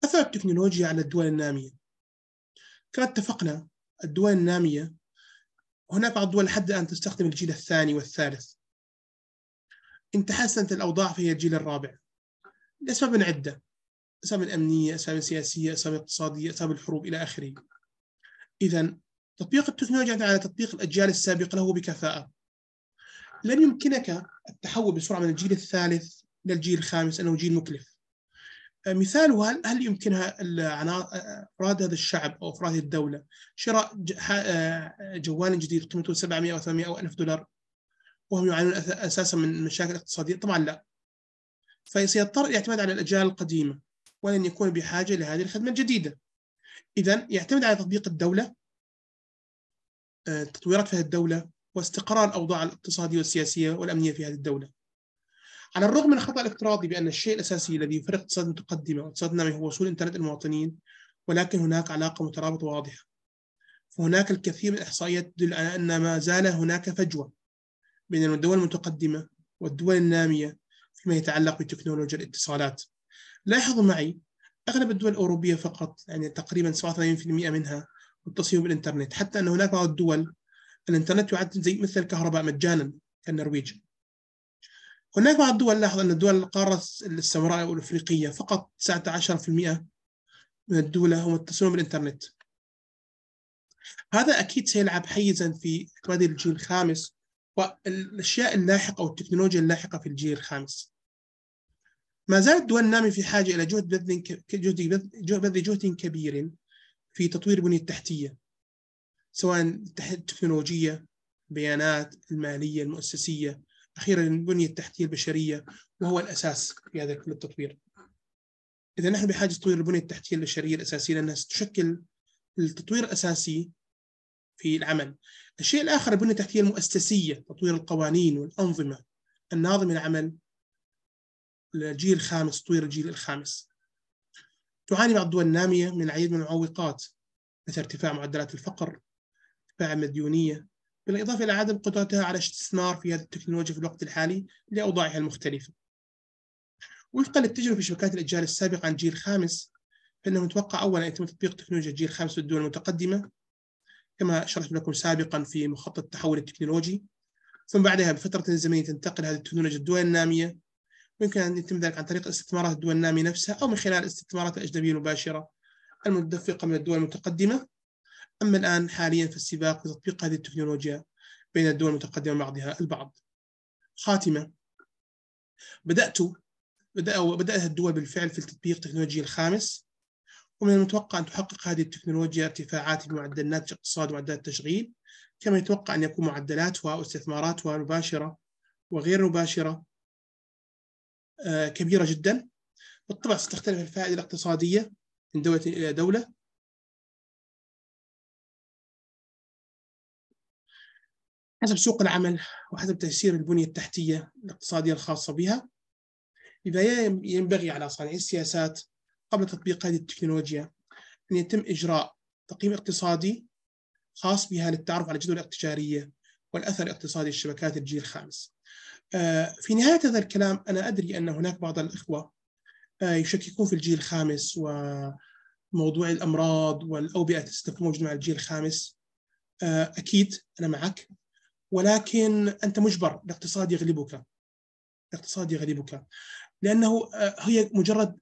أثر التكنولوجيا على الدول النامية كما اتفقنا الدول النامية هناك بعض الدول لحد الآن تستخدم الجيل الثاني والثالث إن تحسنت الأوضاع فهي الجيل الرابع لأسباب عدة أسباب أمنية أسباب سياسية أسباب اقتصادية أسباب الحروب إلى آخره إذا تطبيق التكنولوجيا على تطبيق الأجيال السابقة له بكفاءة لن يمكنك التحول بسرعة من الجيل الثالث إلى الجيل الخامس أنه جيل مكلف مثال هل هل يمكنها افراد هذا الشعب او افراد الدوله شراء آه، جوال جديد قيمته 700 او 800 او 1000 دولار وهم يعانون اساسا من مشاكل اقتصاديه؟ طبعا لا. فسيضطر الاعتماد على الاجيال القديمه ولن يكون بحاجه لهذه الخدمه الجديده. اذا يعتمد على تطبيق الدوله آه، تطويرات في هذه الدوله واستقرار الاوضاع الاقتصاديه والسياسيه والامنيه في هذه الدوله. على الرغم من الخطا الافتراضي بان الشيء الاساسي الذي يفرق اقتصاد متقدمه واقتصاد نامي هو وصول انترنت المواطنين ولكن هناك علاقه مترابطه واضحه فهناك الكثير من الاحصائيات تدل على ان ما زال هناك فجوه بين الدول المتقدمه والدول الناميه فيما يتعلق بتكنولوجيا الاتصالات لاحظوا معي اغلب الدول الاوروبيه فقط يعني تقريبا 87% منها متصلة بالانترنت حتى ان هناك بعض الدول الانترنت يعد زي مثل الكهرباء مجانا كالنرويج هناك بعض الدول لاحظ أن دول القارة السمراء أو الأفريقية فقط 19% من الدول هم يتصلون بالإنترنت هذا أكيد سيلعب حيزا في اعتماد الجيل الخامس والأشياء اللاحقة أو التكنولوجيا اللاحقة في الجيل الخامس ما زالت الدول الناميه في حاجة إلى جهد بذل جهد كبير في تطوير البنية التحتية سواء التكنولوجية البيانات المالية المؤسسية أخيرا البنية التحتية البشرية وهو الأساس في هذا كل التطوير إذا نحن بحاجة تطوير البنية التحتية البشرية الأساسية لأنها تشكل التطوير الأساسي في العمل الشيء الآخر البنية التحتية المؤسسية تطوير القوانين والأنظمة الناظمة للعمل الجيل الخامس تطوير الجيل الخامس تعاني بعض الدول النامية من العديد من المعوقات مثل ارتفاع معدلات الفقر ارتفاع المديونية بالإضافة إلى عدم قدرتها على استثمار في هذه التكنولوجيا في الوقت الحالي لأوضاعها المختلفة وفقا للتجربة في شبكات الأجيال السابقة عن جيل خامس فإنه متوقع أولا يتم تطبيق تكنولوجيا جيل خامس في الدول المتقدمة كما شرحت لكم سابقا في مخطط التحول التكنولوجي ثم بعدها بفترة زمنية تنتقل هذه التكنولوجيا الدول النامية ويمكن أن يتم ذلك عن طريق استثمارات الدول النامية نفسها أو من خلال استثمارات الأجنبية المباشرة المتدفقة من الدول المتقدمة أما الآن حاليا في السباق لتطبيق هذه التكنولوجيا بين الدول المتقدمة بعضها البعض خاتمة بدأت بدأ بدأت الدول بالفعل في التطبيق تكنولوجيا الخامس ومن المتوقع أن تحقق هذه التكنولوجيا ارتفاعات في معدلات الاقتصاد ومعدلات التشغيل كما يتوقع أن يكون معدلاتها واستثماراتها مباشرة وغير مباشرة آه، كبيرة جدا بالطبع ستختلف الفائدة
الاقتصادية من دولة إلى دولة
حسب سوق العمل وحسب تيسير البنية التحتية الاقتصادية الخاصة بها لذا ينبغي على صانعي السياسات قبل تطبيق هذه التكنولوجيا أن يتم إجراء تقييم اقتصادي خاص بها للتعرف على الجدول التجارية والأثر الاقتصادي للشبكات الجيل الخامس آه، في نهاية هذا الكلام أنا أدري أن هناك بعض الإخوة آه، يشككون في الجيل الخامس وموضوع الأمراض والأوبئة تستمر موجودة مع الجيل الخامس آه، أكيد أنا معك ولكن انت مجبر الاقتصاد يغلبك الاقتصاد يغلبك لانه آه، هي مجرد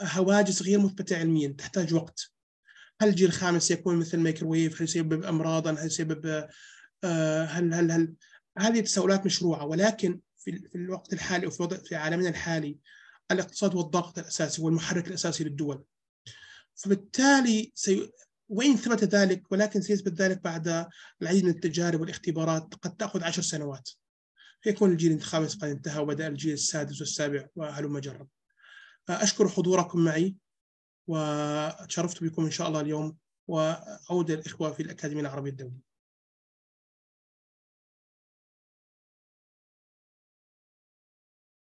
هواجس غير مثبته علميا تحتاج وقت هل الجيل الخامس سيكون مثل الميكروويف هل سيسبب امراضا هل سيسبب آه، هل هل هل هذه تساؤلات مشروعه ولكن في الوقت الحالي وفي وضع في عالمنا الحالي الاقتصاد هو الضغط الاساسي والمحرك الاساسي للدول فبالتالي سي... وإن ثبت ذلك ولكن سيثبت ذلك بعد العديد من التجارب والاختبارات قد تأخذ عشر سنوات فيكون الجيل الخامس قد انتهى وبدأ الجيل السادس والسابع وهلم جرا أشكر حضوركم معي وتشرفت بكم إن شاء الله اليوم وأود الإخوة في الأكاديمية العربية
الدولية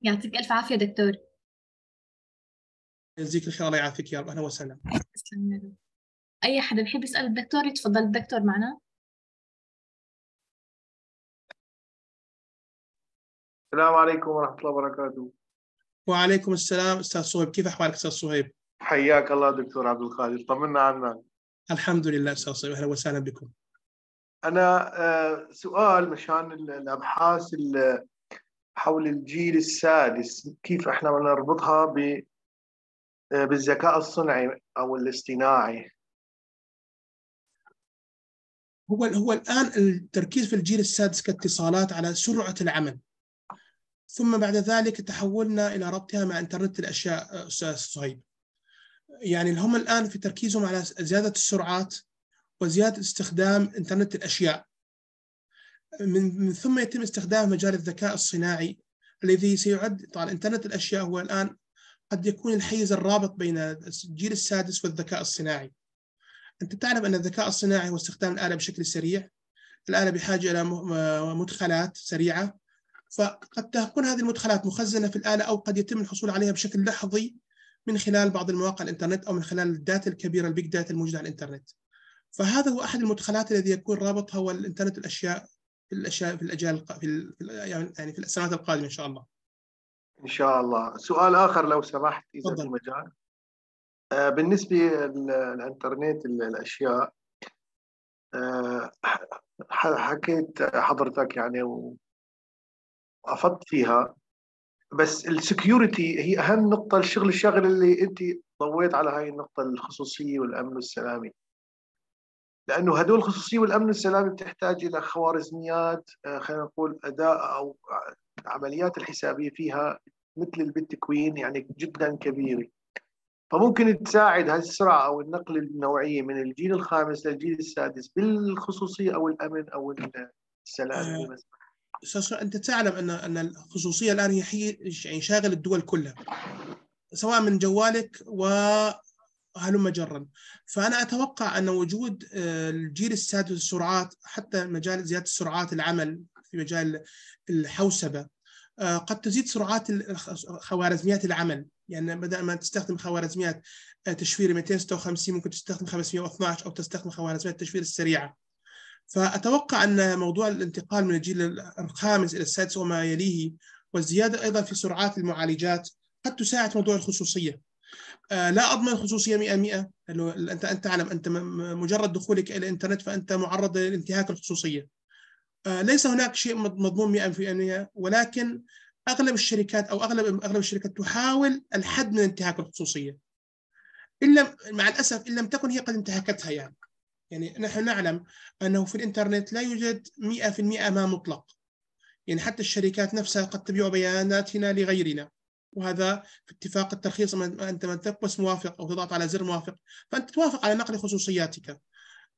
يعطيك ألف عافية دكتور يجزيك الخير الله يعافيك يا رب أهلا وسهلا اي حدا بحب يسال الدكتور يتفضل الدكتور معنا السلام عليكم ورحمه الله وبركاته
وعليكم السلام استاذ صهيب كيف احوالك استاذ صهيب
حياك الله دكتور عبد القادر طمنا عنك
الحمد لله استاذ صهيب اهلا وسهلا بكم
انا آه، سؤال مشان الابحاث حول الجيل السادس كيف احنا بدنا نربطها آه، بالذكاء الصنعي او الاصطناعي
هو هو الان التركيز في الجيل السادس كاتصالات على سرعه العمل ثم بعد ذلك تحولنا الى ربطها مع انترنت الاشياء استاذ صهيب يعني هم الان في تركيزهم على زياده السرعات وزياده استخدام انترنت الاشياء من, من ثم يتم استخدام مجال الذكاء الصناعي الذي سيعد طبعا انترنت الاشياء هو الان قد يكون الحيز الرابط بين الجيل السادس والذكاء الصناعي انت تعلم ان الذكاء الصناعي هو استخدام الاله بشكل سريع الاله بحاجه الى مدخلات سريعه فقد تكون هذه المدخلات مخزنه في الاله او قد يتم الحصول عليها بشكل لحظي من خلال بعض المواقع الانترنت او من خلال الداتا الكبيره البيج داتا الموجوده على الانترنت. فهذا هو احد المدخلات الذي يكون رابطها والانترنت الاشياء في الاشياء في الاجيال في يعني،, يعني في السنوات القادمه ان شاء الله.
ان شاء الله، سؤال اخر لو سمحت اذا في مجال. آه، بالنسبة للإنترنت الأشياء آه، حكيت حضرتك يعني وأفضت فيها بس السكيورتي هي أهم نقطة الشغل الشاغل اللي أنت ضويت على هاي النقطة الخصوصية والأمن السلامي لأنه هدول الخصوصية والأمن السلامي بتحتاج إلى خوارزميات آه، خلينا نقول أداء أو العمليات الحسابية فيها مثل البيتكوين يعني جدا كبيرة فممكن تساعد هالسرعة أو النقل النوعية من الجيل الخامس للجيل السادس بالخصوصية
أو الأمن أو السلام آه. استاذ انت تعلم ان ان الخصوصيه الان هي حي... يعني شاغل الدول كلها سواء من جوالك و هلم جرا فانا اتوقع ان وجود آه، الجيل السادس السرعات حتى مجال زياده سرعات العمل في مجال الحوسبه آه، قد تزيد سرعات خوارزميات العمل يعني بدل ما تستخدم خوارزميات آه، تشفير 256 ممكن تستخدم 512 او تستخدم خوارزميات التشفير السريعه فاتوقع ان موضوع الانتقال من الجيل الخامس الى السادس وما يليه والزياده ايضا في سرعات المعالجات قد تساعد موضوع الخصوصيه آه، لا اضمن الخصوصيه 100% انت انت تعلم انت مجرد دخولك الى الانترنت فانت معرض لانتهاك الخصوصيه آه، ليس هناك شيء مضمون 100% ولكن اغلب الشركات او اغلب اغلب الشركات تحاول الحد من انتهاك الخصوصيه ان لم مع الاسف ان لم تكن هي قد انتهكتها يعني يعني نحن نعلم انه في الانترنت لا يوجد 100% ما مطلق يعني حتى الشركات نفسها قد تبيع بياناتنا لغيرنا وهذا في اتفاق الترخيص انت من تقبس موافق او تضغط على زر موافق فانت توافق على نقل خصوصياتك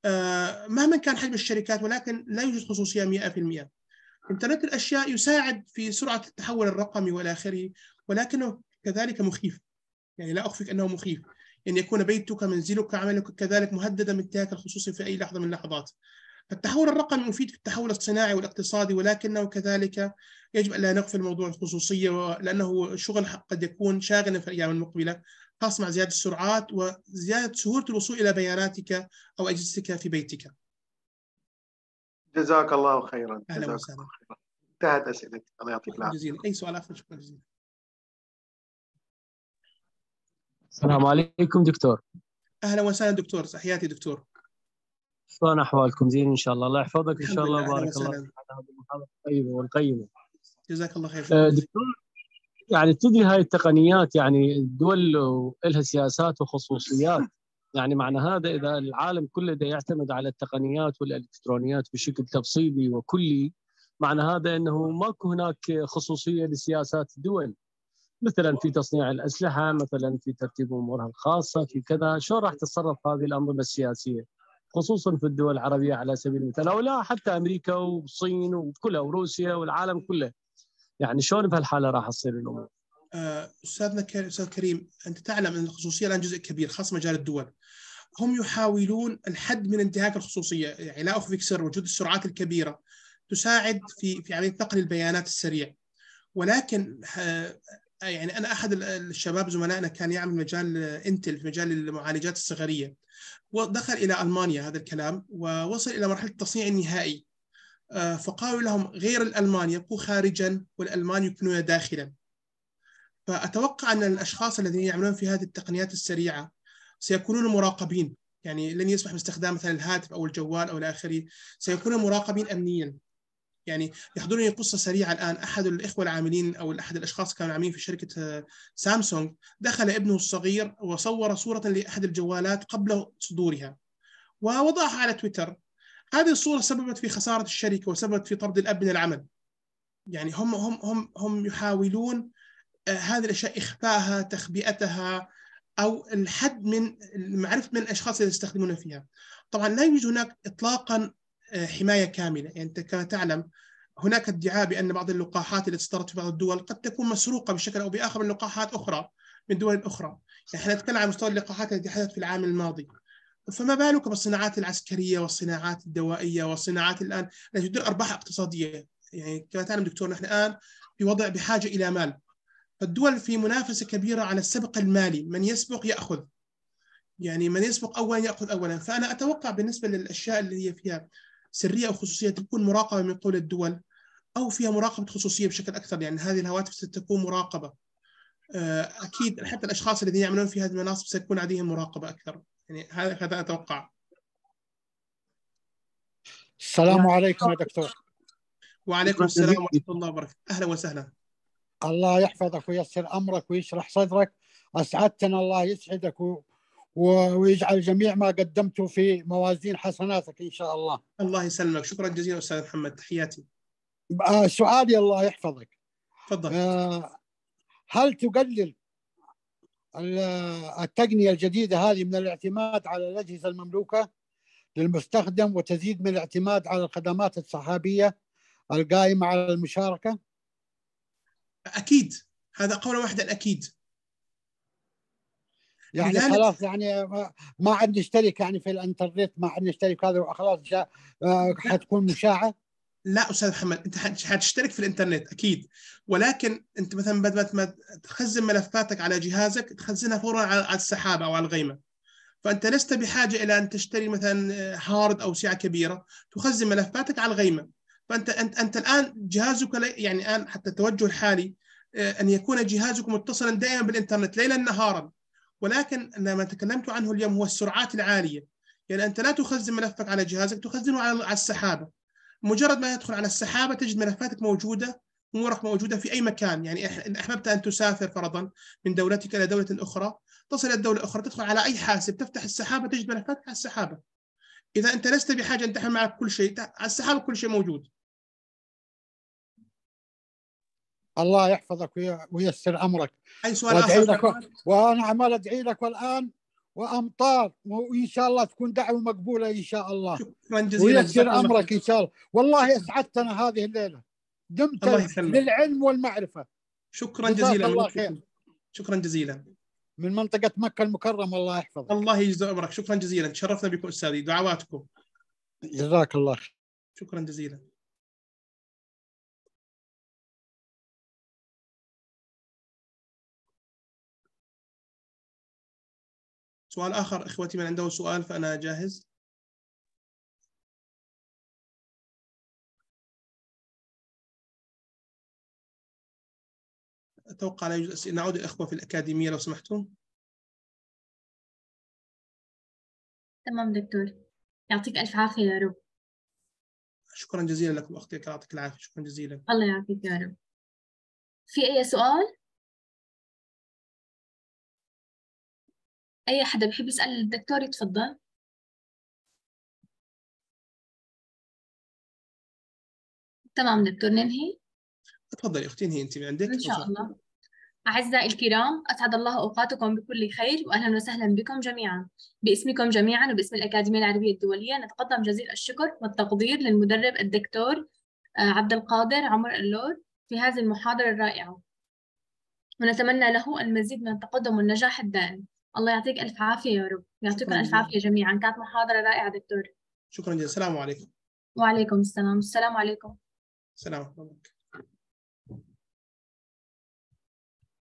آه، مهما كان حجم الشركات ولكن لا يوجد خصوصيه 100% إنترنت الأشياء يساعد في سرعة التحول الرقمي والى آخره ولكنه كذلك مخيف يعني لا أخفيك أنه مخيف أن يكون بيتك منزلك عملك كذلك مهددا من انتهاك الخصوصي في أي لحظة من اللحظات التحول الرقمي مفيد في التحول الصناعي والاقتصادي ولكنه كذلك يجب أن لا نغفل موضوع الخصوصية لأنه شغل قد يكون شاغلا في الأيام المقبلة خاصة مع زيادة السرعات وزيادة سهولة الوصول إلى بياناتك أو أجهزتك في بيتك
جزاك الله خيرا اهلا وسهلا انتهت اسئلتي الله يعطيك العافيه جزيلا
اي سؤال اخر شكرا جزيلا
السلام عليكم دكتور
اهلا وسهلا دكتور تحياتي دكتور شلون احوالكم زين ان
شاء الله الله يحفظك ان شاء الله بارك الله على هذه المحاضره الطيبه والقيمه
جزاك الله خير آه،
دكتور يعني تدري هاي التقنيات يعني الدول لها سياسات وخصوصيات يعني معنى هذا اذا العالم كله ده يعتمد على التقنيات والالكترونيات بشكل تفصيلي وكلي معنى هذا انه ماكو هناك خصوصيه لسياسات الدول مثلا في تصنيع الاسلحه مثلا في ترتيب امورها الخاصه في كذا شلون راح تتصرف هذه الانظمه السياسيه خصوصا في الدول العربيه على سبيل المثال او لا حتى امريكا والصين وكلها وروسيا والعالم كله يعني شلون
بهالحاله راح تصير الامور آه، استاذنا كريم استاذ كريم انت تعلم ان الخصوصيه الان جزء كبير خاصه مجال الدول هم يحاولون الحد من انتهاك الخصوصيه يعني لا اخفيك سر وجود السرعات الكبيره تساعد في في عمليه نقل البيانات السريع ولكن آه، يعني انا احد الشباب زملائنا كان يعمل مجال انتل في مجال المعالجات الصغريه ودخل الى المانيا هذا الكلام ووصل الى مرحله التصنيع النهائي آه، فقالوا لهم غير الالمان يبقوا خارجا والالمان يكونون داخلا فاتوقع ان الاشخاص الذين يعملون في هذه التقنيات السريعه سيكونون مراقبين يعني لن يسمح باستخدام مثلا الهاتف او الجوال او الى اخره سيكونون مراقبين امنيا يعني يحضرني قصه سريعه الان احد الاخوه العاملين او احد الاشخاص كانوا عاملين في شركه آه، سامسونج دخل ابنه الصغير وصور صوره لاحد الجوالات قبل صدورها ووضعها على تويتر هذه الصوره سببت في خساره الشركه وسببت في طرد الاب من العمل يعني هم هم هم هم يحاولون آه، هذه الاشياء اخفائها تخبئتها او الحد من معرفه من الاشخاص اللي يستخدمون فيها. طبعا لا يوجد هناك اطلاقا آه، حمايه كامله، يعني انت كما تعلم هناك ادعاء بان بعض اللقاحات التي صدرت في بعض الدول قد تكون مسروقه بشكل او باخر من لقاحات اخرى من دول اخرى. يعني احنا نتكلم عن مستوى اللقاحات التي حدثت في العام الماضي. فما بالك بالصناعات العسكريه والصناعات الدوائيه والصناعات الان التي تدر ارباح اقتصاديه. يعني كما تعلم دكتور نحن الان في وضع بحاجه الى مال فالدول في منافسه كبيره على السبق المالي من يسبق ياخذ يعني من يسبق اولا ياخذ اولا فانا اتوقع بالنسبه للاشياء اللي هي فيها سريه او خصوصيه تكون مراقبه من قبل الدول او فيها مراقبه خصوصيه بشكل اكثر يعني هذه الهواتف ستكون مراقبه آه، اكيد حتى الاشخاص الذين يعملون في هذه المناصب سيكون عليهم مراقبه اكثر يعني هذا هذا اتوقع
السلام عليكم يا دكتور
وعليكم السلام ورحمه
الله وبركاته اهلا وسهلا الله يحفظك وييسر امرك ويشرح صدرك اسعدتنا الله يسعدك و... ويجعل جميع ما قدمته في موازين حسناتك ان شاء الله. الله
يسلمك، شكرا جزيلا استاذ محمد تحياتي.
آه، سؤالي الله يحفظك. تفضل. آه، هل تقلل التقنيه الجديده هذه من الاعتماد على الاجهزه المملوكه للمستخدم وتزيد من الاعتماد على الخدمات الصحابيه القائمه على المشاركه؟ أكيد هذا قول واحد الأكيد يعني خلاص يعني ما عاد نشترك يعني في الانترنت ما عاد نشترك هذا خلاص آه، حتكون مشاعة لا استاذ محمد انت حتشترك في الانترنت اكيد ولكن
انت مثلا بدل ما تخزن ملفاتك على جهازك تخزنها فورا على السحاب او على الغيمه فانت لست بحاجه الى ان تشتري مثلا آه، هارد او سعه كبيره تخزن ملفاتك على الغيمه فانت انت انت الان جهازك يعني الان حتى التوجه الحالي آه، ان يكون جهازك متصلا دائما بالانترنت ليلا نهارا ولكن ما تكلمت عنه اليوم هو السرعات العاليه يعني انت لا تخزن ملفك على جهازك تخزنه على السحابه مجرد ما يدخل على السحابه تجد ملفاتك موجوده امورك موجوده في اي مكان يعني ان احببت ان تسافر فرضا من دولتك الى دوله اخرى تصل الى دوله اخرى تدخل على اي حاسب تفتح السحابه تجد ملفاتك على السحابه اذا انت لست بحاجه ان تحمل معك كل شيء
على السحابه كل شيء موجود الله يحفظك وييسر امرك اي سؤال وادعي لك و... وانا عمال ادعي لك والان وامطار وان شاء الله تكون دعوه مقبوله ان شاء الله وييسر امرك ان شاء الله والله اسعدتنا هذه الليله دمت للعلم والمعرفه شكرا جزيلا الله خير شكرا جزيلا من منطقه مكه المكرمه
الله يحفظك الله يجزى امرك شكرا جزيلا تشرفنا بكم استاذي دعواتكم
جزاك الله
خير شكرا جزيلا سؤال آخر إخوتي من عنده سؤال فأنا جاهز أتوقع لا يوجد أسئلة نعود الأخوة في الأكاديمية لو سمحتم تمام دكتور يعطيك ألف عافية يا رب شكرا جزيلا لكم أختي يعطيك العافية شكرا جزيلا الله يعافيك يا رب في أي سؤال؟ أي حدا بحب يسأل الدكتور يتفضل تمام دكتور ننهي
تفضلي أختي انهي أنت من عندك إن شاء الله
أعزائي الكرام أسعد الله أوقاتكم بكل خير وأهلا وسهلا بكم جميعا باسمكم جميعا وباسم الأكاديمية العربية الدولية نتقدم جزيل الشكر والتقدير للمدرب الدكتور آه، عبد القادر عمر اللور في هذه المحاضرة الرائعة ونتمنى له المزيد من التقدم والنجاح الدائم الله يعطيك ألف عافية يا رب يعطيكم ألف عافية جميعا كانت محاضرة رائعة دكتور
شكرا جزيلا السلام عليكم
وعليكم السلام السلام عليكم
السلام عليكم